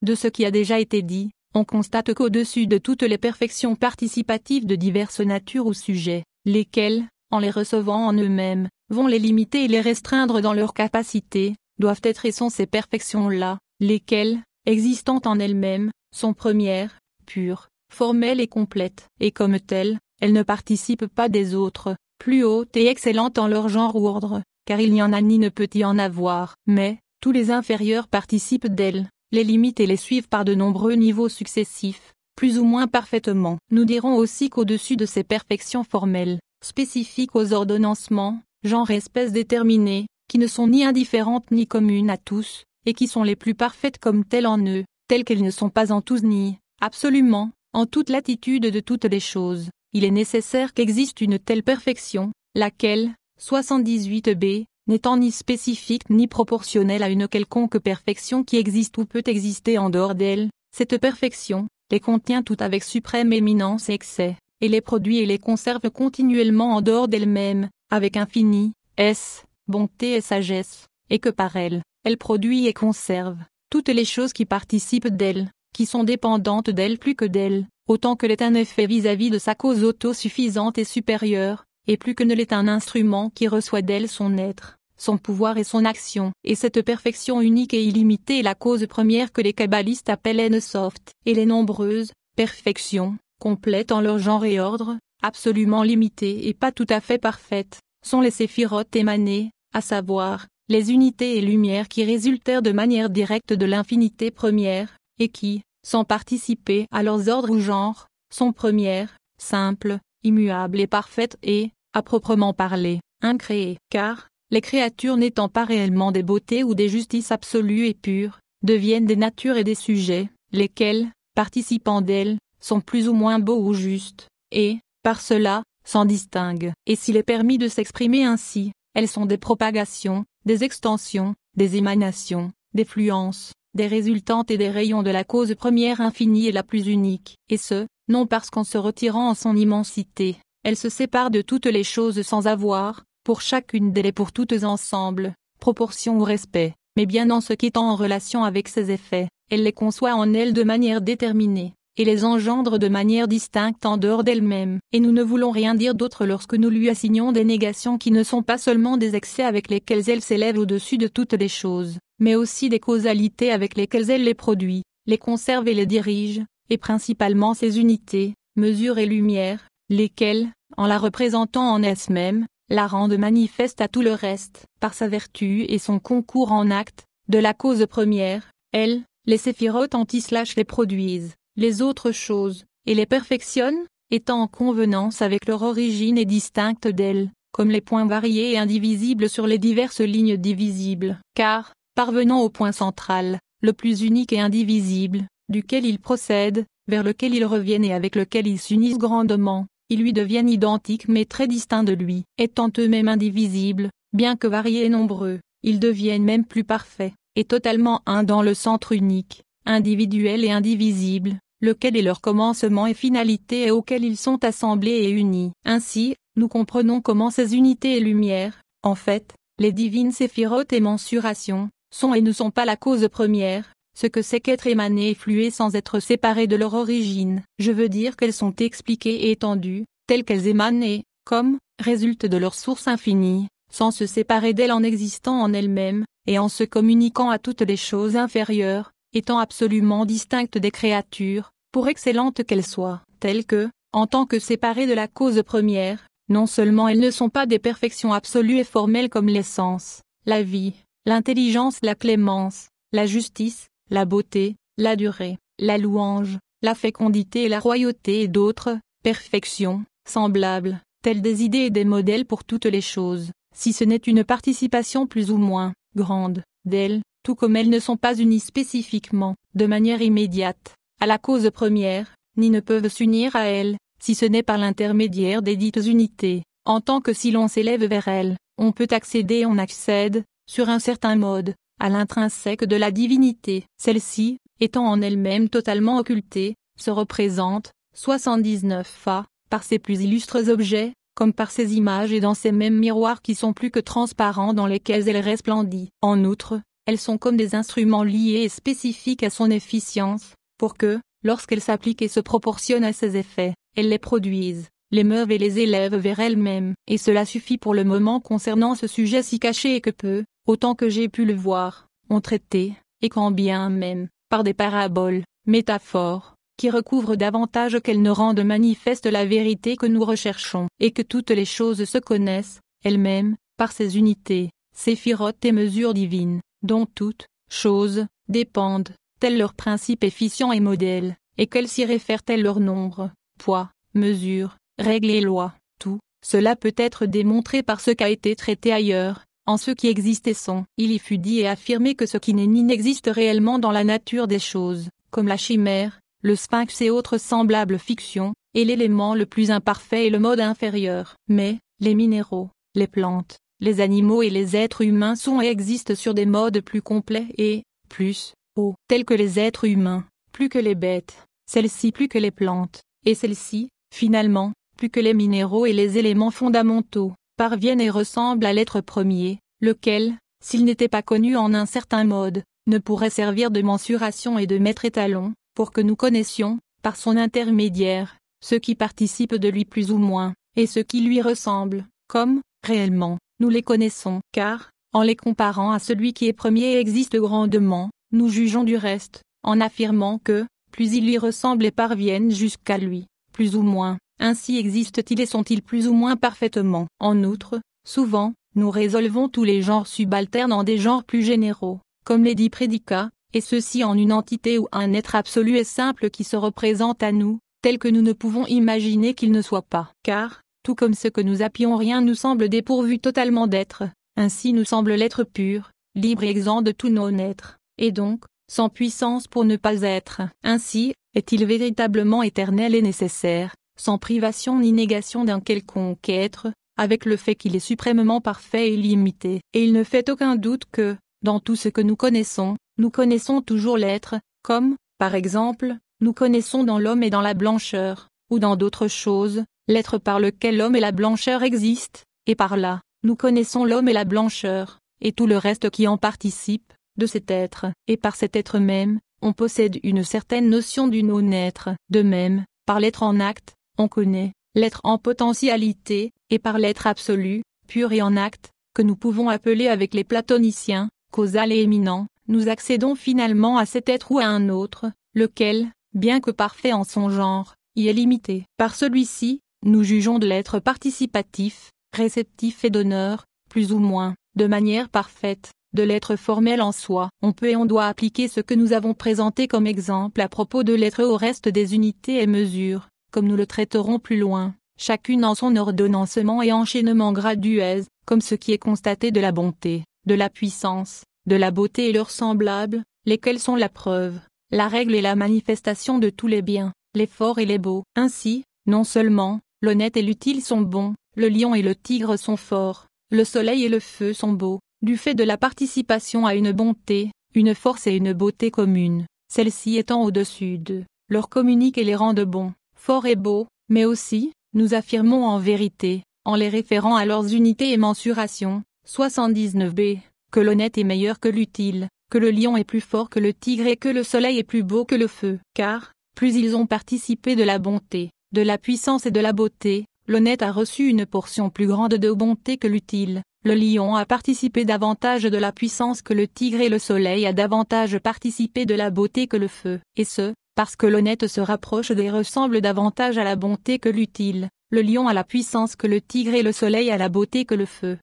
De ce qui a déjà été dit, on constate qu'au-dessus de toutes les perfections participatives de diverses natures ou sujets, lesquelles, en les recevant en eux-mêmes, vont les limiter et les restreindre dans leurs capacités, doivent être et sont ces perfections-là, lesquelles, existant en elles-mêmes, sont premières, pures, formelles et complètes, et comme telles, elles ne participent pas des autres, plus hautes et excellentes en leur genre ou ordre, car il n'y en a ni ne peut y en avoir, mais, tous les inférieurs participent d'elles, les limitent et les suivent par de nombreux niveaux successifs, plus ou moins parfaitement. Nous dirons aussi qu'au-dessus de ces perfections formelles, spécifiques aux ordonnancements, genre espèce déterminée, qui ne sont ni indifférentes ni communes à tous, et qui sont les plus parfaites comme telles en eux, telles qu'elles ne sont pas en tous ni, absolument, en toute latitude de toutes les choses, il est nécessaire qu'existe une telle perfection, laquelle, 78b, n'étant ni spécifique ni proportionnelle à une quelconque perfection qui existe ou peut exister en dehors d'elle, cette perfection, les contient toutes avec suprême éminence et excès, et les produit et les conserve continuellement en dehors d'elle-même, avec infini, S, bonté et sagesse, et que par elle, elle produit et conserve toutes les choses qui participent d'elle, qui sont dépendantes d'elle plus que d'elle, autant que l'est un effet vis-à-vis de sa cause autosuffisante et supérieure, et plus que ne l'est un instrument qui reçoit d'elle son être, son pouvoir et son action, et cette perfection unique et illimitée est la cause première que les kabbalistes appellent N-soft, et les nombreuses, perfections, complètes en leur genre et ordre, absolument limitées et pas tout à fait parfaites, sont les séphirotes émanées, à savoir, les unités et lumières qui résultèrent de manière directe de l'infinité première, et qui, sans participer à leurs ordres ou genres, sont premières, simples, immuables et parfaites et, à proprement parler, incréées, car, les créatures n'étant pas réellement des beautés ou des justices absolues et pures, deviennent des natures et des sujets, lesquels, participant d'elles, sont plus ou moins beaux ou justes, et, par cela, s'en distingue, et s'il est permis de s'exprimer ainsi, elles sont des propagations, des extensions, des émanations, des fluences, des résultantes et des rayons de la cause première infinie et la plus unique, et ce, non parce qu'en se retirant en son immensité, elle se sépare de toutes les choses sans avoir, pour chacune d'elles et pour toutes ensemble, proportion ou respect, mais bien en se quittant en relation avec ses effets, elle les conçoit en elle de manière déterminée et les engendre de manière distincte en dehors d'elle-même. Et nous ne voulons rien dire d'autre lorsque nous lui assignons des négations qui ne sont pas seulement des excès avec lesquels elle s'élève au-dessus de toutes les choses, mais aussi des causalités avec lesquelles elle les produit, les conserve et les dirige, et principalement ses unités, mesures et lumières, lesquelles, en la représentant en elle-même, la rendent manifeste à tout le reste, par sa vertu et son concours en acte, de la cause première, elle, les séphirotes anti-slash les produisent les autres choses, et les perfectionnent, étant en convenance avec leur origine et distinctes d'elles, comme les points variés et indivisibles sur les diverses lignes divisibles. Car, parvenant au point central, le plus unique et indivisible, duquel ils procèdent, vers lequel ils reviennent et avec lequel ils s'unissent grandement, ils lui deviennent identiques mais très distincts de lui, étant eux-mêmes indivisibles, bien que variés et nombreux, ils deviennent même plus parfaits, et totalement un dans le centre unique, individuel et indivisible, lequel est leur commencement et finalité et auquel ils sont assemblés et unis. Ainsi, nous comprenons comment ces unités et lumières, en fait, les divines séphirotes et mensurations, sont et ne sont pas la cause première, ce que c'est qu'être émané et flué sans être séparé de leur origine. Je veux dire qu'elles sont expliquées et étendues, telles qu'elles émanent et, comme, résultent de leur source infinie, sans se séparer d'elle en existant en elles-mêmes, et en se communiquant à toutes les choses inférieures, étant absolument distinctes des créatures, pour excellentes qu'elles soient, telles que, en tant que séparées de la cause première, non seulement elles ne sont pas des perfections absolues et formelles comme l'essence, la vie, l'intelligence, la clémence, la justice, la beauté, la durée, la louange, la fécondité et la royauté et d'autres, perfections, semblables, telles des idées et des modèles pour toutes les choses, si ce n'est une participation plus ou moins grande d'elles, tout comme elles ne sont pas unies spécifiquement, de manière immédiate, à la cause première, ni ne peuvent s'unir à elle, si ce n'est par l'intermédiaire des dites unités, en tant que si l'on s'élève vers elle, on peut accéder on accède, sur un certain mode, à l'intrinsèque de la divinité. Celle-ci, étant en elle-même totalement occultée, se représente, 79 fa, par ses plus illustres objets, comme par ses images et dans ses mêmes miroirs qui sont plus que transparents dans lesquels elle resplendit. En outre, elles sont comme des instruments liés et spécifiques à son efficience, pour que, lorsqu'elles s'appliquent et se proportionnent à ses effets, elles les produisent, les meuvent et les élèvent vers elles-mêmes. Et cela suffit pour le moment concernant ce sujet si caché et que peu, autant que j'ai pu le voir, ont traité, et quand bien même, par des paraboles, métaphores, qui recouvrent davantage qu'elles ne rendent manifeste la vérité que nous recherchons, et que toutes les choses se connaissent, elles-mêmes, par ses unités, ses firotes et mesures divines, dont toutes choses dépendent, tels leurs principe efficient et modèle et qu'elles s'y réfèrent tels leur nombre, poids, mesure, règles et lois. Tout cela peut être démontré par ce qu'a été traité ailleurs, en ce qui existait et sont. Il y fut dit et affirmé que ce qui n'est ni n'existe réellement dans la nature des choses, comme la chimère, le sphinx et autres semblables fictions, et l'élément le plus imparfait et le mode inférieur. Mais, les minéraux, les plantes, les animaux et les êtres humains sont et existent sur des modes plus complets et, plus, hauts, tels que les êtres humains, plus que les bêtes, celles-ci plus que les plantes, et celles-ci, finalement, plus que les minéraux et les éléments fondamentaux, parviennent et ressemblent à l'être premier, lequel, s'il n'était pas connu en un certain mode, ne pourrait servir de mensuration et de maître étalon, pour que nous connaissions, par son intermédiaire, ce qui participe de lui plus ou moins, et ce qui lui ressemble, comme, réellement, nous les connaissons, car, en les comparant à celui qui est premier et existe grandement, nous jugeons du reste, en affirmant que, plus ils lui ressemblent et parviennent jusqu'à lui, plus ou moins, ainsi existent-ils et sont-ils plus ou moins parfaitement. En outre, souvent, nous résolvons tous les genres subalternes en des genres plus généraux, comme les dix prédicats, et ceci en une entité ou un être absolu et simple qui se représente à nous, tel que nous ne pouvons imaginer qu'il ne soit pas. Car, tout comme ce que nous appions rien nous semble dépourvu totalement d'être, ainsi nous semble l'être pur, libre et exempt de tout non-être, et donc, sans puissance pour ne pas être. Ainsi, est-il véritablement éternel et nécessaire, sans privation ni négation d'un quelconque être, avec le fait qu'il est suprêmement parfait et illimité. Et il ne fait aucun doute que, dans tout ce que nous connaissons, nous connaissons toujours l'être, comme, par exemple, nous connaissons dans l'homme et dans la blancheur, ou dans d'autres choses, l'être par lequel l'homme et la blancheur existent, et par là, nous connaissons l'homme et la blancheur, et tout le reste qui en participe, de cet être, et par cet être même, on possède une certaine notion du non-être. De même, par l'être en acte, on connaît l'être en potentialité, et par l'être absolu, pur et en acte, que nous pouvons appeler avec les platoniciens, causal et éminent, nous accédons finalement à cet être ou à un autre, lequel, bien que parfait en son genre, y est limité. Par celui-ci, nous jugeons de l'être participatif, réceptif et d'honneur, plus ou moins, de manière parfaite, de l'être formel en soi. On peut et on doit appliquer ce que nous avons présenté comme exemple à propos de l'être au reste des unités et mesures, comme nous le traiterons plus loin, chacune en son ordonnancement et enchaînement graduel, comme ce qui est constaté de la bonté, de la puissance, de la beauté et leurs semblables, lesquels sont la preuve, la règle et la manifestation de tous les biens, les forts et les beaux. Ainsi, non seulement, L'honnête et l'utile sont bons, le lion et le tigre sont forts, le soleil et le feu sont beaux, du fait de la participation à une bonté, une force et une beauté commune, celle-ci étant au-dessus d'eux, leur communique et les rendent bons, forts et beaux, mais aussi, nous affirmons en vérité, en les référant à leurs unités et mensurations, 79b, que l'honnête est meilleur que l'utile, que le lion est plus fort que le tigre et que le soleil est plus beau que le feu, car, plus ils ont participé de la bonté, de la puissance et de la beauté, l'honnête a reçu une portion plus grande de bonté que l'utile, le lion a participé davantage de la puissance que le tigre et le soleil a davantage participé de la beauté que le feu, et ce, parce que l'honnête se rapproche des ressemble davantage à la bonté que l'utile, le lion a la puissance que le tigre et le soleil a la beauté que le feu.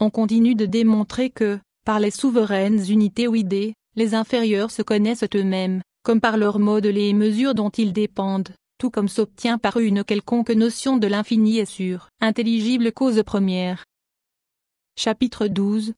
On continue de démontrer que, par les souveraines unités ou idées, les inférieurs se connaissent eux-mêmes, comme par leurs modes les mesures dont ils dépendent, tout comme s'obtient par une quelconque notion de l'infini et sûre, intelligible cause première. Chapitre 12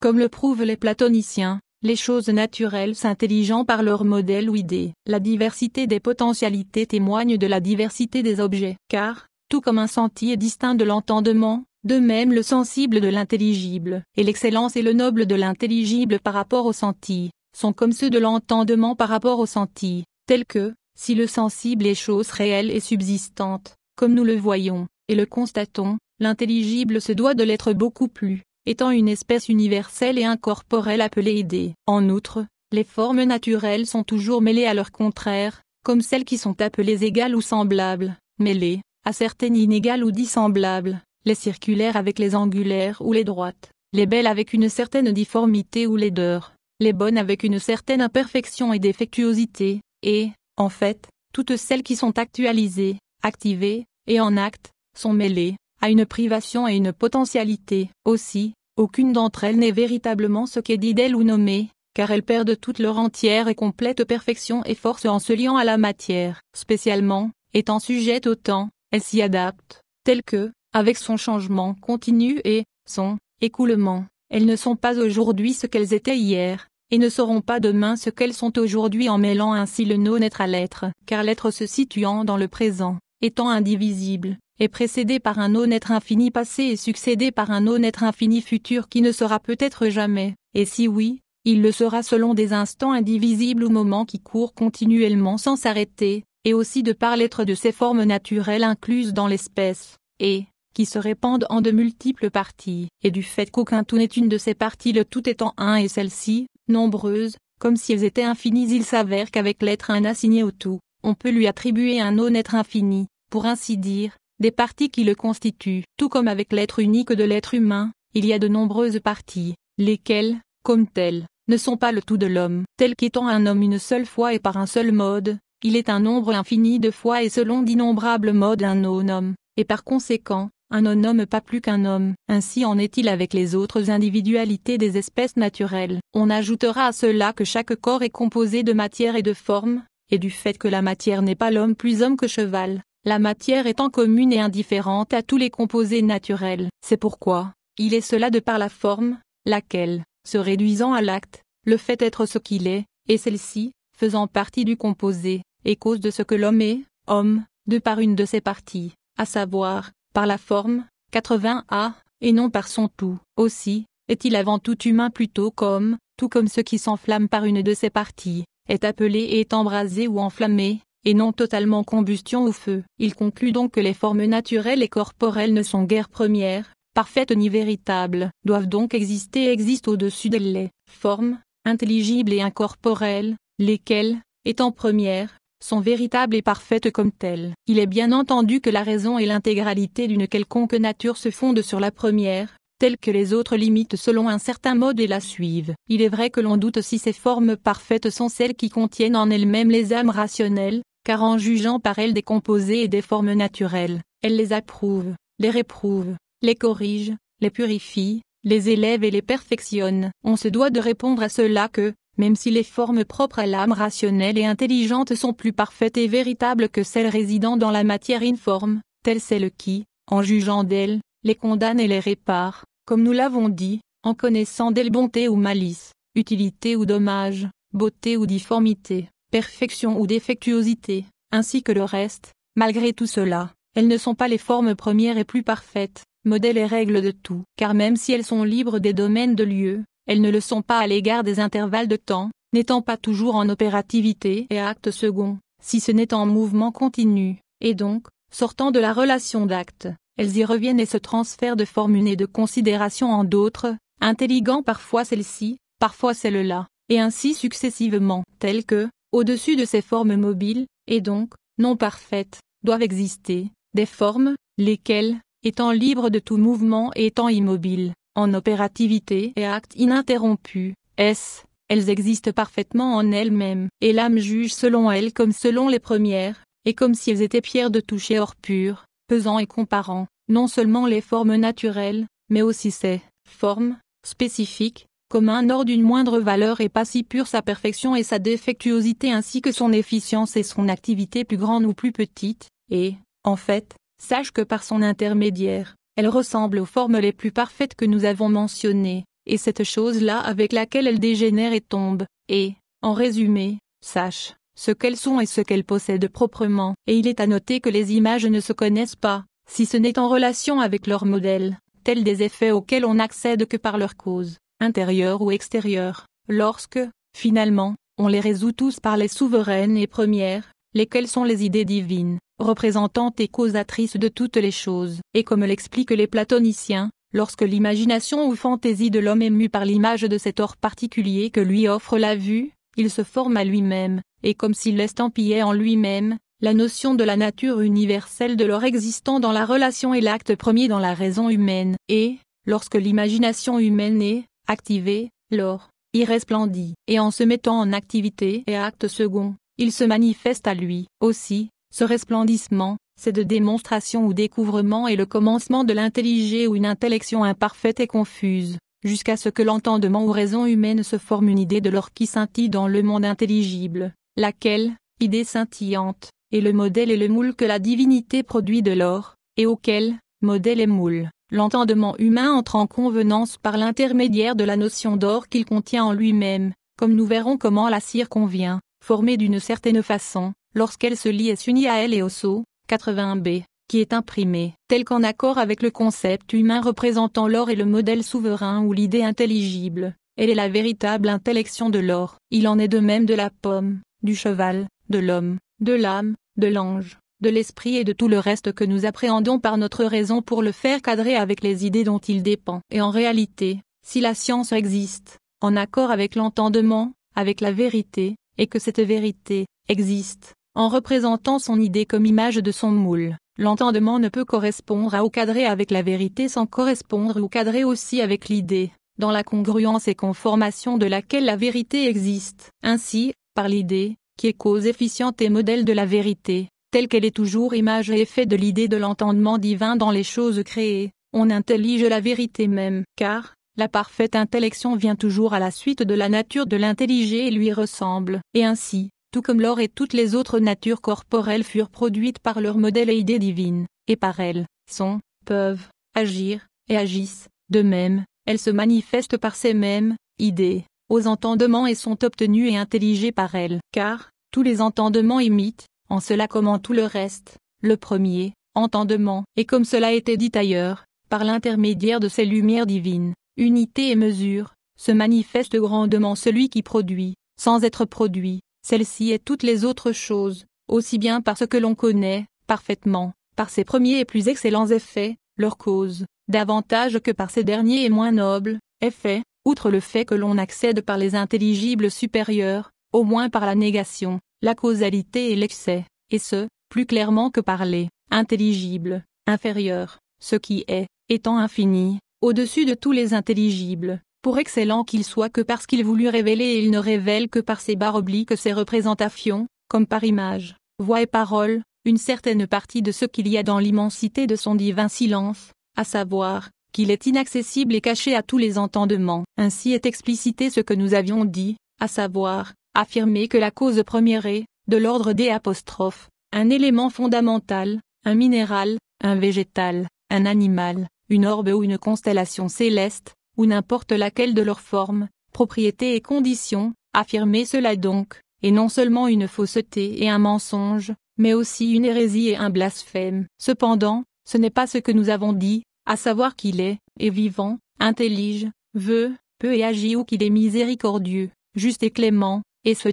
Comme le prouvent les platoniciens, les choses naturelles s'intelligent par leur modèle ou idée. La diversité des potentialités témoigne de la diversité des objets, car, tout comme un senti est distinct de l'entendement, de même le sensible de l'intelligible, et l'excellence et le noble de l'intelligible par rapport au senti, sont comme ceux de l'entendement par rapport au senti, tels que, si le sensible est chose réelle et subsistante, comme nous le voyons, et le constatons, l'intelligible se doit de l'être beaucoup plus, étant une espèce universelle et incorporelle appelée idée. En outre, les formes naturelles sont toujours mêlées à leur contraire, comme celles qui sont appelées égales ou semblables, mêlées, à certaines inégales ou dissemblables, les circulaires avec les angulaires ou les droites, les belles avec une certaine difformité ou laideur, les bonnes avec une certaine imperfection et défectuosité, et, en fait, toutes celles qui sont actualisées, activées, et en acte, sont mêlées, à une privation et une potentialité. Aussi, aucune d'entre elles n'est véritablement ce qu'est dit d'elle ou nommée, car elles perdent toute leur entière et complète perfection et force en se liant à la matière. Spécialement, étant sujette au temps, elles s'y adaptent, telle que, avec son changement continu et, son écoulement, elles ne sont pas aujourd'hui ce qu'elles étaient hier, et ne seront pas demain ce qu'elles sont aujourd'hui en mêlant ainsi le non-être à l'être, car l'être se situant dans le présent, étant indivisible, est précédé par un non-être infini passé et succédé par un non-être infini futur qui ne sera peut-être jamais, et si oui, il le sera selon des instants indivisibles ou moments qui courent continuellement sans s'arrêter, et aussi de par l'être de ses formes naturelles incluses dans l'espèce, et, qui se répandent en de multiples parties, et du fait qu'aucun tout n'est une de ces parties le tout étant un et celle-ci, nombreuses, comme si elles étaient infinies il s'avère qu'avec l'être un assigné au tout, on peut lui attribuer un non-être infini, pour ainsi dire, des parties qui le constituent, tout comme avec l'être unique de l'être humain, il y a de nombreuses parties, lesquelles, comme telles, ne sont pas le tout de l'homme, tel qu'étant un homme une seule fois et par un seul mode, il est un nombre infini de fois et selon d'innombrables modes un non-homme, et par conséquent, un non homme pas plus qu'un homme. Ainsi en est-il avec les autres individualités des espèces naturelles. On ajoutera à cela que chaque corps est composé de matière et de forme, et du fait que la matière n'est pas l'homme plus homme que cheval, la matière étant commune et indifférente à tous les composés naturels. C'est pourquoi, il est cela de par la forme, laquelle, se réduisant à l'acte, le fait être ce qu'il est, et celle-ci, faisant partie du composé, est cause de ce que l'homme est, homme, de par une de ses parties, à savoir, par la forme, 80 a, et non par son tout. Aussi, est-il avant tout humain plutôt comme, tout comme ce qui s'enflamme par une de ses parties, est appelé et est embrasé ou enflammé, et non totalement combustion au feu. Il conclut donc que les formes naturelles et corporelles ne sont guère premières, parfaites ni véritables, doivent donc exister et existent au-dessus d'elles les formes, intelligibles et incorporelles, lesquelles, étant premières, sont véritables et parfaites comme telles. Il est bien entendu que la raison et l'intégralité d'une quelconque nature se fondent sur la première, telle que les autres limitent selon un certain mode et la suivent. Il est vrai que l'on doute si ces formes parfaites sont celles qui contiennent en elles-mêmes les âmes rationnelles, car en jugeant par elles des composés et des formes naturelles, elles les approuvent, les réprouvent, les corrigent, les purifient, les élèvent et les perfectionnent. On se doit de répondre à cela que, même si les formes propres à l'âme rationnelle et intelligente sont plus parfaites et véritables que celles résidant dans la matière informe, telles celles qui, en jugeant d'elles, les condamne et les répare, comme nous l'avons dit, en connaissant d'elles bonté ou malice, utilité ou dommage, beauté ou difformité, perfection ou défectuosité, ainsi que le reste, malgré tout cela, elles ne sont pas les formes premières et plus parfaites, modèles et règles de tout, car même si elles sont libres des domaines de lieu, elles ne le sont pas à l'égard des intervalles de temps, n'étant pas toujours en opérativité et acte second, si ce n'est en mouvement continu, et donc, sortant de la relation d'acte, elles y reviennent et se transfèrent de formule et de considération en d'autres, intelligent parfois celle-ci, parfois celle-là, et ainsi successivement, telles que, au-dessus de ces formes mobiles, et donc, non parfaites, doivent exister, des formes, lesquelles, étant libres de tout mouvement et étant immobiles, en opérativité et acte ininterrompu, S. Elles existent parfaitement en elles-mêmes, et l'âme juge selon elles comme selon les premières, et comme si elles étaient pierres de toucher or pur, pesant et comparant, non seulement les formes naturelles, mais aussi ses formes spécifiques, comme un or d'une moindre valeur et pas si pure sa perfection et sa défectuosité ainsi que son efficience et son activité plus grande ou plus petite, et, en fait, sache que par son intermédiaire, elle ressemble aux formes les plus parfaites que nous avons mentionnées, et cette chose-là avec laquelle elle dégénère et tombe, et, en résumé, sache ce qu'elles sont et ce qu'elles possèdent proprement, et il est à noter que les images ne se connaissent pas, si ce n'est en relation avec leur modèle, tels des effets auxquels on n'accède que par leur cause, intérieure ou extérieure, lorsque, finalement, on les résout tous par les souveraines et premières, lesquelles sont les idées divines, représentante et causatrice de toutes les choses. Et comme l'expliquent les platoniciens, lorsque l'imagination ou fantaisie de l'homme est mue par l'image de cet or particulier que lui offre la vue, il se forme à lui-même, et comme s'il l'estampillait en lui-même, la notion de la nature universelle de l'or existant dans la relation et l'acte premier dans la raison humaine, et, lorsque l'imagination humaine est activée, l'or y resplendit, et en se mettant en activité et acte second, il se manifeste à lui. Aussi, ce resplendissement, c'est de démonstration ou découvrement et le commencement de l'intelligé ou une intellection imparfaite et confuse, jusqu'à ce que l'entendement ou raison humaine se forme une idée de l'or qui scintille dans le monde intelligible, laquelle, idée scintillante, est le modèle et le moule que la divinité produit de l'or, et auquel, modèle et moule, l'entendement humain entre en convenance par l'intermédiaire de la notion d'or qu'il contient en lui-même, comme nous verrons comment la cire convient, formée d'une certaine façon, lorsqu'elle se lie et s'unit à elle et au sceau, 81b, qui est imprimé, tel qu'en accord avec le concept humain représentant l'or et le modèle souverain ou l'idée intelligible, elle est la véritable intellection de l'or. Il en est de même de la pomme, du cheval, de l'homme, de l'âme, de l'ange, de l'esprit et de tout le reste que nous appréhendons par notre raison pour le faire cadrer avec les idées dont il dépend. Et en réalité, si la science existe, en accord avec l'entendement, avec la vérité, et que cette vérité existe, en représentant son idée comme image de son moule, l'entendement ne peut correspondre à ou cadrer avec la vérité sans correspondre ou cadrer aussi avec l'idée, dans la congruence et conformation de laquelle la vérité existe. Ainsi, par l'idée, qui est cause efficiente et modèle de la vérité, telle qu'elle est toujours image et effet de l'idée de l'entendement divin dans les choses créées, on intellige la vérité même, car, la parfaite intellection vient toujours à la suite de la nature de l'intelligé et lui ressemble, et ainsi, tout comme l'or et toutes les autres natures corporelles furent produites par leur modèle et idée divine, et par elles, sont, peuvent, agir, et agissent, de même, elles se manifestent par ces mêmes, idées, aux entendements et sont obtenues et intelligées par elles, car, tous les entendements imitent, en cela comme en tout le reste, le premier, entendement, et comme cela a été dit ailleurs, par l'intermédiaire de ces lumières divines, unité et mesure, se manifeste grandement celui qui produit, sans être produit, celle-ci est toutes les autres choses, aussi bien par ce que l'on connaît, parfaitement, par ses premiers et plus excellents effets, leur cause, davantage que par ses derniers et moins nobles, effets, outre le fait que l'on accède par les intelligibles supérieurs, au moins par la négation, la causalité et l'excès, et ce, plus clairement que par les intelligibles, inférieurs, ce qui est, étant infini, au-dessus de tous les intelligibles, pour excellent qu'il soit que parce qu'il voulut révéler et il ne révèle que par ses barres obliques ses représentations, comme par image, voix et parole, une certaine partie de ce qu'il y a dans l'immensité de son divin silence, à savoir, qu'il est inaccessible et caché à tous les entendements. Ainsi est explicité ce que nous avions dit, à savoir, affirmer que la cause première est, de l'ordre des apostrophes, un élément fondamental, un minéral, un végétal, un animal, une orbe ou une constellation céleste, ou n'importe laquelle de leurs formes, propriétés et conditions, affirmer cela donc, est non seulement une fausseté et un mensonge, mais aussi une hérésie et un blasphème. Cependant, ce n'est pas ce que nous avons dit, à savoir qu'il est, et vivant, intelligent, veut, peut et agit ou qu'il est miséricordieux, juste et clément, et se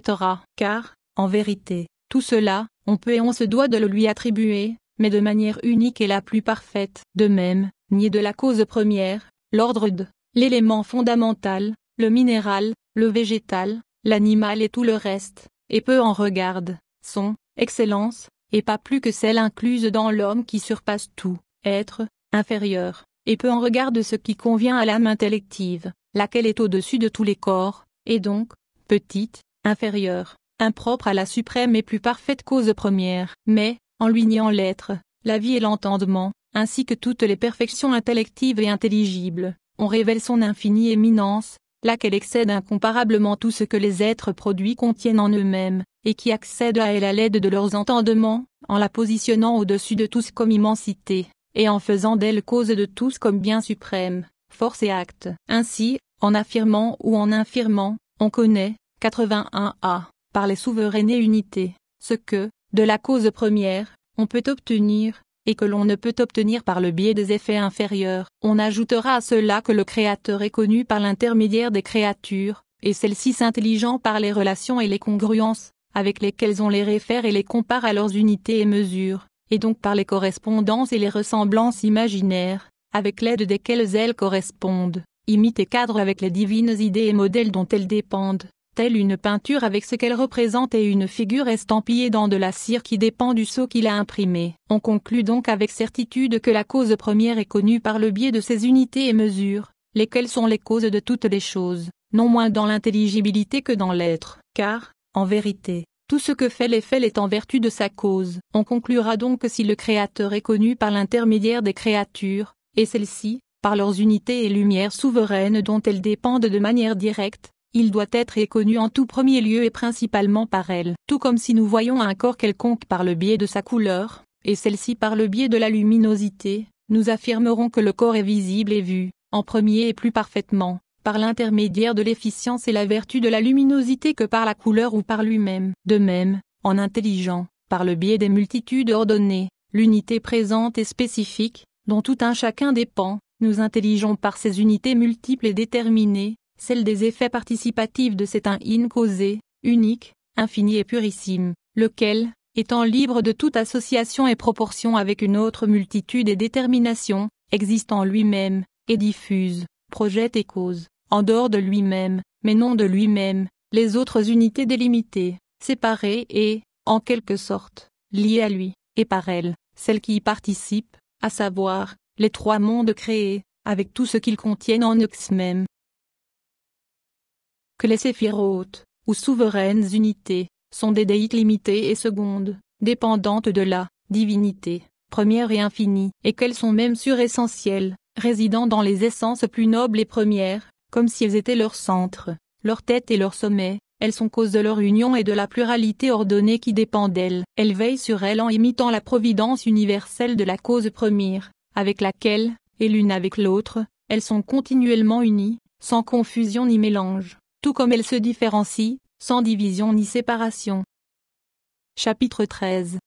Car, en vérité, tout cela, on peut et on se doit de le lui attribuer, mais de manière unique et la plus parfaite. De même, ni de la cause première, l'ordre de l'élément fondamental, le minéral, le végétal, l'animal et tout le reste, et peu en regarde, son, excellence, et pas plus que celle incluse dans l'homme qui surpasse tout, être, inférieur, et peu en regarde ce qui convient à l'âme intellective, laquelle est au-dessus de tous les corps, et donc, petite, inférieure, impropre à la suprême et plus parfaite cause première. Mais, en lui niant l'être, la vie et l'entendement, ainsi que toutes les perfections intellectives et intelligibles, on révèle son infinie éminence, laquelle excède incomparablement tout ce que les êtres produits contiennent en eux-mêmes, et qui accède à elle à l'aide de leurs entendements, en la positionnant au-dessus de tous comme immensité, et en faisant d'elle cause de tous comme bien suprême, force et acte. Ainsi, en affirmant ou en infirmant, on connaît, 81a, par les souveraines unités, ce que, de la cause première, on peut obtenir, et que l'on ne peut obtenir par le biais des effets inférieurs. On ajoutera à cela que le Créateur est connu par l'intermédiaire des créatures, et celles-ci s'intelligent par les relations et les congruences, avec lesquelles on les réfère et les compare à leurs unités et mesures, et donc par les correspondances et les ressemblances imaginaires, avec l'aide desquelles elles correspondent, imitent et cadrent avec les divines idées et modèles dont elles dépendent telle une peinture avec ce qu'elle représente et une figure estampillée dans de la cire qui dépend du sceau qu'il a imprimé. On conclut donc avec certitude que la cause première est connue par le biais de ses unités et mesures, lesquelles sont les causes de toutes les choses, non moins dans l'intelligibilité que dans l'être, car, en vérité, tout ce que fait l'effet est en vertu de sa cause. On conclura donc que si le Créateur est connu par l'intermédiaire des créatures, et celles-ci, par leurs unités et lumières souveraines dont elles dépendent de manière directe, il doit être connu en tout premier lieu et principalement par elle. Tout comme si nous voyons un corps quelconque par le biais de sa couleur, et celle-ci par le biais de la luminosité, nous affirmerons que le corps est visible et vu, en premier et plus parfaitement, par l'intermédiaire de l'efficience et la vertu de la luminosité que par la couleur ou par lui-même. De même, en intelligent, par le biais des multitudes ordonnées, l'unité présente et spécifique, dont tout un chacun dépend, nous intelligons par ces unités multiples et déterminées, celle des effets participatifs de cet un in causé, unique, infini et purissime, lequel, étant libre de toute association et proportion avec une autre multitude et détermination, existe en lui-même, et diffuse, projette et cause, en dehors de lui-même, mais non de lui-même, les autres unités délimitées, séparées et, en quelque sorte, liées à lui, et par elles, celles qui y participent, à savoir, les trois mondes créés, avec tout ce qu'ils contiennent en eux-mêmes, que les séphirotes, ou souveraines unités, sont des déites limitées et secondes, dépendantes de la divinité, première et infinie, et qu'elles sont même suressentielles, résidant dans les essences plus nobles et premières, comme si elles étaient leur centre, leur tête et leur sommet, elles sont cause de leur union et de la pluralité ordonnée qui dépend d'elles. Elles veillent sur elles en imitant la providence universelle de la cause première, avec laquelle, et l'une avec l'autre, elles sont continuellement unies, sans confusion ni mélange tout comme elle se différencie, sans division ni séparation. Chapitre 13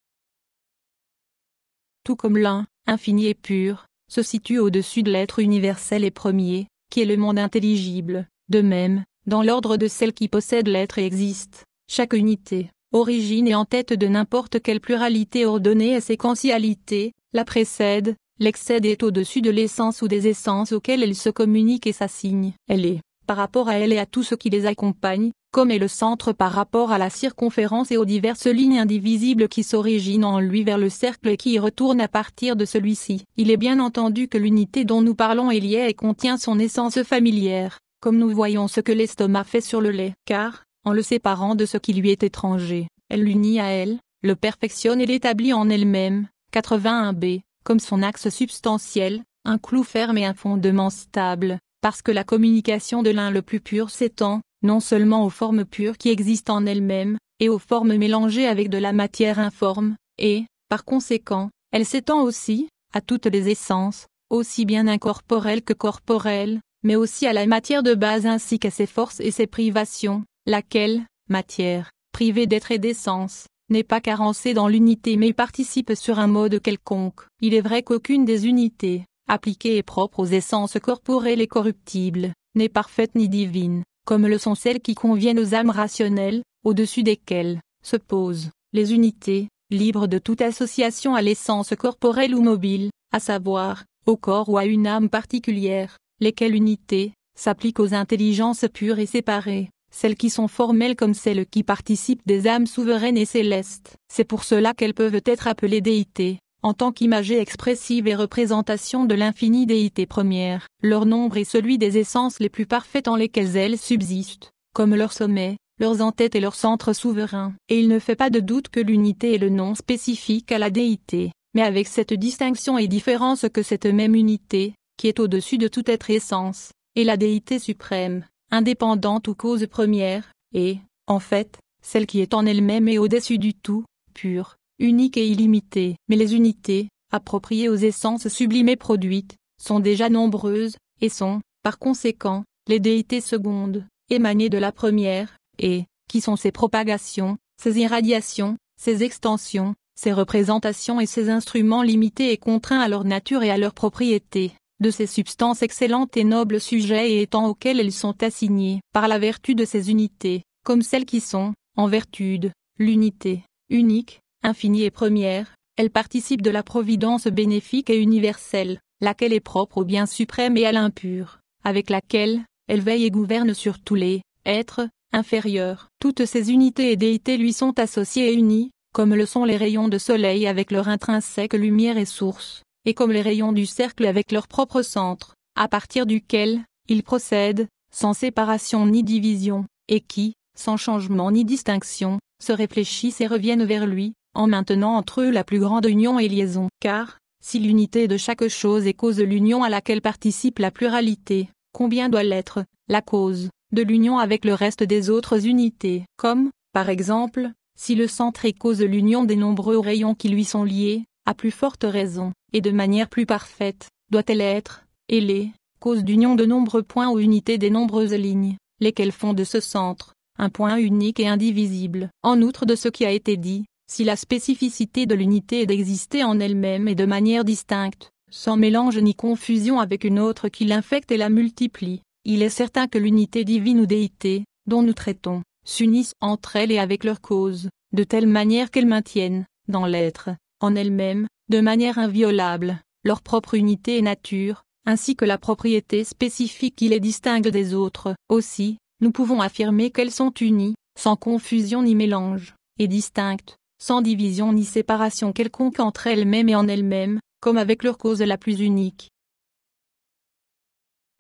Tout comme l'un, infini et pur, se situe au-dessus de l'être universel et premier, qui est le monde intelligible, de même, dans l'ordre de celle qui possède l'être et existe, chaque unité, origine et en tête de n'importe quelle pluralité ordonnée et séquentialité, la précède, l'excède est au-dessus de l'essence ou des essences auxquelles elle se communique et s'assigne. Elle est, par rapport à elle et à tout ce qui les accompagne, comme est le centre par rapport à la circonférence et aux diverses lignes indivisibles qui s'originent en lui vers le cercle et qui y retournent à partir de celui-ci. Il est bien entendu que l'unité dont nous parlons est liée et contient son essence familière, comme nous voyons ce que l'estomac fait sur le lait, car, en le séparant de ce qui lui est étranger, elle l'unit à elle, le perfectionne et l'établit en elle-même. 81b, comme son axe substantiel, un clou ferme et un fondement stable, parce que la communication de l'un le plus pur s'étend, non seulement aux formes pures qui existent en elles-mêmes, et aux formes mélangées avec de la matière informe, et, par conséquent, elle s'étend aussi, à toutes les essences, aussi bien incorporelles que corporelles, mais aussi à la matière de base ainsi qu'à ses forces et ses privations, laquelle, matière, privée d'être et d'essence, n'est pas carencée dans l'unité mais participe sur un mode quelconque. Il est vrai qu'aucune des unités, appliquée et propre aux essences corporelles et corruptibles, n'est parfaite ni divine, comme le sont celles qui conviennent aux âmes rationnelles, au-dessus desquelles se posent les unités, libres de toute association à l'essence corporelle ou mobile, à savoir, au corps ou à une âme particulière, lesquelles unités s'appliquent aux intelligences pures et séparées, celles qui sont formelles comme celles qui participent des âmes souveraines et célestes. C'est pour cela qu'elles peuvent être appelées déités en tant qu'imagée expressive et représentation de l'infini déité première. Leur nombre est celui des essences les plus parfaites en lesquelles elles subsistent, comme leur sommet, leurs entêtes et leur centre souverain. Et il ne fait pas de doute que l'unité est le nom spécifique à la déité, mais avec cette distinction et différence que cette même unité, qui est au-dessus de tout être essence, est la déité suprême, indépendante ou cause première, et, en fait, celle qui est en elle-même et au-dessus du tout, pure, unique et illimitées, Mais les unités, appropriées aux essences et produites, sont déjà nombreuses, et sont, par conséquent, les déités secondes, émanées de la première, et, qui sont ses propagations, ses irradiations, ses extensions, ses représentations et ses instruments limités et contraints à leur nature et à leurs propriétés, de ces substances excellentes et nobles sujets et étant auxquels elles sont assignées par la vertu de ces unités, comme celles qui sont, en vertu de, l'unité, unique, infinie et première, elle participe de la providence bénéfique et universelle, laquelle est propre au bien suprême et à l'impur, avec laquelle, elle veille et gouverne sur tous les êtres inférieurs. Toutes ces unités et déités lui sont associées et unies, comme le sont les rayons de soleil avec leur intrinsèque lumière et source, et comme les rayons du cercle avec leur propre centre, à partir duquel, ils procèdent, sans séparation ni division, et qui, sans changement ni distinction, se réfléchissent et reviennent vers lui, en maintenant entre eux la plus grande union et liaison, car, si l'unité de chaque chose est cause de l'union à laquelle participe la pluralité, combien doit l'être, la cause, de l'union avec le reste des autres unités, comme, par exemple, si le centre est cause de l'union des nombreux rayons qui lui sont liés, à plus forte raison, et de manière plus parfaite, doit-elle être, et les, cause d'union de nombreux points ou unités des nombreuses lignes, lesquelles font de ce centre, un point unique et indivisible. En outre de ce qui a été dit, si la spécificité de l'unité est d'exister en elle-même et de manière distincte, sans mélange ni confusion avec une autre qui l'infecte et la multiplie, il est certain que l'unité divine ou déité, dont nous traitons, s'unissent entre elles et avec leur cause, de telle manière qu'elles maintiennent, dans l'être, en elles-mêmes, de manière inviolable, leur propre unité et nature, ainsi que la propriété spécifique qui les distingue des autres. Aussi, nous pouvons affirmer qu'elles sont unies, sans confusion ni mélange, et distinctes, sans division ni séparation quelconque entre elles-mêmes et en elles-mêmes, comme avec leur cause la plus unique.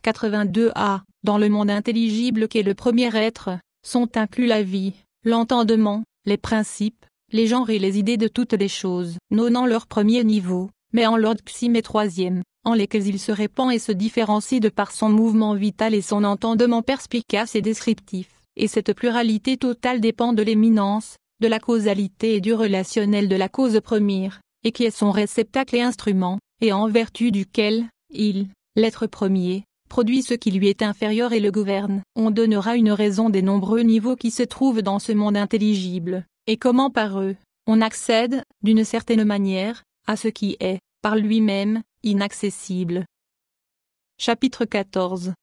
82a. Dans le monde intelligible qu'est le premier être, sont inclus la vie, l'entendement, les principes, les genres et les idées de toutes les choses, non en leur premier niveau, mais en leur xime et troisième, en lesquels il se répand et se différencie de par son mouvement vital et son entendement perspicace et descriptif, et cette pluralité totale dépend de l'éminence, de la causalité et du relationnel de la cause première, et qui est son réceptacle et instrument, et en vertu duquel, il, l'être premier, produit ce qui lui est inférieur et le gouverne. On donnera une raison des nombreux niveaux qui se trouvent dans ce monde intelligible, et comment par eux, on accède, d'une certaine manière, à ce qui est, par lui-même, inaccessible. Chapitre 14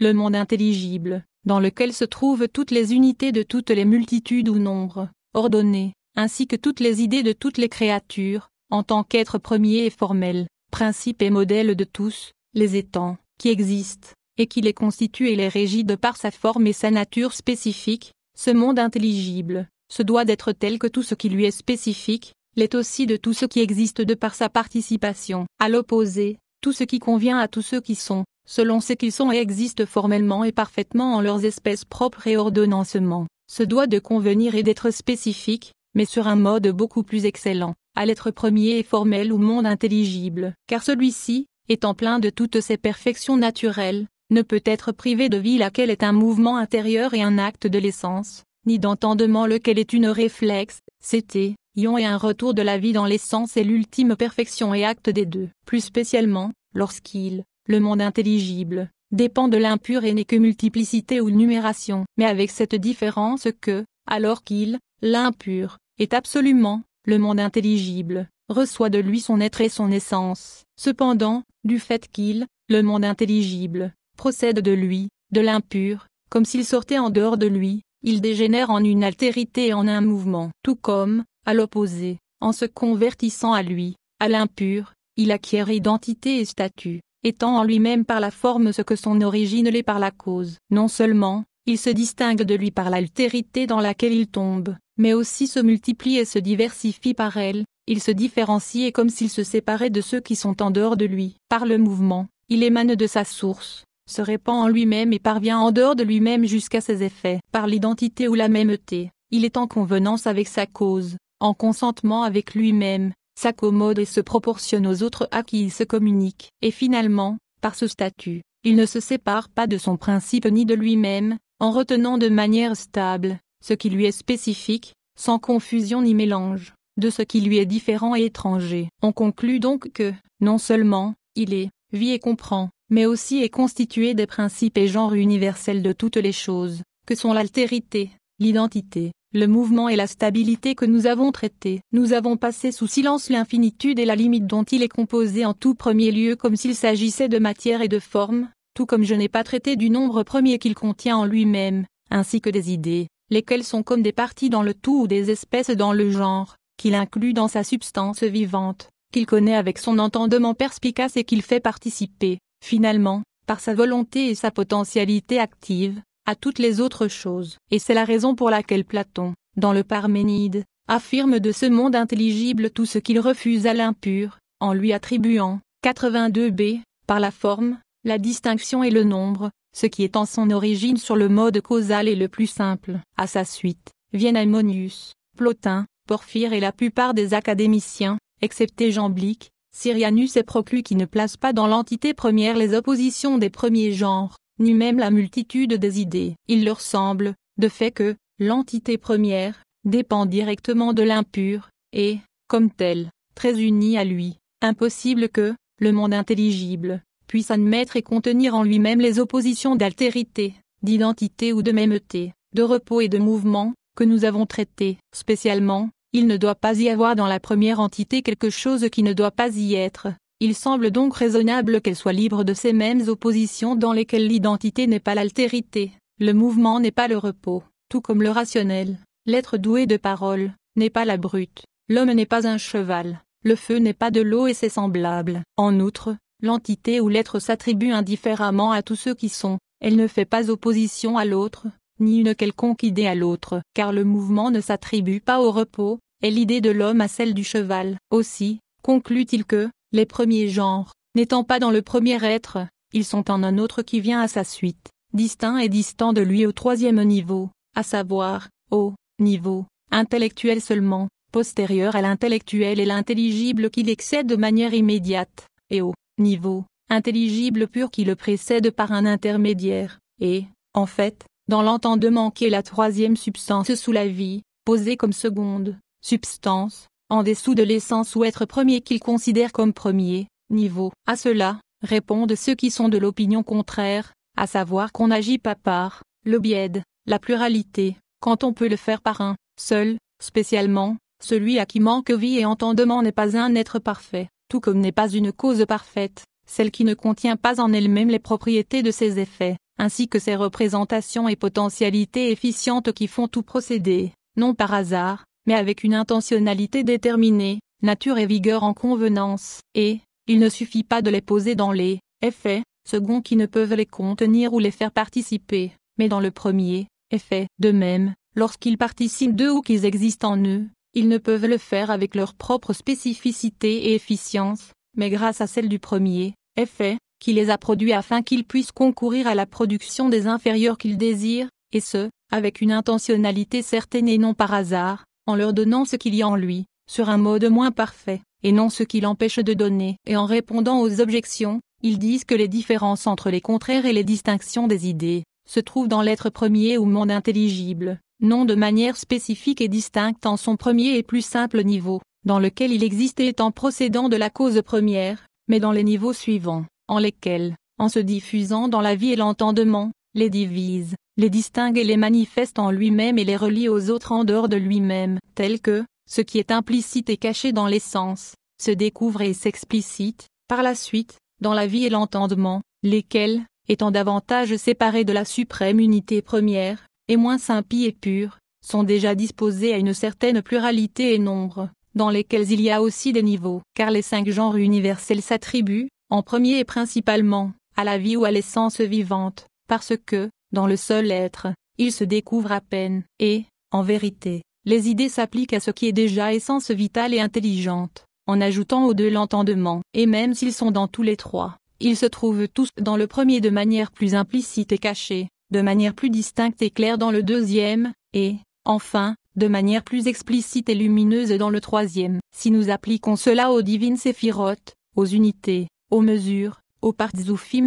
Le monde intelligible dans lequel se trouvent toutes les unités de toutes les multitudes ou nombres, ordonnées, ainsi que toutes les idées de toutes les créatures, en tant qu'être premier et formel, principe et modèle de tous, les étant, qui existent, et qui les constituent et les régit de par sa forme et sa nature spécifique, ce monde intelligible, se doit d'être tel que tout ce qui lui est spécifique, l'est aussi de tout ce qui existe de par sa participation. À l'opposé, tout ce qui convient à tous ceux qui sont, selon ce qu'ils sont et existent formellement et parfaitement en leurs espèces propres et ordonnancement, se doit de convenir et d'être spécifique, mais sur un mode beaucoup plus excellent, à l'être premier et formel ou monde intelligible, car celui-ci, étant plein de toutes ses perfections naturelles, ne peut être privé de vie laquelle est un mouvement intérieur et un acte de l'essence, ni d'entendement lequel est une réflexe, c'était, ion et un retour de la vie dans l'essence et l'ultime perfection et acte des deux. Plus spécialement, lorsqu'il, le monde intelligible dépend de l'impur et n'est que multiplicité ou numération, mais avec cette différence que, alors qu'il, l'impur, est absolument, le monde intelligible, reçoit de lui son être et son essence. Cependant, du fait qu'il, le monde intelligible, procède de lui, de l'impur, comme s'il sortait en dehors de lui, il dégénère en une altérité et en un mouvement. Tout comme, à l'opposé, en se convertissant à lui, à l'impur, il acquiert identité et statut étant en lui-même par la forme ce que son origine l'est par la cause. Non seulement, il se distingue de lui par l'altérité dans laquelle il tombe, mais aussi se multiplie et se diversifie par elle, il se différencie et comme s'il se séparait de ceux qui sont en dehors de lui. Par le mouvement, il émane de sa source, se répand en lui-même et parvient en dehors de lui-même jusqu'à ses effets. Par l'identité ou la mêmeté, il est en convenance avec sa cause, en consentement avec lui-même, s'accommode et se proportionne aux autres à qui il se communique. Et finalement, par ce statut, il ne se sépare pas de son principe ni de lui-même, en retenant de manière stable, ce qui lui est spécifique, sans confusion ni mélange, de ce qui lui est différent et étranger. On conclut donc que, non seulement, il est, vit et comprend, mais aussi est constitué des principes et genres universels de toutes les choses, que sont l'altérité, l'identité, le mouvement et la stabilité que nous avons traités. Nous avons passé sous silence l'infinitude et la limite dont il est composé en tout premier lieu comme s'il s'agissait de matière et de forme, tout comme je n'ai pas traité du nombre premier qu'il contient en lui-même, ainsi que des idées, lesquelles sont comme des parties dans le tout ou des espèces dans le genre, qu'il inclut dans sa substance vivante, qu'il connaît avec son entendement perspicace et qu'il fait participer, finalement, par sa volonté et sa potentialité active, à toutes les autres choses. Et c'est la raison pour laquelle Platon, dans le Parménide, affirme de ce monde intelligible tout ce qu'il refuse à l'impur, en lui attribuant, 82b, par la forme, la distinction et le nombre, ce qui est en son origine sur le mode causal et le plus simple. À sa suite, viennent Ammonius, Plotin, Porphyre et la plupart des académiciens, excepté Jamblique, Syrianus et Proclus qui ne placent pas dans l'entité première les oppositions des premiers genres, ni même la multitude des idées. Il leur semble, de fait que, l'entité première, dépend directement de l'impur, et, comme telle, très unie à lui, impossible que, le monde intelligible, puisse admettre et contenir en lui-même les oppositions d'altérité, d'identité ou de mêmeté, de repos et de mouvement, que nous avons traitées. Spécialement, il ne doit pas y avoir dans la première entité quelque chose qui ne doit pas y être, il semble donc raisonnable qu'elle soit libre de ces mêmes oppositions dans lesquelles l'identité n'est pas l'altérité, le mouvement n'est pas le repos, tout comme le rationnel, l'être doué de parole, n'est pas la brute, l'homme n'est pas un cheval, le feu n'est pas de l'eau et ses semblables. En outre, l'entité ou l'être s'attribue indifféremment à tous ceux qui sont, elle ne fait pas opposition à l'autre, ni une quelconque idée à l'autre, car le mouvement ne s'attribue pas au repos, et l'idée de l'homme à celle du cheval. Aussi, conclut-il que, les premiers genres, n'étant pas dans le premier être, ils sont en un autre qui vient à sa suite, distinct et distant de lui au troisième niveau, à savoir, au niveau intellectuel seulement, postérieur à l'intellectuel et l'intelligible qui l'excède de manière immédiate, et au niveau intelligible pur qui le précède par un intermédiaire, et, en fait, dans l'entendement qui est la troisième substance sous la vie, posée comme seconde substance, en dessous de l'essence ou être premier qu'il considère comme premier niveau. À cela, répondent ceux qui sont de l'opinion contraire, à savoir qu'on n'agit pas par le biais la pluralité, quand on peut le faire par un seul, spécialement, celui à qui manque vie et entendement n'est pas un être parfait, tout comme n'est pas une cause parfaite, celle qui ne contient pas en elle-même les propriétés de ses effets, ainsi que ses représentations et potentialités efficientes qui font tout procéder, non par hasard, mais avec une intentionnalité déterminée, nature et vigueur en convenance, et, il ne suffit pas de les poser dans les effets, seconds qui ne peuvent les contenir ou les faire participer, mais dans le premier effet. De même, lorsqu'ils participent d'eux ou qu'ils existent en eux, ils ne peuvent le faire avec leur propre spécificité et efficience, mais grâce à celle du premier effet, qui les a produits afin qu'ils puissent concourir à la production des inférieurs qu'ils désirent, et ce, avec une intentionnalité certaine et non par hasard, en leur donnant ce qu'il y a en lui, sur un mode moins parfait, et non ce qui l'empêche de donner. Et en répondant aux objections, ils disent que les différences entre les contraires et les distinctions des idées se trouvent dans l'être premier ou monde intelligible, non de manière spécifique et distincte en son premier et plus simple niveau, dans lequel il existe et en procédant de la cause première, mais dans les niveaux suivants, en lesquels, en se diffusant dans la vie et l'entendement, les divisent, les distingue et les manifeste en lui-même et les relie aux autres en dehors de lui-même, tels que, ce qui est implicite et caché dans l'essence, se découvre et s'explicite, par la suite, dans la vie et l'entendement, lesquels, étant davantage séparés de la suprême unité première, et moins simples et purs, sont déjà disposés à une certaine pluralité et nombre, dans lesquels il y a aussi des niveaux, car les cinq genres universels s'attribuent, en premier et principalement, à la vie ou à l'essence vivante, parce que, dans le seul être, il se découvre à peine, et, en vérité, les idées s'appliquent à ce qui est déjà essence vitale et intelligente, en ajoutant aux deux l'entendement, et même s'ils sont dans tous les trois, ils se trouvent tous dans le premier de manière plus implicite et cachée, de manière plus distincte et claire dans le deuxième, et, enfin, de manière plus explicite et lumineuse dans le troisième. Si nous appliquons cela aux divines séphirotes, aux unités, aux mesures, aux parts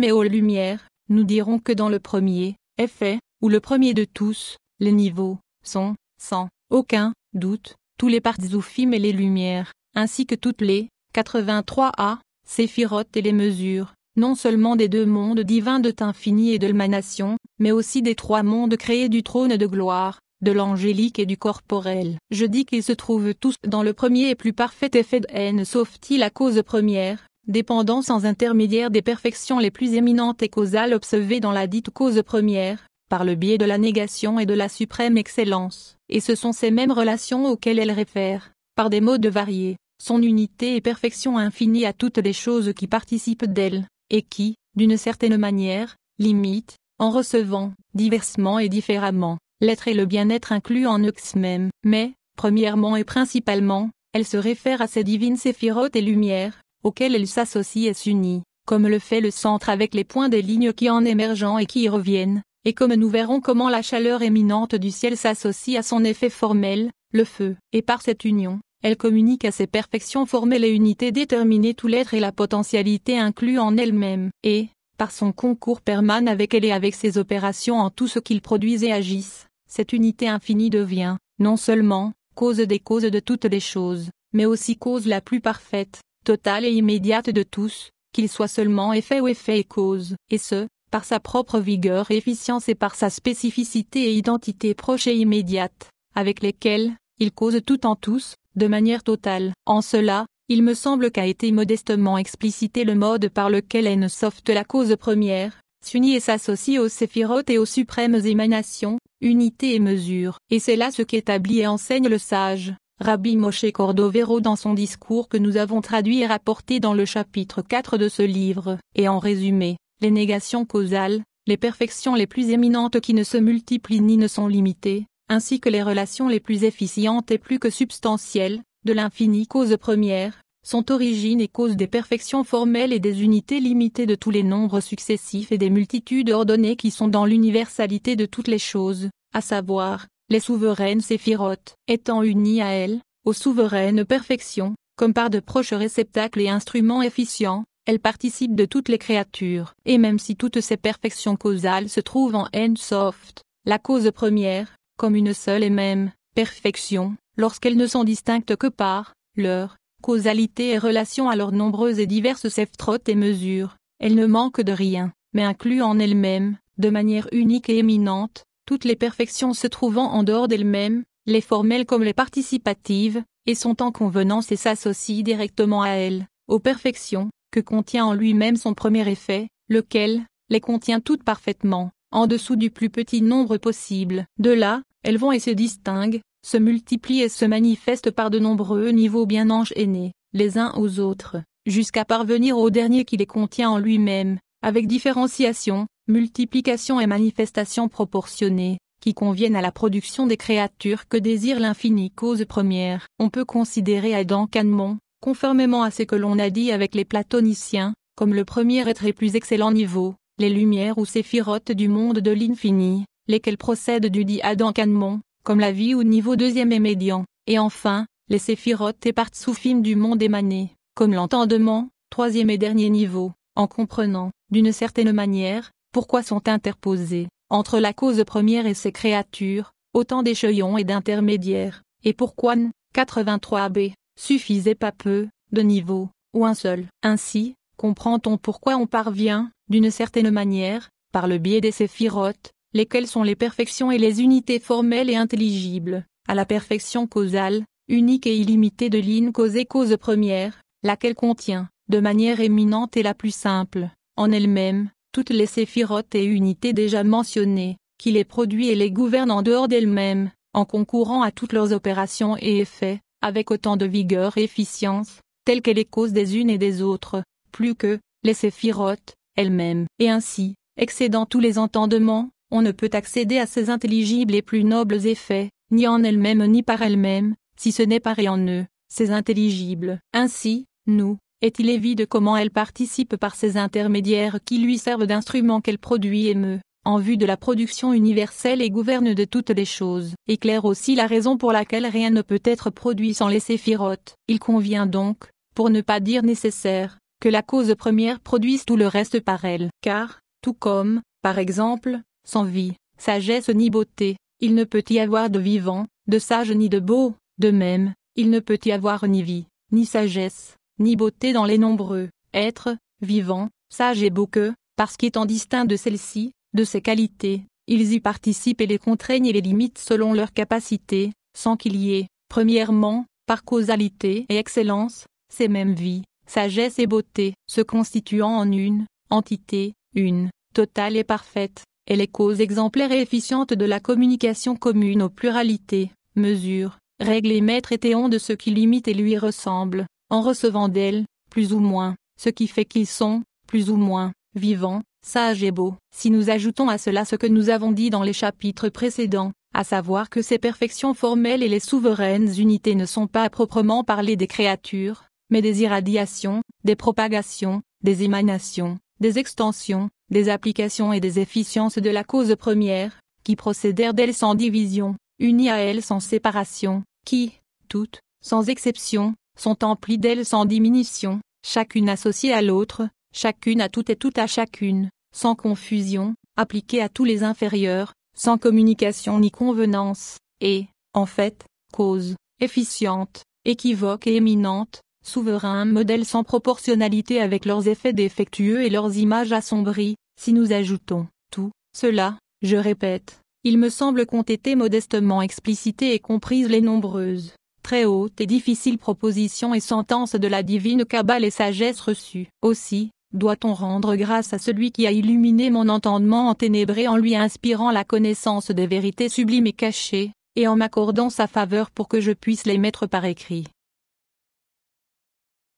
et aux lumières, nous dirons que dans le premier, effet, ou le premier de tous, les niveaux, sont, sans aucun doute, tous les films et les lumières, ainsi que toutes les 83a, séphirotes et les mesures, non seulement des deux mondes divins de t'infini et de l'manation, mais aussi des trois mondes créés du trône de gloire, de l'angélique et du corporel. Je dis qu'ils se trouvent tous dans le premier et plus parfait effet de haine sauf-t-il la cause première, dépendant sans intermédiaire des perfections les plus éminentes et causales observées dans la dite cause première, par le biais de la négation et de la suprême excellence, et ce sont ces mêmes relations auxquelles elle réfère, par des modes variés, son unité et perfection infinie à toutes les choses qui participent d'elle, et qui, d'une certaine manière, limitent, en recevant, diversement et différemment, l'être et le bien-être inclus en eux-mêmes. Mais, premièrement et principalement, elle se réfère à ces divines séphirotes et lumières, auquel elle s'associe et s'unit, comme le fait le centre avec les points des lignes qui en émergent et qui y reviennent, et comme nous verrons comment la chaleur éminente du ciel s'associe à son effet formel, le feu, et par cette union, elle communique à ses perfections formelles et unités déterminées tout l'être et la potentialité inclus en elle-même, et, par son concours permanent avec elle et avec ses opérations en tout ce qu'ils produisent et agissent, cette unité infinie devient, non seulement, cause des causes de toutes les choses, mais aussi cause la plus parfaite, totale et immédiate de tous, qu'il soit seulement effet ou effet et cause, et ce, par sa propre vigueur et efficience et par sa spécificité et identité proche et immédiate, avec lesquelles, il cause tout en tous, de manière totale. En cela, il me semble qu'a été modestement explicité le mode par lequel N-Soft la cause première, s'unit et s'associe aux séphirotes et aux suprêmes émanations, unité et mesure. Et c'est là ce qu'établit et enseigne le sage, Rabbi Moshe Cordovero dans son discours que nous avons traduit et rapporté dans le chapitre 4 de ce livre, et en résumé, les négations causales, les perfections les plus éminentes qui ne se multiplient ni ne sont limitées, ainsi que les relations les plus efficientes et plus que substantielles, de l'infini cause première, sont origine et cause des perfections formelles et des unités limitées de tous les nombres successifs et des multitudes ordonnées qui sont dans l'universalité de toutes les choses, à savoir, les souveraines séphirotes, étant unies à elles, aux souveraines perfections, comme par de proches réceptacles et instruments efficients, elles participent de toutes les créatures, et même si toutes ces perfections causales se trouvent en N-soft, la cause première, comme une seule et même, perfection, lorsqu'elles ne sont distinctes que par, leur, causalité et relation à leurs nombreuses et diverses séphirotes et mesures, elles ne manquent de rien, mais incluent en elles-mêmes, de manière unique et éminente, toutes les perfections se trouvant en dehors d'elles-mêmes, les formelles comme les participatives, et sont en convenance et s'associent directement à elles, aux perfections, que contient en lui-même son premier effet, lequel, les contient toutes parfaitement, en dessous du plus petit nombre possible. De là, elles vont et se distinguent, se multiplient et se manifestent par de nombreux niveaux bien enchaînés, les uns aux autres, jusqu'à parvenir au dernier qui les contient en lui-même, avec différenciation, multiplication et manifestation proportionnées, qui conviennent à la production des créatures que désire l'infini cause première. On peut considérer Adam Canmon, conformément à ce que l'on a dit avec les platoniciens, comme le premier être et plus excellent niveau, les lumières ou séphirotes du monde de l'infini, lesquelles procèdent du dit Adam Canmon, comme la vie au niveau deuxième et médian, et enfin, les séphirotes et soufimes du monde émané, comme l'entendement, troisième et dernier niveau, en comprenant, d'une certaine manière, pourquoi sont interposés, entre la cause première et ses créatures, autant d'écheillons et d'intermédiaires, et pourquoi n 83b suffisait pas peu, de niveaux, ou un seul. Ainsi, comprend-on pourquoi on parvient, d'une certaine manière, par le biais des séphirotes, lesquelles sont les perfections et les unités formelles et intelligibles, à la perfection causale, unique et illimitée de l'in cause et cause première, laquelle contient, de manière éminente et la plus simple, en elle-même, toutes les séphirotes et unités déjà mentionnées, qui les produit et les gouvernent en dehors d'elles-mêmes, en concourant à toutes leurs opérations et effets, avec autant de vigueur et efficience, telles qu'elle les cause des unes et des autres, plus que, les séphirotes, elles-mêmes. Et ainsi, excédant tous les entendements, on ne peut accéder à ces intelligibles et plus nobles effets, ni en elles-mêmes ni par elles-mêmes, si ce n'est par et en eux, ces intelligibles. Ainsi, nous, est-il évident comment elle participe par ses intermédiaires qui lui servent d'instruments qu'elle produit et meut, en vue de la production universelle et gouverne de toutes les choses. Éclaire aussi la raison pour laquelle rien ne peut être produit sans laisser Firotte. Il convient donc, pour ne pas dire nécessaire, que la cause première produise tout le reste par elle. Car, tout comme, par exemple, sans vie, sagesse ni beauté, il ne peut y avoir de vivant, de sage ni de beau, de même, il ne peut y avoir ni vie, ni sagesse, ni beauté dans les nombreux êtres vivants, sages et beaux que, parce qu'étant distincts de celles-ci, de ces qualités, ils y participent et les contraignent et les limitent selon leurs capacités, sans qu'il y ait, premièrement, par causalité et excellence, ces mêmes vies, sagesse et beauté, se constituant en une, entité, une, totale et parfaite, et les causes exemplaires et efficientes de la communication commune aux pluralités, mesures, règles et maîtres théons de ce qui l'imite et lui ressemble, en recevant d'elle, plus ou moins, ce qui fait qu'ils sont, plus ou moins, vivants, sages et beaux. Si nous ajoutons à cela ce que nous avons dit dans les chapitres précédents, à savoir que ces perfections formelles et les souveraines unités ne sont pas à proprement parler des créatures, mais des irradiations, des propagations, des émanations, des extensions, des applications et des efficiences de la cause première, qui procédèrent d'elles sans division, unies à elles sans séparation, qui, toutes, sans exception, sont emplis d'elles sans diminution, chacune associée à l'autre, chacune à toutes et tout à chacune, sans confusion, appliquée à tous les inférieurs, sans communication ni convenance, et, en fait, cause, efficiente, équivoque et éminente, souverain modèle sans proportionnalité avec leurs effets défectueux et leurs images assombries, si nous ajoutons tout cela, je répète, il me semble qu'ont été modestement explicitées et comprises les nombreuses très haute et difficile proposition et sentence de la divine cabale et sagesse reçue. Aussi, doit-on rendre grâce à celui qui a illuminé mon entendement enténébré en lui inspirant la connaissance des vérités sublimes et cachées, et en m'accordant sa faveur pour que je puisse les mettre par écrit.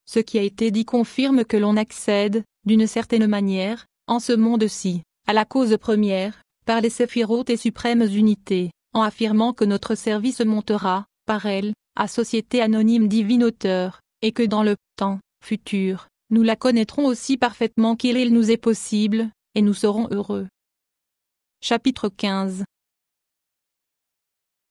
Ce qui a été dit confirme que l'on accède, d'une certaine manière, en ce monde-ci, à la cause première, par les séphirotes et suprêmes unités, en affirmant que notre service montera, par elles, à Société Anonyme Divine Auteur, et que dans le temps futur, nous la connaîtrons aussi parfaitement qu'il nous est possible, et nous serons heureux. Chapitre 15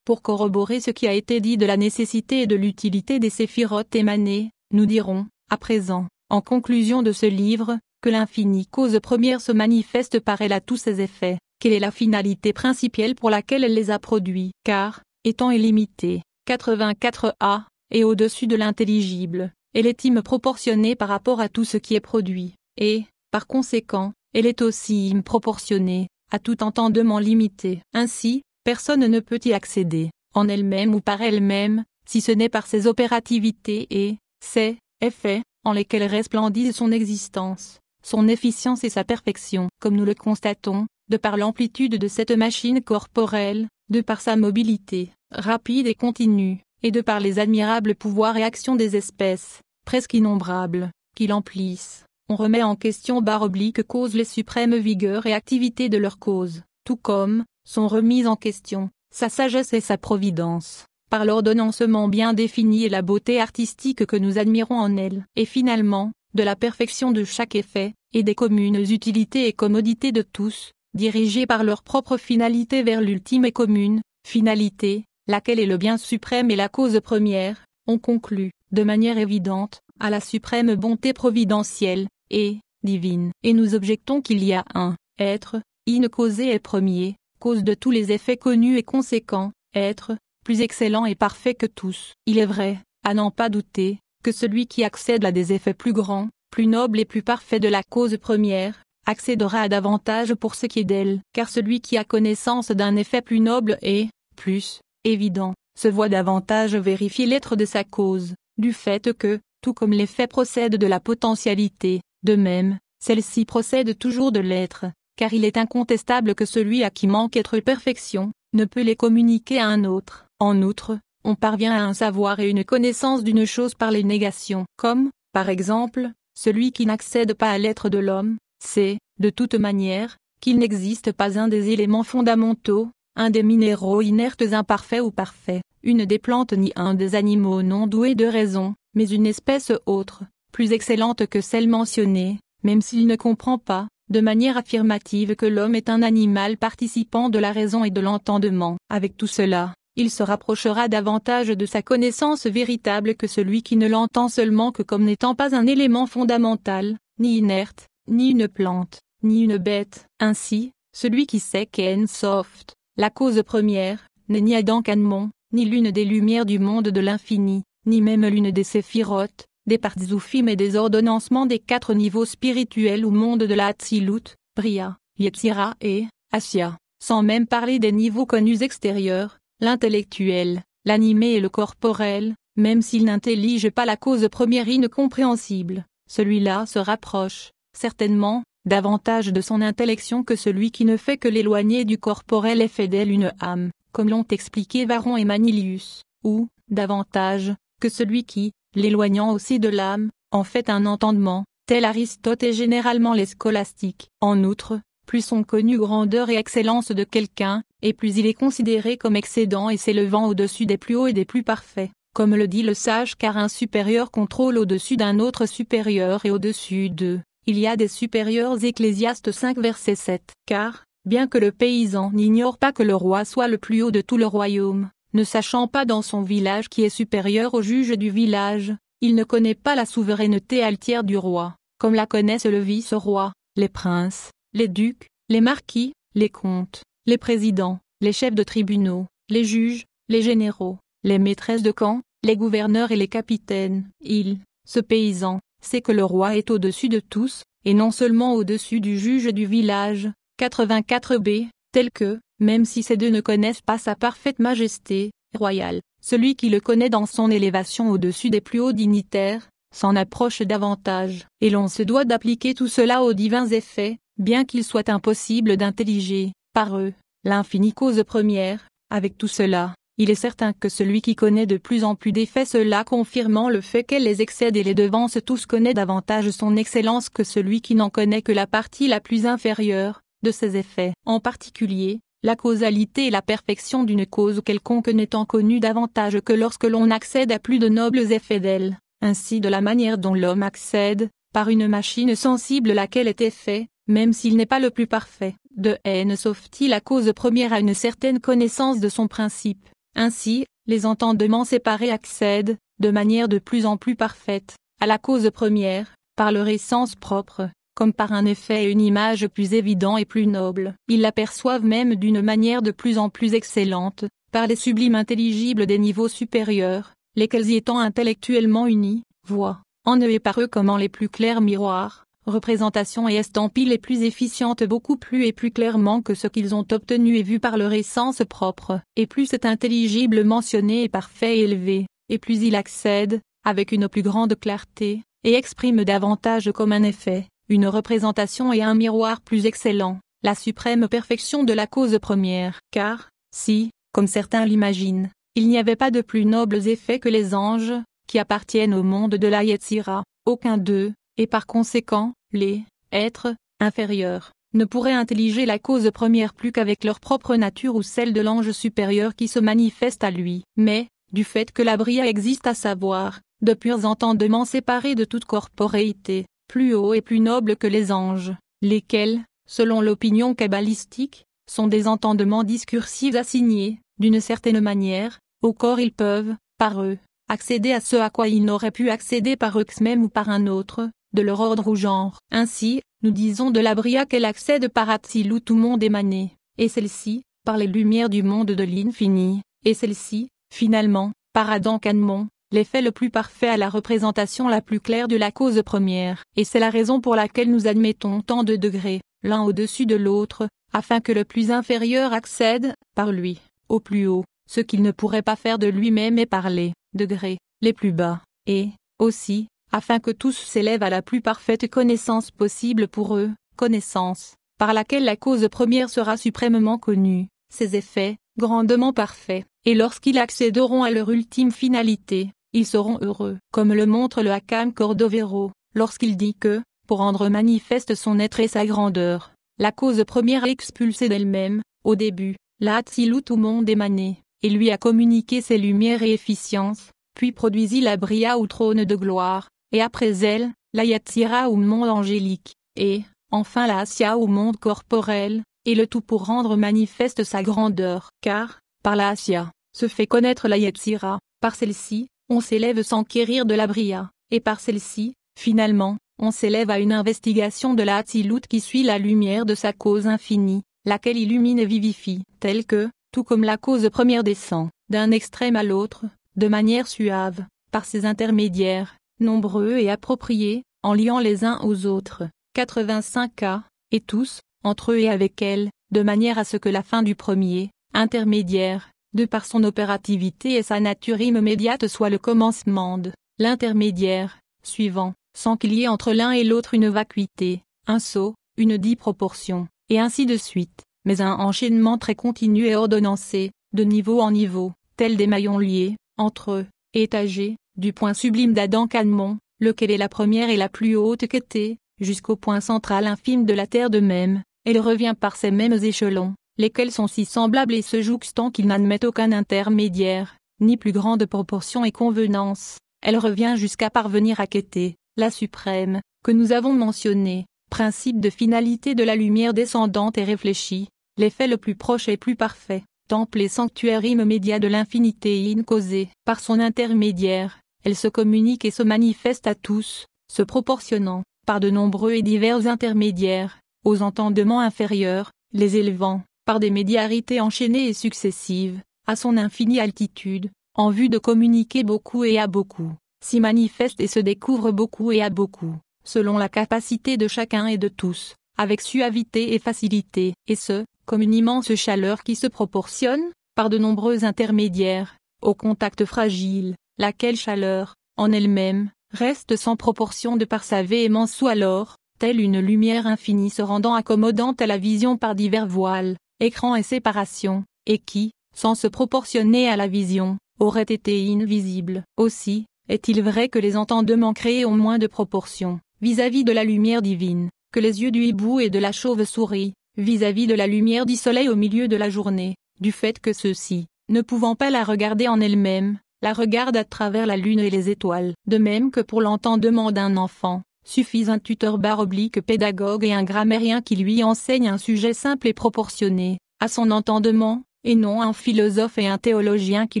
Pour corroborer ce qui a été dit de la nécessité et de l'utilité des séphirotes émanées, nous dirons, à présent, en conclusion de ce livre, que l'infinie cause première se manifeste par elle à tous ses effets, quelle est la finalité principielle pour laquelle elle les a produits, car, étant illimitée, 84a, et au-dessus de l'intelligible, elle est proportionnée par rapport à tout ce qui est produit, et, par conséquent, elle est aussi proportionnée, à tout entendement limité. Ainsi, personne ne peut y accéder, en elle-même ou par elle-même, si ce n'est par ses opérativités et, ses, effets, en lesquels resplendissent son existence, son efficience et sa perfection, comme nous le constatons, de par l'amplitude de cette machine corporelle, de par sa mobilité, rapide et continue, et de par les admirables pouvoirs et actions des espèces, presque innombrables, qui l'emplissent, on remet en question barre oblique cause les suprêmes vigueurs et activités de leur cause, tout comme, sont remises en question, sa sagesse et sa providence, par l'ordonnancement bien défini et la beauté artistique que nous admirons en elle, et finalement, de la perfection de chaque effet, et des communes utilités et commodités de tous, dirigés par leur propre finalité vers l'ultime et commune, finalité, laquelle est le bien suprême et la cause première, on conclut, de manière évidente, à la suprême bonté providentielle, et, divine. Et nous objectons qu'il y a un, être, in causé et premier, cause de tous les effets connus et conséquents, être, plus excellent et parfait que tous. Il est vrai, à n'en pas douter, que celui qui accède à des effets plus grands, plus nobles et plus parfaits de la cause première, accédera à davantage pour ce qui est d'elle, car celui qui a connaissance d'un effet plus noble et, plus, évident, se voit davantage vérifier l'être de sa cause, du fait que, tout comme l'effet procède de la potentialité, de même, celle-ci procède toujours de l'être, car il est incontestable que celui à qui manque être perfection, ne peut les communiquer à un autre. En outre, on parvient à un savoir et une connaissance d'une chose par les négations, comme, par exemple, celui qui n'accède pas à l'être de l'homme, c'est, de toute manière, qu'il n'existe pas un des éléments fondamentaux, un des minéraux inertes imparfaits ou parfaits, une des plantes ni un des animaux non doués de raison, mais une espèce autre, plus excellente que celle mentionnée, même s'il ne comprend pas, de manière affirmative que l'homme est un animal participant de la raison et de l'entendement. Avec tout cela, il se rapprochera davantage de sa connaissance véritable que celui qui ne l'entend seulement que comme n'étant pas un élément fondamental, ni inerte, ni une plante, ni une bête. Ainsi, celui qui sait soft, la cause première, n'est ni Adam Canmon, ni l'une des lumières du monde de l'infini, ni même l'une des séphirotes, des parzoufim et des ordonnancements des quatre niveaux spirituels ou monde de la Tzilut, Bria, Yetzira et Asia. sans même parler des niveaux connus extérieurs, l'intellectuel, l'animé et le corporel, même s'il n'intelligent pas la cause première incompréhensible, celui-là se rapproche, certainement, davantage de son intellection que celui qui ne fait que l'éloigner du corporel et fait d'elle une âme, comme l'ont expliqué Varon et Manilius, ou, davantage, que celui qui, l'éloignant aussi de l'âme, en fait un entendement, tel Aristote et généralement les scolastiques. En outre, plus sont connues grandeur et excellence de quelqu'un, et plus il est considéré comme excédent et s'élevant au-dessus des plus hauts et des plus parfaits, comme le dit le sage car un supérieur contrôle au-dessus d'un autre supérieur et au-dessus d'eux, il y a des supérieurs ecclésiastes 5 verset 7. Car, bien que le paysan n'ignore pas que le roi soit le plus haut de tout le royaume, ne sachant pas dans son village qui est supérieur au juge du village, il ne connaît pas la souveraineté altière du roi, comme la connaissent le vice-roi, les princes, les ducs, les marquis, les comtes, les présidents, les chefs de tribunaux, les juges, les généraux, les maîtresses de camp, les gouverneurs et les capitaines. Il, ce paysan, c'est que le roi est au-dessus de tous, et non seulement au-dessus du juge du village, 84b, tel que, même si ces deux ne connaissent pas sa parfaite majesté, royale, celui qui le connaît dans son élévation au-dessus des plus hauts dignitaires, s'en approche davantage, et l'on se doit d'appliquer tout cela aux divins effets, bien qu'il soit impossible d'intelliger, par eux, l'infinie cause première, avec tout cela, il est certain que celui qui connaît de plus en plus d'effets cela confirmant le fait qu'elle les excède et les devance tous connaît davantage son excellence que celui qui n'en connaît que la partie la plus inférieure de ses effets. En particulier, la causalité et la perfection d'une cause quelconque n'étant connue davantage que lorsque l'on accède à plus de nobles effets d'elle, ainsi de la manière dont l'homme accède, par une machine sensible laquelle est effet, même s'il n'est pas le plus parfait, de haine sauf-t-il la cause première à une certaine connaissance de son principe ainsi, les entendements séparés accèdent, de manière de plus en plus parfaite, à la cause première, par leur essence propre, comme par un effet et une image plus évidents et plus noble. Ils l'aperçoivent même d'une manière de plus en plus excellente, par les sublimes intelligibles des niveaux supérieurs, lesquels y étant intellectuellement unis, voient, en eux et par eux comme en les plus clairs miroirs, représentation et estampille les plus efficiente beaucoup plus et plus clairement que ce qu'ils ont obtenu et vu par leur essence propre, et plus c'est intelligible mentionné et parfait et élevé, et plus il accède, avec une plus grande clarté, et exprime davantage comme un effet, une représentation et un miroir plus excellent, la suprême perfection de la cause première. Car, si, comme certains l'imaginent, il n'y avait pas de plus nobles effets que les anges, qui appartiennent au monde de la Yetzira, aucun d'eux, et par conséquent, les êtres inférieurs ne pourraient intelliger la cause première plus qu'avec leur propre nature ou celle de l'ange supérieur qui se manifeste à lui. Mais, du fait que la bria existe à savoir, de purs entendements séparés de toute corporeité, plus haut et plus noble que les anges, lesquels, selon l'opinion kabbalistique, sont des entendements discursifs assignés, d'une certaine manière, au corps ils peuvent, par eux, accéder à ce à quoi ils n'auraient pu accéder par eux-mêmes ou par un autre, de leur ordre ou genre. Ainsi, nous disons de la bria qu'elle accède par Atsil où tout monde émané, et celle-ci, par les lumières du monde de l'infini, et celle-ci, finalement, par Adam Canmon, l'effet le plus parfait à la représentation la plus claire de la cause première. Et c'est la raison pour laquelle nous admettons tant de degrés, l'un au-dessus de l'autre, afin que le plus inférieur accède, par lui, au plus haut, ce qu'il ne pourrait pas faire de lui-même et par les degrés les plus bas, et, aussi, afin que tous s'élèvent à la plus parfaite connaissance possible pour eux, connaissance, par laquelle la cause première sera suprêmement connue, ses effets, grandement parfaits, et lorsqu'ils accéderont à leur ultime finalité, ils seront heureux, comme le montre le Hakam Cordovero, lorsqu'il dit que, pour rendre manifeste son être et sa grandeur, la cause première a expulsée d'elle-même, au début, la où tout monde émané, et lui a communiqué ses lumières et efficience, puis produisit la Bria ou trône de gloire, et après elle, la Yatsira ou monde angélique, et, enfin la Asya au monde corporel, et le tout pour rendre manifeste sa grandeur. Car, par la Asya, se fait connaître la Yatsira, par celle-ci, on s'élève sans s'enquérir de la Bria, et par celle-ci, finalement, on s'élève à une investigation de la Hatilut qui suit la lumière de sa cause infinie, laquelle illumine et vivifie, telle que, tout comme la cause première descend, d'un extrême à l'autre, de manière suave, par ses intermédiaires, nombreux et appropriés, en liant les uns aux autres, 85 cas, et tous, entre eux et avec elles, de manière à ce que la fin du premier, intermédiaire, de par son opérativité et sa nature immédiate soit le commencement de l'intermédiaire, suivant, sans qu'il y ait entre l'un et l'autre une vacuité, un saut, une disproportion, et ainsi de suite, mais un enchaînement très continu et ordonnancé, de niveau en niveau, tel des maillons liés, entre eux, étagés, du point sublime d'Adam Canmon, lequel est la première et la plus haute qu'était, jusqu'au point central infime de la Terre de même, elle revient par ces mêmes échelons, lesquels sont si semblables et se jouxtant qu'ils n'admettent aucun intermédiaire, ni plus grande proportion et convenance, elle revient jusqu'à parvenir à quêter, la suprême, que nous avons mentionnée, principe de finalité de la lumière descendante et réfléchie, l'effet le plus proche et plus parfait, temple et sanctuaire immédiat de l'infinité in causé, par son intermédiaire, elle se communique et se manifeste à tous, se proportionnant, par de nombreux et divers intermédiaires, aux entendements inférieurs, les élevant, par des médiarités enchaînées et successives, à son infinie altitude, en vue de communiquer beaucoup et à beaucoup, s'y manifeste et se découvre beaucoup et à beaucoup, selon la capacité de chacun et de tous, avec suavité et facilité, et ce, comme une immense chaleur qui se proportionne, par de nombreux intermédiaires, aux contacts fragiles laquelle chaleur, en elle-même, reste sans proportion de par sa véhémence ou alors, telle une lumière infinie se rendant accommodante à la vision par divers voiles, écrans et séparations, et qui, sans se proportionner à la vision, aurait été invisible. Aussi, est-il vrai que les entendements créés ont moins de proportion, vis-à-vis -vis de la lumière divine, que les yeux du hibou et de la chauve-souris, vis-à-vis de la lumière du soleil au milieu de la journée, du fait que ceux-ci, ne pouvant pas la regarder en elle-même, la regarde à travers la lune et les étoiles. De même que pour l'entendement d'un enfant, suffisent un tuteur baroblique pédagogue et un grammairien qui lui enseigne un sujet simple et proportionné, à son entendement, et non un philosophe et un théologien qui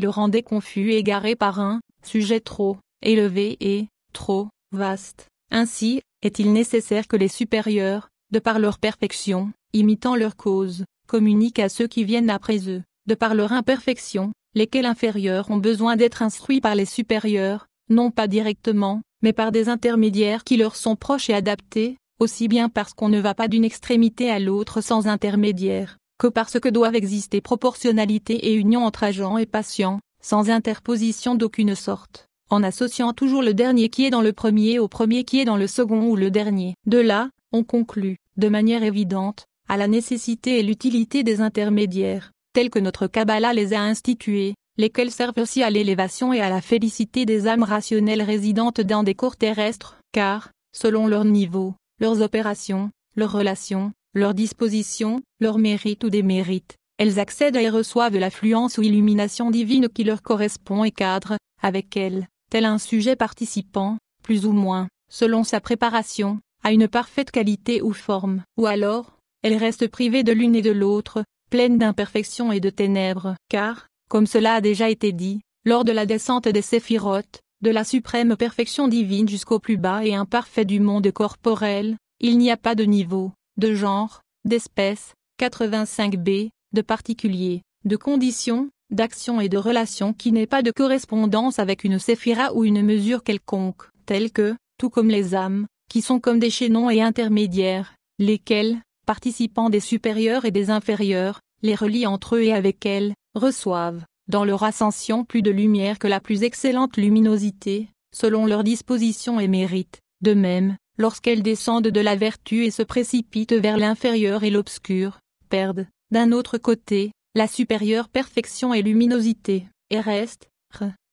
le rendait confus et égaré par un sujet trop élevé et trop vaste. Ainsi, est-il nécessaire que les supérieurs, de par leur perfection, imitant leur cause, communiquent à ceux qui viennent après eux, de par leur imperfection, lesquels inférieurs ont besoin d'être instruits par les supérieurs, non pas directement, mais par des intermédiaires qui leur sont proches et adaptés, aussi bien parce qu'on ne va pas d'une extrémité à l'autre sans intermédiaire, que parce que doivent exister proportionnalité et union entre agents et patients, sans interposition d'aucune sorte, en associant toujours le dernier qui est dans le premier au premier qui est dans le second ou le dernier. De là, on conclut, de manière évidente, à la nécessité et l'utilité des intermédiaires que notre Kabbalah les a instituées, lesquelles servent aussi à l'élévation et à la félicité des âmes rationnelles résidentes dans des cours terrestres, car, selon leur niveau, leurs opérations, leurs relations, leurs dispositions, leurs mérites ou démérites, elles accèdent et reçoivent l'affluence ou illumination divine qui leur correspond et cadre, avec elles, tel un sujet participant, plus ou moins, selon sa préparation, à une parfaite qualité ou forme, ou alors, elles restent privées de l'une et de l'autre, pleine d'imperfections et de ténèbres, car, comme cela a déjà été dit, lors de la descente des séphirotes, de la suprême perfection divine jusqu'au plus bas et imparfait du monde corporel, il n'y a pas de niveau, de genre, d'espèce, 85b, de particulier, de condition, d'action et de relation qui n'ait pas de correspondance avec une séphira ou une mesure quelconque, telle que, tout comme les âmes, qui sont comme des chaînons et intermédiaires, lesquels, participants des supérieurs et des inférieurs, les relient entre eux et avec elles, reçoivent, dans leur ascension plus de lumière que la plus excellente luminosité, selon leur disposition et mérite, de même, lorsqu'elles descendent de la vertu et se précipitent vers l'inférieur et l'obscur, perdent, d'un autre côté, la supérieure perfection et luminosité, et restent,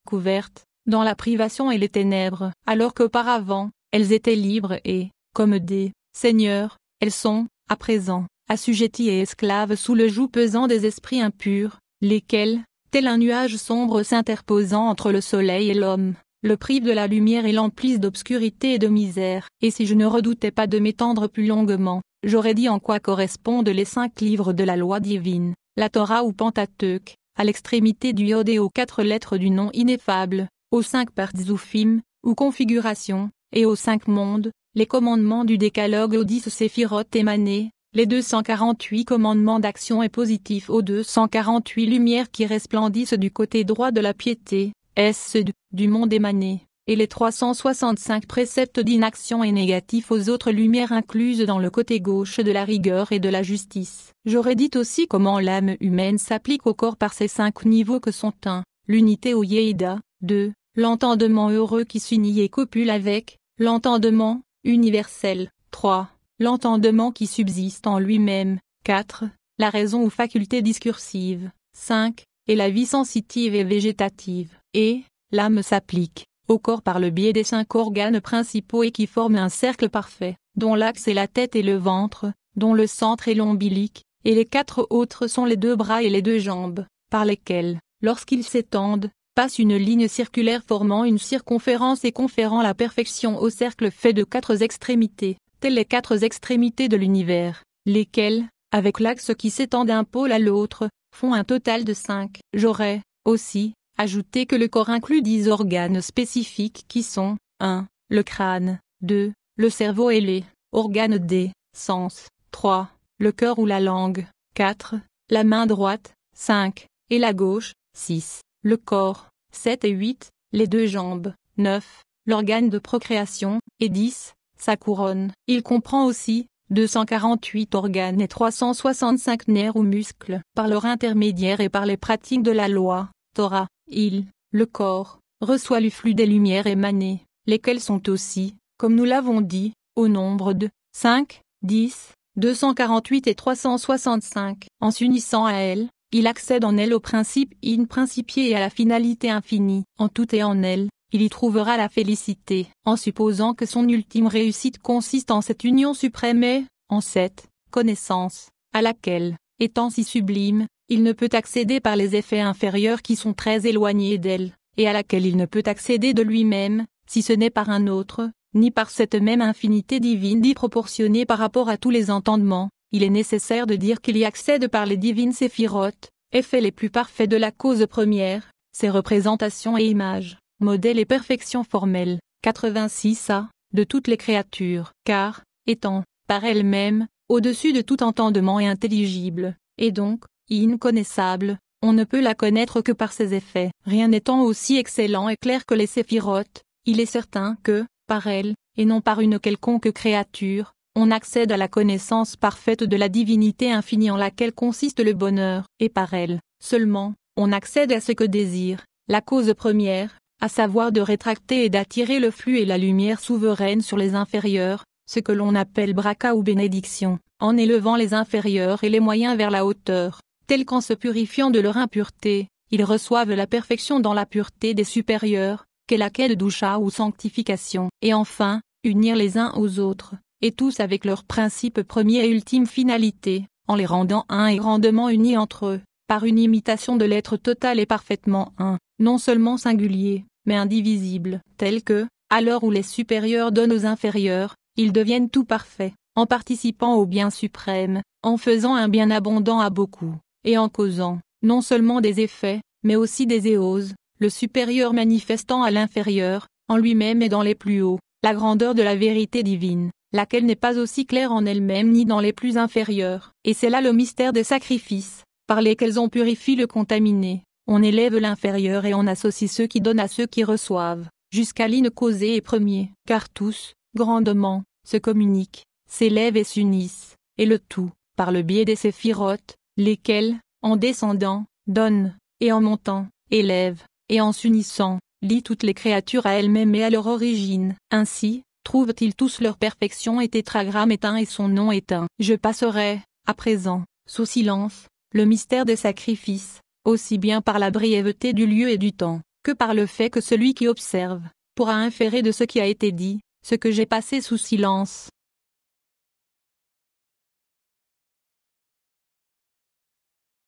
couvertes, dans la privation et les ténèbres, alors qu'auparavant, elles étaient libres et, comme des seigneurs, elles sont, à présent, assujettis et esclaves sous le joug pesant des esprits impurs, lesquels, tel un nuage sombre s'interposant entre le soleil et l'homme, le privent de la lumière et l'emplissent d'obscurité et de misère. Et si je ne redoutais pas de m'étendre plus longuement, j'aurais dit en quoi correspondent les cinq livres de la loi divine, la Torah ou Pentateuque, à l'extrémité du Yod et aux quatre lettres du nom ineffable, aux cinq ou films, ou configurations, et aux cinq mondes, les commandements du décalogue aux 10 séphirotes émanés, les 248 commandements d'action et positifs aux 248 lumières qui resplendissent du côté droit de la piété, S du monde émané, et les 365 préceptes d'inaction et négatifs aux autres lumières incluses dans le côté gauche de la rigueur et de la justice. J'aurais dit aussi comment l'âme humaine s'applique au corps par ces cinq niveaux que sont un, L'unité au yéida, 2. L'entendement heureux qui s'unit et copule avec, l'entendement, universel. 3. L'entendement qui subsiste en lui-même. 4. La raison ou faculté discursive. 5. Et la vie sensitive et végétative. Et, l'âme s'applique au corps par le biais des cinq organes principaux et qui forment un cercle parfait, dont l'axe est la tête et le ventre, dont le centre est l'ombilique, et les quatre autres sont les deux bras et les deux jambes, par lesquels, lorsqu'ils s'étendent, passe une ligne circulaire formant une circonférence et conférant la perfection au cercle fait de quatre extrémités, telles les quatre extrémités de l'univers, lesquelles, avec l'axe qui s'étend d'un pôle à l'autre, font un total de cinq. J'aurais, aussi, ajouté que le corps inclut dix organes spécifiques qui sont 1. Le crâne, 2. Le cerveau et les organes des sens, 3. Le cœur ou la langue, 4. La main droite, 5. Et la gauche, 6 le corps, 7 et 8, les deux jambes, 9, l'organe de procréation, et 10, sa couronne. Il comprend aussi 248 organes et 365 nerfs ou muscles. Par leur intermédiaire et par les pratiques de la loi, Torah, il, le corps, reçoit le flux des lumières émanées, lesquelles sont aussi, comme nous l'avons dit, au nombre de 5, 10, 248 et 365. En s'unissant à elles il accède en elle au principe in principier et à la finalité infinie. En tout et en elle, il y trouvera la félicité, en supposant que son ultime réussite consiste en cette union suprême et, en cette, connaissance, à laquelle, étant si sublime, il ne peut accéder par les effets inférieurs qui sont très éloignés d'elle, et à laquelle il ne peut accéder de lui-même, si ce n'est par un autre, ni par cette même infinité divine disproportionnée proportionnée par rapport à tous les entendements, il est nécessaire de dire qu'il y accède par les divines séphirotes, effets les plus parfaits de la cause première, ses représentations et images, modèles et perfections formelles, 86a, de toutes les créatures, car, étant, par elle-même, au-dessus de tout entendement et intelligible, et donc, inconnaissable, on ne peut la connaître que par ses effets. Rien n'étant aussi excellent et clair que les séphirotes, il est certain que, par elle, et non par une quelconque créature, on accède à la connaissance parfaite de la divinité infinie en laquelle consiste le bonheur, et par elle, seulement, on accède à ce que désire, la cause première, à savoir de rétracter et d'attirer le flux et la lumière souveraine sur les inférieurs, ce que l'on appelle braca ou bénédiction, en élevant les inférieurs et les moyens vers la hauteur, tels qu'en se purifiant de leur impureté, ils reçoivent la perfection dans la pureté des supérieurs, qu'est laquelle doucha ou sanctification, et enfin, unir les uns aux autres, et tous avec leur principe premier et ultime finalité, en les rendant un et grandement unis entre eux, par une imitation de l'être total et parfaitement un, non seulement singulier, mais indivisible, tel que, à l'heure où les supérieurs donnent aux inférieurs, ils deviennent tout parfaits, en participant au bien suprême, en faisant un bien abondant à beaucoup, et en causant, non seulement des effets, mais aussi des éoses, le supérieur manifestant à l'inférieur, en lui-même et dans les plus hauts, la grandeur de la vérité divine, laquelle n'est pas aussi claire en elle-même ni dans les plus inférieurs, Et c'est là le mystère des sacrifices, par lesquels on purifie le contaminé, on élève l'inférieur et on associe ceux qui donnent à ceux qui reçoivent, jusqu'à l'ine causé et premier, car tous, grandement, se communiquent, s'élèvent et s'unissent, et le tout, par le biais des séphirotes, lesquels, en descendant, donnent, et en montant, élèvent, et en s'unissant, lie toutes les créatures à elles-mêmes et à leur origine. Ainsi, trouvent-ils tous leur perfection et tétragramme éteint et son nom éteint. Je passerai, à présent, sous silence, le mystère des sacrifices, aussi bien par la brièveté du lieu et du temps, que par le fait que celui qui observe, pourra inférer de ce qui a été dit, ce que j'ai passé sous silence.